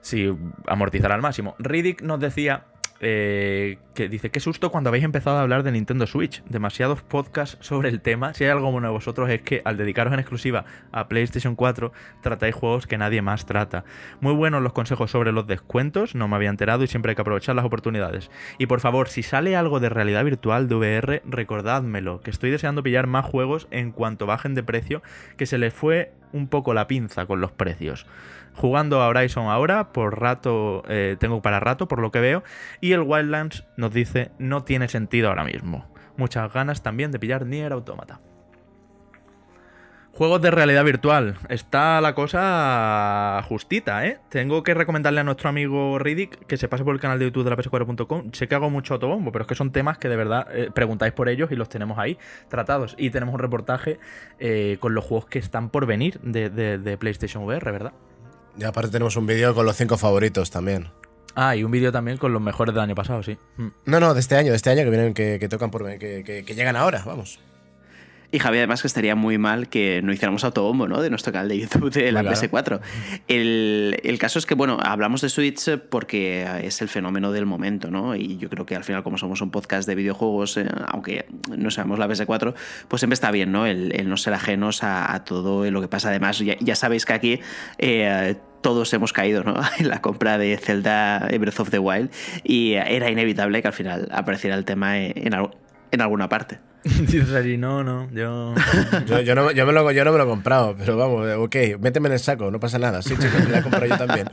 si amortizará al máximo. Riddick nos decía eh, que dice, qué susto cuando habéis empezado a hablar de Nintendo Switch. Demasiados podcasts sobre el tema. Si hay algo bueno de vosotros es que al dedicaros en exclusiva a PlayStation 4 tratáis juegos que nadie más trata. Muy buenos los consejos sobre los descuentos, no me había enterado y siempre hay que aprovechar las oportunidades. Y por favor, si sale algo de realidad virtual de VR, recordádmelo, que estoy deseando pillar más juegos en cuanto bajen de precio, que se les fue un poco la pinza con los precios jugando a Horizon ahora, por rato, eh, tengo para rato por lo que veo, y el Wildlands nos dice no tiene sentido ahora mismo. Muchas ganas también de pillar Nier Automata. Juegos de realidad virtual. Está la cosa justita, ¿eh? Tengo que recomendarle a nuestro amigo Riddick que se pase por el canal de YouTube de la PS4.com. Sé que hago mucho autobombo, pero es que son temas que de verdad eh, preguntáis por ellos y los tenemos ahí tratados. Y tenemos un reportaje eh, con los juegos que están por venir de PlayStation VR, ¿verdad? Y aparte tenemos un vídeo con los cinco favoritos también. Ah, y un vídeo también con los mejores del año pasado, sí. Mm. No, no, de este año, de este año que vienen, que, tocan por que llegan ahora, vamos. Y Javi, además, que estaría muy mal que no hiciéramos autobombo, ¿no? De nuestro canal de YouTube de la PS4. El, caso es que, bueno, hablamos de Switch porque es el fenómeno del momento, ¿no? Y yo creo que al final, como somos un podcast de videojuegos, eh, aunque no seamos la PS4, pues siempre está bien, ¿no? El, no ser ajenos a, todo lo que pasa. Además, ya, sabéis que aquí. Eh, todos hemos caído ¿no? en la compra de Zelda Breath of the Wild y era inevitable que al final apareciera el tema en, en alguna parte. no, no, yo... yo, no, yo me lo, no me lo he comprado, pero vamos, eh, ok, méteme en el saco, no pasa nada. Sí, chicos, me la he yo también.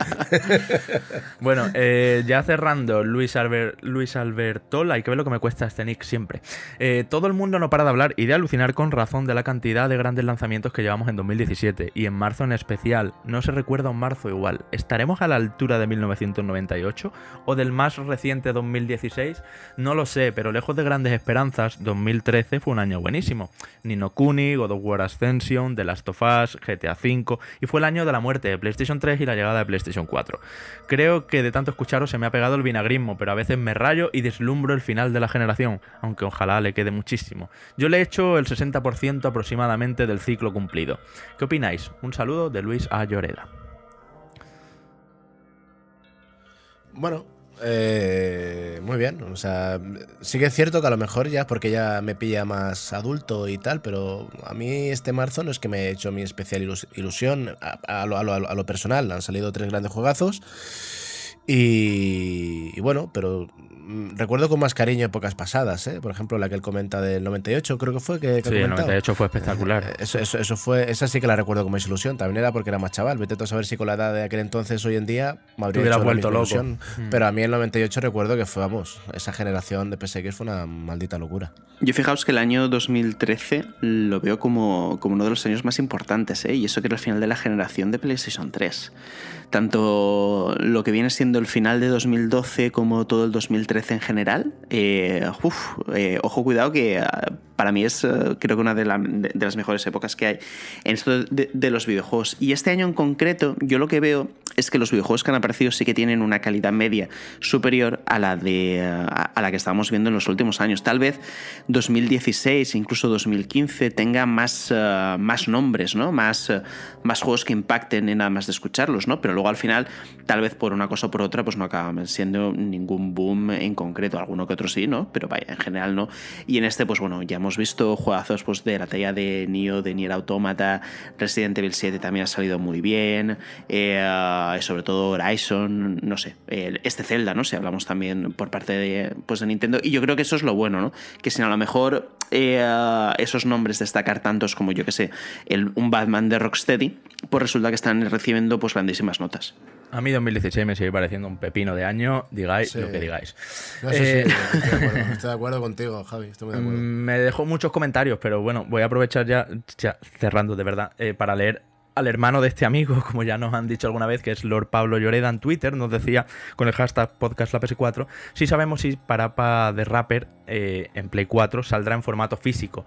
bueno, eh, ya cerrando, Luis, Albert, Luis Albertola, hay que ver lo que me cuesta este nick siempre. Eh, todo el mundo no para de hablar y de alucinar con razón de la cantidad de grandes lanzamientos que llevamos en 2017 y en marzo en especial. No se recuerda un marzo igual. ¿Estaremos a la altura de 1998 o del más reciente 2016? No lo sé, pero lejos de grandes esperanzas, 2003 fue un año buenísimo. Nino Kuni, God of War Ascension, The Last of Us, GTA V, y fue el año de la muerte de PlayStation 3 y la llegada de PlayStation 4. Creo que de tanto escucharos se me ha pegado el vinagrismo, pero a veces me rayo y deslumbro el final de la generación, aunque ojalá le quede muchísimo. Yo le he hecho el 60% aproximadamente del ciclo cumplido. ¿Qué opináis? Un saludo de Luis A. Lloreda. Bueno, eh, muy bien, o sea, sí que es cierto que a lo mejor ya, porque ya me pilla más adulto y tal, pero a mí este marzo no es que me he hecho mi especial ilusión a, lo, a, lo, a, lo, personal. Han salido tres grandes juegazos y, bueno, pero mm, recuerdo con más cariño épocas pasadas, ¿eh? por ejemplo la que él comenta del 98, creo que fue. Que, que sí, el 98 fue espectacular. Eh, eso, eso, fue, esa sí que la recuerdo como más ilusión, también era porque era más chaval. Vete a saber si con la edad de aquel entonces, hoy en día, me habría vuelto loco. Mm. Pero a mí el 98 recuerdo que fue, vamos, esa generación de PSX fue una maldita locura. Yo fijaos que el año 2013 lo veo como, como uno de los años más importantes, ¿eh? y eso que era el final de la generación de PlayStation 3 tanto lo que viene siendo el final de 2012 como todo el 2013 en general. Eh, eh, ojo, cuidado que ah, para mí es eh, creo que una de, las mejores épocas que hay en esto de, los videojuegos. Y este año en concreto, yo lo que veo es que los videojuegos que han aparecido sí que tienen una calidad media superior a la, de, eh, la que estábamos viendo en los últimos años. Tal vez 2016, incluso 2015, tenga más, eh, más nombres, ¿no? Más, más juegos que impacten en nada más de escucharlos, ¿no? Pero luego al final, tal vez por una cosa o por otra, pues no acaban siendo ningún boom en concreto. Alguno que otro sí, ¿no? Pero vaya, en general no. Y en este, pues bueno, ya hemos hemos visto juegazos pues, de la talla de Nioh, de Nier Automata, Resident Evil 7 también ha salido muy bien, eh, sobre todo Horizon, no sé, este Zelda, ¿no? Si hablamos también por parte de, pues, de Nintendo, y yo creo que eso es lo bueno, ¿no? Que si a lo mejor eh, esos nombres destacar tantos como yo que sé, un Batman de Rocksteady, pues resulta que están recibiendo pues grandísimas notas. A mí 2016 me sigue pareciendo un pepino de año, digáis lo que digáis. No, eh, eso sí, estoy, de acuerdo, contigo, Javi. Estoy de acuerdo. Me dejó muchos comentarios, pero bueno, voy a aprovechar ya, cerrando de verdad, eh, para leer al hermano de este amigo, como ya nos han dicho alguna vez, que es Lord Pablo Lloreda en Twitter, nos decía con el hashtag podcastlaps 4 si sabemos si Parapa de Rapper eh, en Play 4 saldrá en formato físico.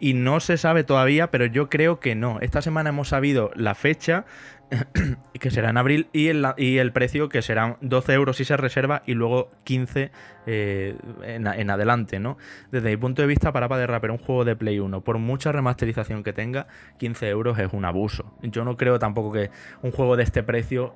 Y no se sabe todavía, pero yo creo que no. Esta semana hemos sabido la fecha, que será en abril, y el, precio que será 12 euros si se reserva y luego 15 eh, en, adelante, ¿no? Desde mi punto de vista, para de Rapper, un juego de Play 1, por mucha remasterización que tenga, 15 euros es un abuso. Yo no creo tampoco que un juego de este precio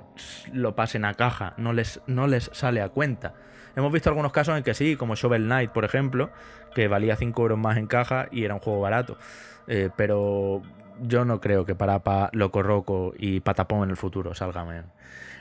lo pasen a caja, no les, no les sale a cuenta. Hemos visto algunos casos en que sí, como Shovel Knight, por ejemplo, que valía 5 euros más en caja y era un juego barato. Eh, pero yo no creo que para Loco Roco y Patapón en el futuro salgan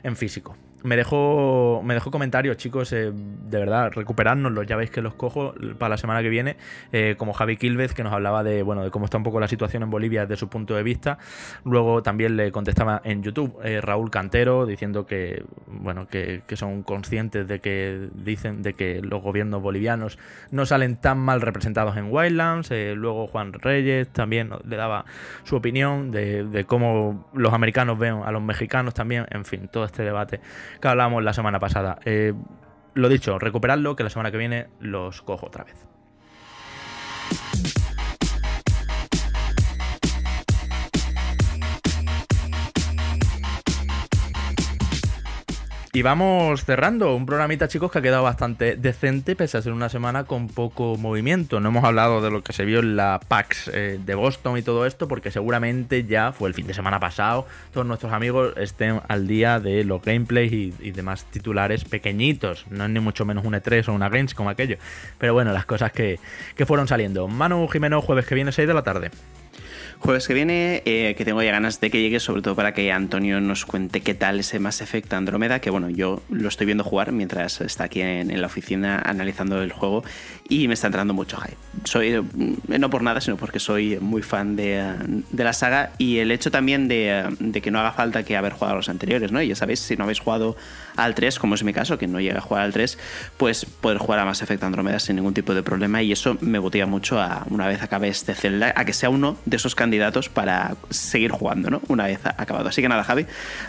en físico me dejó me dejo comentarios, chicos, eh, de verdad, los Ya veis que los cojo para la semana que viene, eh, como Javi Quilvez, que nos hablaba de, bueno, de cómo está un poco la situación en Bolivia desde su punto de vista. Luego también le contestaba en YouTube eh, Raúl Cantero, diciendo que, bueno, que, son conscientes de que dicen de que los gobiernos bolivianos no salen tan mal representados en Wildlands. luego Juan Reyes también le daba su opinión de, de cómo los americanos ven a los mexicanos también. En fin, todo este debate que hablábamos la semana pasada. Eh, lo dicho, recuperadlo, que la semana que viene los cojo otra vez. Y vamos cerrando. Un programita, chicos, que ha quedado bastante decente, pese a ser una semana con poco movimiento. No hemos hablado de lo que se vio en la PAX eh, de Boston y todo esto, porque seguramente ya fue el fin de semana pasado. Todos nuestros amigos estén al día de los gameplays y, demás titulares pequeñitos. No es ni mucho menos un E3 o una Games como aquello. Pero bueno, las cosas que, que fueron saliendo. Manu Jimeno, jueves que viene, 6 de la tarde. Jueves que viene, eh, que tengo ya ganas de que llegue, sobre todo para que Antonio nos cuente qué tal ese Mass Effect Andromeda que bueno, yo lo estoy viendo jugar mientras está aquí en, la oficina analizando el juego y me está entrando mucho hype. Soy, eh, no por nada, sino porque soy muy fan de, eh, la saga y el hecho también de, que no haga falta que haber jugado a los anteriores, ¿no? ya sabéis, si no habéis jugado al 3, como es mi caso, que no llega a jugar al 3, pues poder jugar a más Effect Andromeda sin ningún tipo de problema y eso me motiva mucho a, una vez acabe este Zelda, a que sea uno de esos candidatos para seguir jugando, ¿no? Una vez acabado. Así que nada, Javi,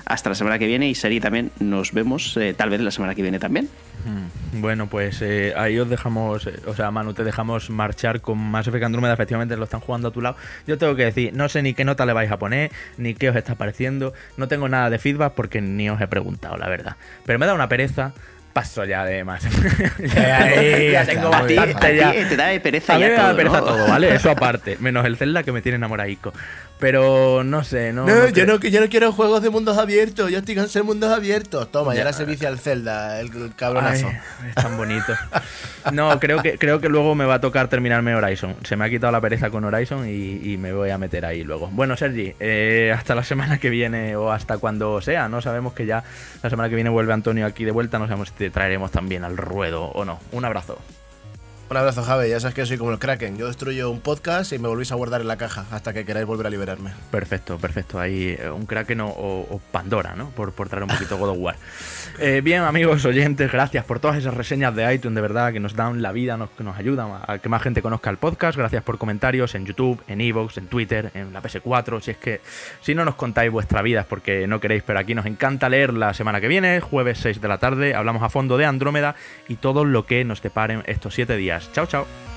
hasta la semana que viene y Seri también nos vemos, eh, tal vez la semana que viene también. Mm. Bueno, pues eh, ahí os dejamos, eh, o sea, Manu, te dejamos marchar con más Effect Andromeda, efectivamente lo están jugando a tu lado. Yo tengo que decir, no sé ni qué nota le vais a poner, ni qué os está pareciendo, no tengo nada de feedback porque ni os he preguntado, la verdad. Pero me da una pereza paso ya de más. ya, tengo bastante ya. Te da pereza ya da todo, pereza todo, ¿vale? Eso aparte, menos el Zelda que me tiene enamoradico. Pero no sé, no. No, yo, no yo no quiero juegos de mundos abiertos, yo estoy cansado de mundos abiertos. Toma, ya, la servicio al el Zelda, el, cabronazo. es tan bonito. no, creo que, creo que luego me va a tocar terminarme Horizon. Se me ha quitado la pereza con Horizon y, me voy a meter ahí luego. Bueno, Sergi, eh, hasta la semana que viene o hasta cuando sea, no sabemos que ya la semana que viene vuelve Antonio aquí de vuelta, no sabemos si traeremos también al ruedo o no. Un abrazo. Un abrazo, Jave. Ya sabes que soy como el Kraken. Yo destruyo un podcast y me volvéis a guardar en la caja hasta que queráis volver a liberarme. Perfecto, perfecto. Ahí eh, un Kraken o, Pandora, ¿no? Por, por traer un poquito God of War. Eh, bien, amigos oyentes, gracias por todas esas reseñas de iTunes, de verdad, que nos dan la vida, que nos ayudan a que más gente conozca el podcast. Gracias por comentarios en YouTube, en Evox, en Twitter, en la PS4. Si es que si no nos contáis vuestra vida porque no queréis, pero aquí nos encanta leer la semana que viene, jueves 6 de la tarde. Hablamos a fondo de Andrómeda y todo lo que nos deparen estos 7 días. Chao, chao.